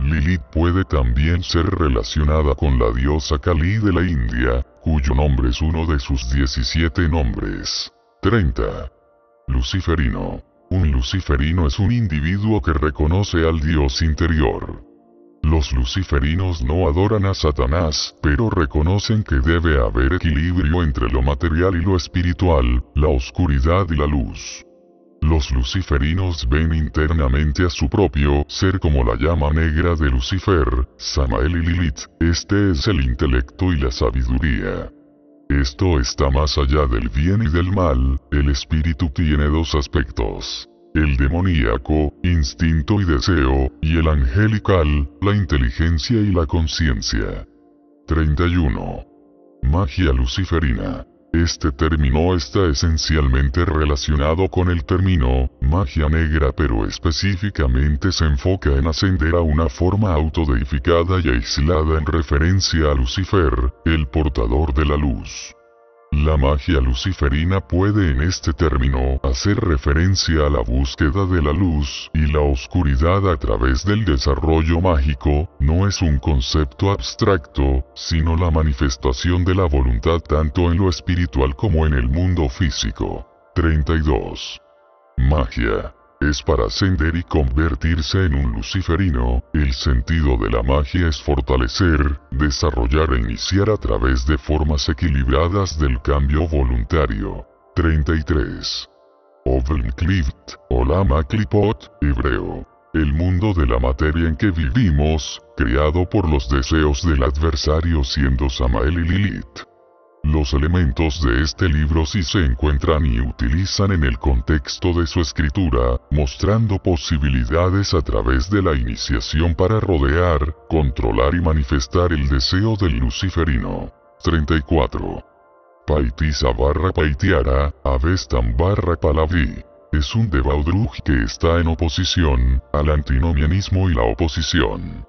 Lilith puede también ser relacionada con la diosa Kali de la India, cuyo nombre es uno de sus 17 nombres. 30. Luciferino. Un luciferino es un individuo que reconoce al dios interior. Los luciferinos no adoran a Satanás, pero reconocen que debe haber equilibrio entre lo material y lo espiritual, la oscuridad y la luz. Los luciferinos ven internamente a su propio ser como la llama negra de Lucifer, Samael y Lilith, este es el intelecto y la sabiduría. Esto está más allá del bien y del mal, el espíritu tiene dos aspectos el demoníaco, instinto y deseo, y el angelical, la inteligencia y la conciencia. 31. Magia luciferina. Este término está esencialmente relacionado con el término magia negra pero específicamente se enfoca en ascender a una forma autodeificada y aislada en referencia a Lucifer, el portador de la luz. La magia luciferina puede en este término hacer referencia a la búsqueda de la luz y la oscuridad a través del desarrollo mágico, no es un concepto abstracto, sino la manifestación de la voluntad tanto en lo espiritual como en el mundo físico. 32. Magia es para ascender y convertirse en un luciferino, el sentido de la magia es fortalecer, desarrollar e iniciar a través de formas equilibradas del cambio voluntario. 33. Ovenklift, o Lama Klipot, hebreo. El mundo de la materia en que vivimos, creado por los deseos del adversario siendo Samael y Lilith. Los elementos de este libro sí se encuentran y utilizan en el contexto de su escritura, mostrando posibilidades a través de la iniciación para rodear, controlar y manifestar el deseo del luciferino. 34. Paitisa barra paitiara, avestan barra palaví. Es un devaudruj que está en oposición al antinomianismo y la oposición.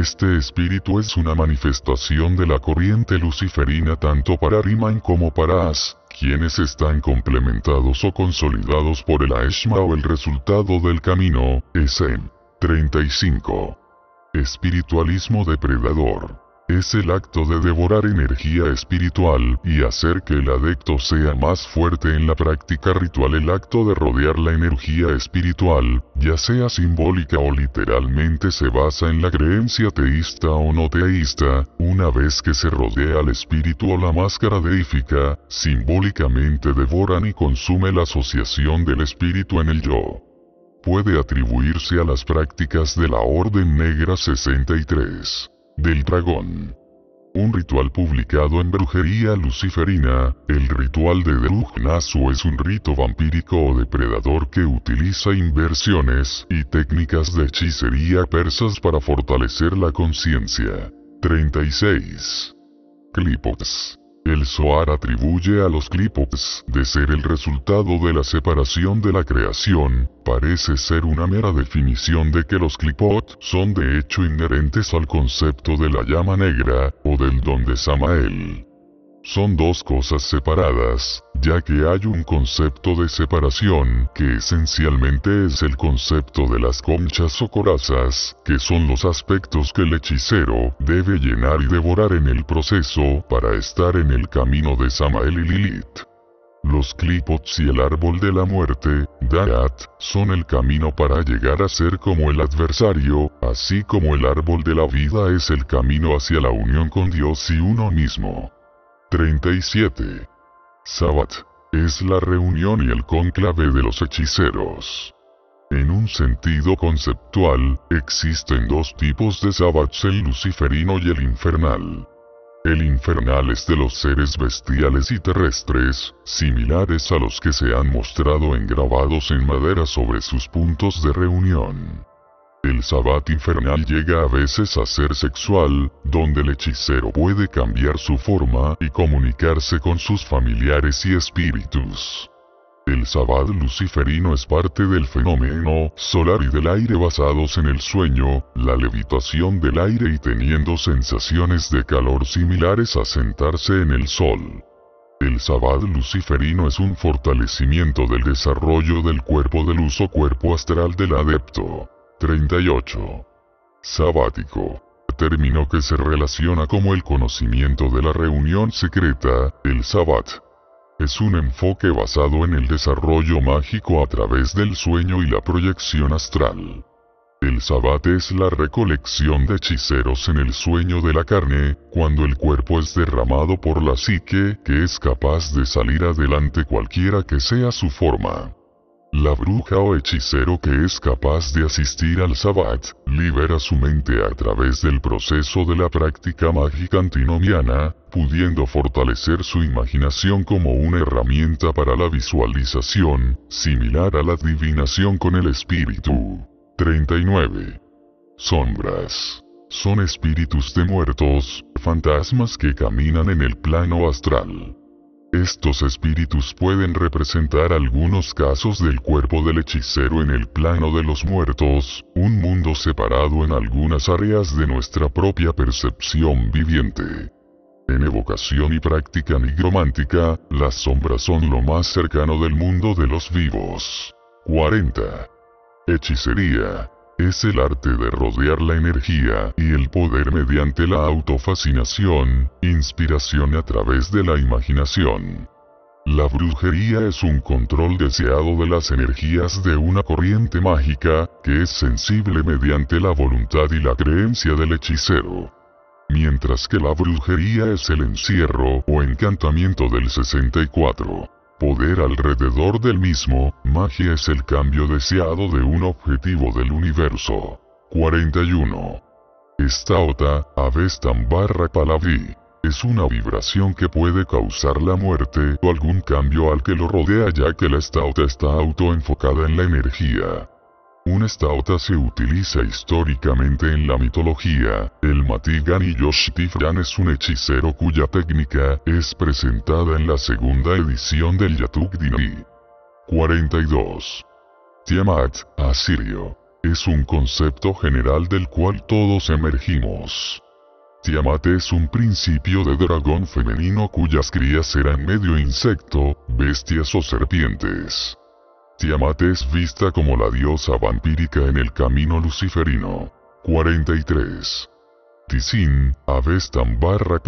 Este espíritu es una manifestación de la corriente luciferina tanto para Riemann como para As, quienes están complementados o consolidados por el Aeshma o el resultado del camino, SM. 35. Espiritualismo depredador. Es el acto de devorar energía espiritual y hacer que el adepto sea más fuerte en la práctica ritual. El acto de rodear la energía espiritual, ya sea simbólica o literalmente, se basa en la creencia teísta o no teísta. Una vez que se rodea al espíritu o la máscara deífica, simbólicamente devoran y consume la asociación del espíritu en el yo. Puede atribuirse a las prácticas de la Orden Negra 63 del dragón. Un ritual publicado en Brujería Luciferina, el ritual de Derugnasu es un rito vampírico o depredador que utiliza inversiones y técnicas de hechicería persas para fortalecer la conciencia. 36. Clipox. El Soar atribuye a los Clipops de ser el resultado de la separación de la creación, parece ser una mera definición de que los clipot son de hecho inherentes al concepto de la llama negra, o del don de Samael. Son dos cosas separadas, ya que hay un concepto de separación, que esencialmente es el concepto de las conchas o corazas, que son los aspectos que el hechicero debe llenar y devorar en el proceso para estar en el camino de Samael y Lilith. Los clipots y el árbol de la muerte, Darat, son el camino para llegar a ser como el adversario, así como el árbol de la vida es el camino hacia la unión con Dios y uno mismo. 37. Sabbat, es la reunión y el cónclave de los hechiceros. En un sentido conceptual, existen dos tipos de sabbats, el luciferino y el infernal. El infernal es de los seres bestiales y terrestres, similares a los que se han mostrado en grabados en madera sobre sus puntos de reunión. El sabbat infernal llega a veces a ser sexual, donde el hechicero puede cambiar su forma y comunicarse con sus familiares y espíritus. El sabbat luciferino es parte del fenómeno solar y del aire basados en el sueño, la levitación del aire y teniendo sensaciones de calor similares a sentarse en el sol. El sabbat luciferino es un fortalecimiento del desarrollo del cuerpo del uso cuerpo astral del adepto. 38. Sabático. Término que se relaciona como el conocimiento de la reunión secreta, el sabbat. Es un enfoque basado en el desarrollo mágico a través del sueño y la proyección astral. El sabbat es la recolección de hechiceros en el sueño de la carne, cuando el cuerpo es derramado por la psique, que es capaz de salir adelante cualquiera que sea su forma. La bruja o hechicero que es capaz de asistir al Sabbat, libera su mente a través del proceso de la práctica mágica antinomiana, pudiendo fortalecer su imaginación como una herramienta para la visualización, similar a la adivinación con el espíritu. 39. Sombras. Son espíritus de muertos, fantasmas que caminan en el plano astral. Estos espíritus pueden representar algunos casos del cuerpo del hechicero en el plano de los muertos, un mundo separado en algunas áreas de nuestra propia percepción viviente. En evocación y práctica nigromántica, las sombras son lo más cercano del mundo de los vivos. 40. Hechicería. Es el arte de rodear la energía y el poder mediante la autofascinación, inspiración a través de la imaginación. La brujería es un control deseado de las energías de una corriente mágica, que es sensible mediante la voluntad y la creencia del hechicero. Mientras que la brujería es el encierro o encantamiento del 64 poder alrededor del mismo, magia es el cambio deseado de un objetivo del universo. 41. Esta avestan barra palaví, es una vibración que puede causar la muerte o algún cambio al que lo rodea ya que la estauta está autoenfocada en la energía. Un estauta se utiliza históricamente en la mitología. El Matigan y Yoshitifran es un hechicero cuya técnica es presentada en la segunda edición del Yatuk Dini. 42. Tiamat, asirio. Es un concepto general del cual todos emergimos. Tiamat es un principio de dragón femenino cuyas crías eran medio insecto, bestias o serpientes. Tiamat es vista como la diosa vampírica en el camino luciferino. 43. Tisin, Avestan barra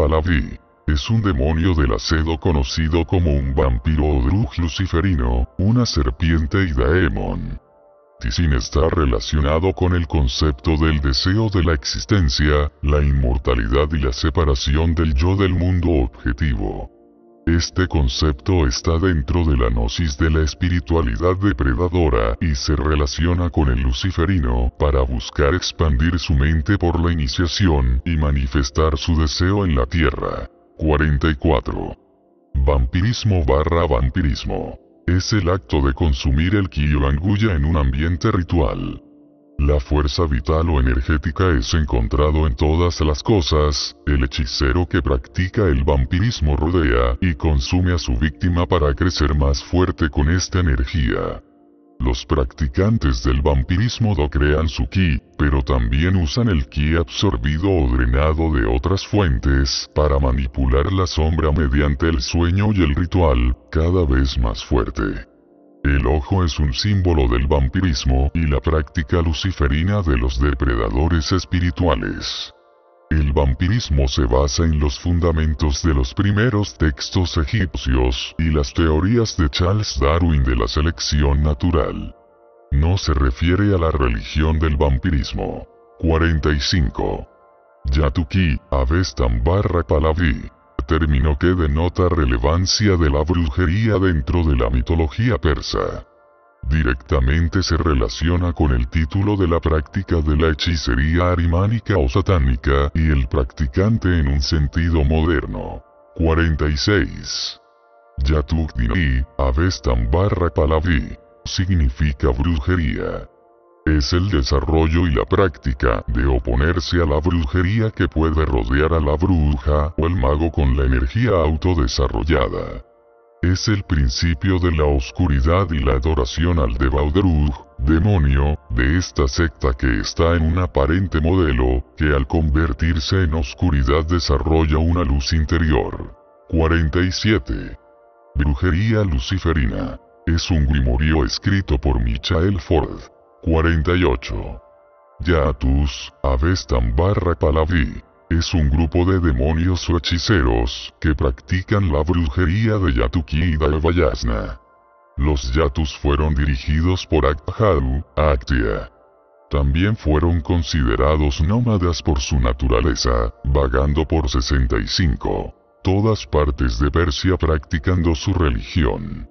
Es un demonio del acedo conocido como un vampiro o luciferino, una serpiente y daemon. Tisin está relacionado con el concepto del deseo de la existencia, la inmortalidad y la separación del yo del mundo objetivo. Este concepto está dentro de la gnosis de la espiritualidad depredadora y se relaciona con el luciferino para buscar expandir su mente por la iniciación y manifestar su deseo en la tierra. 44. Vampirismo barra vampirismo. Es el acto de consumir el Kiyo Anguya en un ambiente ritual. La fuerza vital o energética es encontrado en todas las cosas, el hechicero que practica el vampirismo rodea y consume a su víctima para crecer más fuerte con esta energía. Los practicantes del vampirismo do crean su ki, pero también usan el ki absorbido o drenado de otras fuentes para manipular la sombra mediante el sueño y el ritual, cada vez más fuerte. El ojo es un símbolo del vampirismo y la práctica luciferina de los depredadores espirituales. El vampirismo se basa en los fundamentos de los primeros textos egipcios y las teorías de Charles Darwin de la selección natural. No se refiere a la religión del vampirismo. 45. Yatuki, Avestan barra término que denota relevancia de la brujería dentro de la mitología persa. Directamente se relaciona con el título de la práctica de la hechicería arimánica o satánica y el practicante en un sentido moderno. 46. Yatukdini, Avestan barra palaví, significa brujería es el desarrollo y la práctica de oponerse a la brujería que puede rodear a la bruja o el mago con la energía autodesarrollada. Es el principio de la oscuridad y la adoración al Devaudrug, demonio, de esta secta que está en un aparente modelo, que al convertirse en oscuridad desarrolla una luz interior. 47. Brujería luciferina. Es un grimorio escrito por Michael Ford. 48. Yatus, Avestan barra Palavi, es un grupo de demonios o hechiceros que practican la brujería de Yatuki y Vayasna. Los Yatus fueron dirigidos por Akhalu, Actia. También fueron considerados nómadas por su naturaleza, vagando por 65 todas partes de Persia practicando su religión.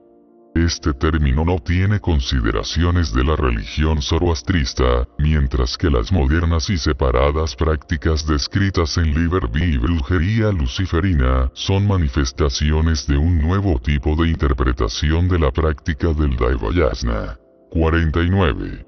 Este término no tiene consideraciones de la religión zoroastrista, mientras que las modernas y separadas prácticas descritas en Liber y brujería luciferina son manifestaciones de un nuevo tipo de interpretación de la práctica del Daivayasna. 49.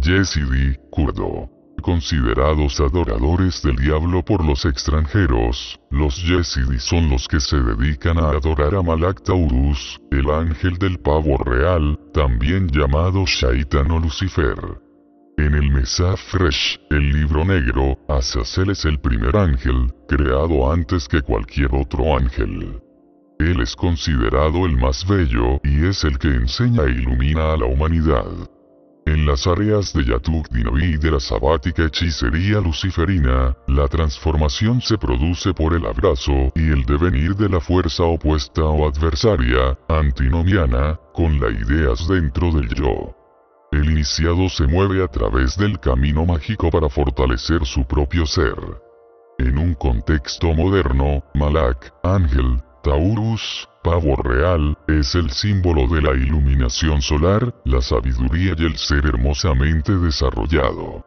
Yesidi, kurdo. Considerados adoradores del diablo por los extranjeros, los Yesidis son los que se dedican a adorar a Malak Taurus, el ángel del pavo real, también llamado Shaitan o Lucifer. En el Mesafresh, el libro negro, Azazel es el primer ángel, creado antes que cualquier otro ángel. Él es considerado el más bello y es el que enseña e ilumina a la humanidad. En las áreas de Yatuk Dinoí y de la sabática hechicería luciferina, la transformación se produce por el abrazo y el devenir de la fuerza opuesta o adversaria, antinomiana, con las ideas dentro del yo. El iniciado se mueve a través del camino mágico para fortalecer su propio ser. En un contexto moderno, Malak, Ángel, Taurus, pavo real, es el símbolo de la iluminación solar, la sabiduría y el ser hermosamente desarrollado.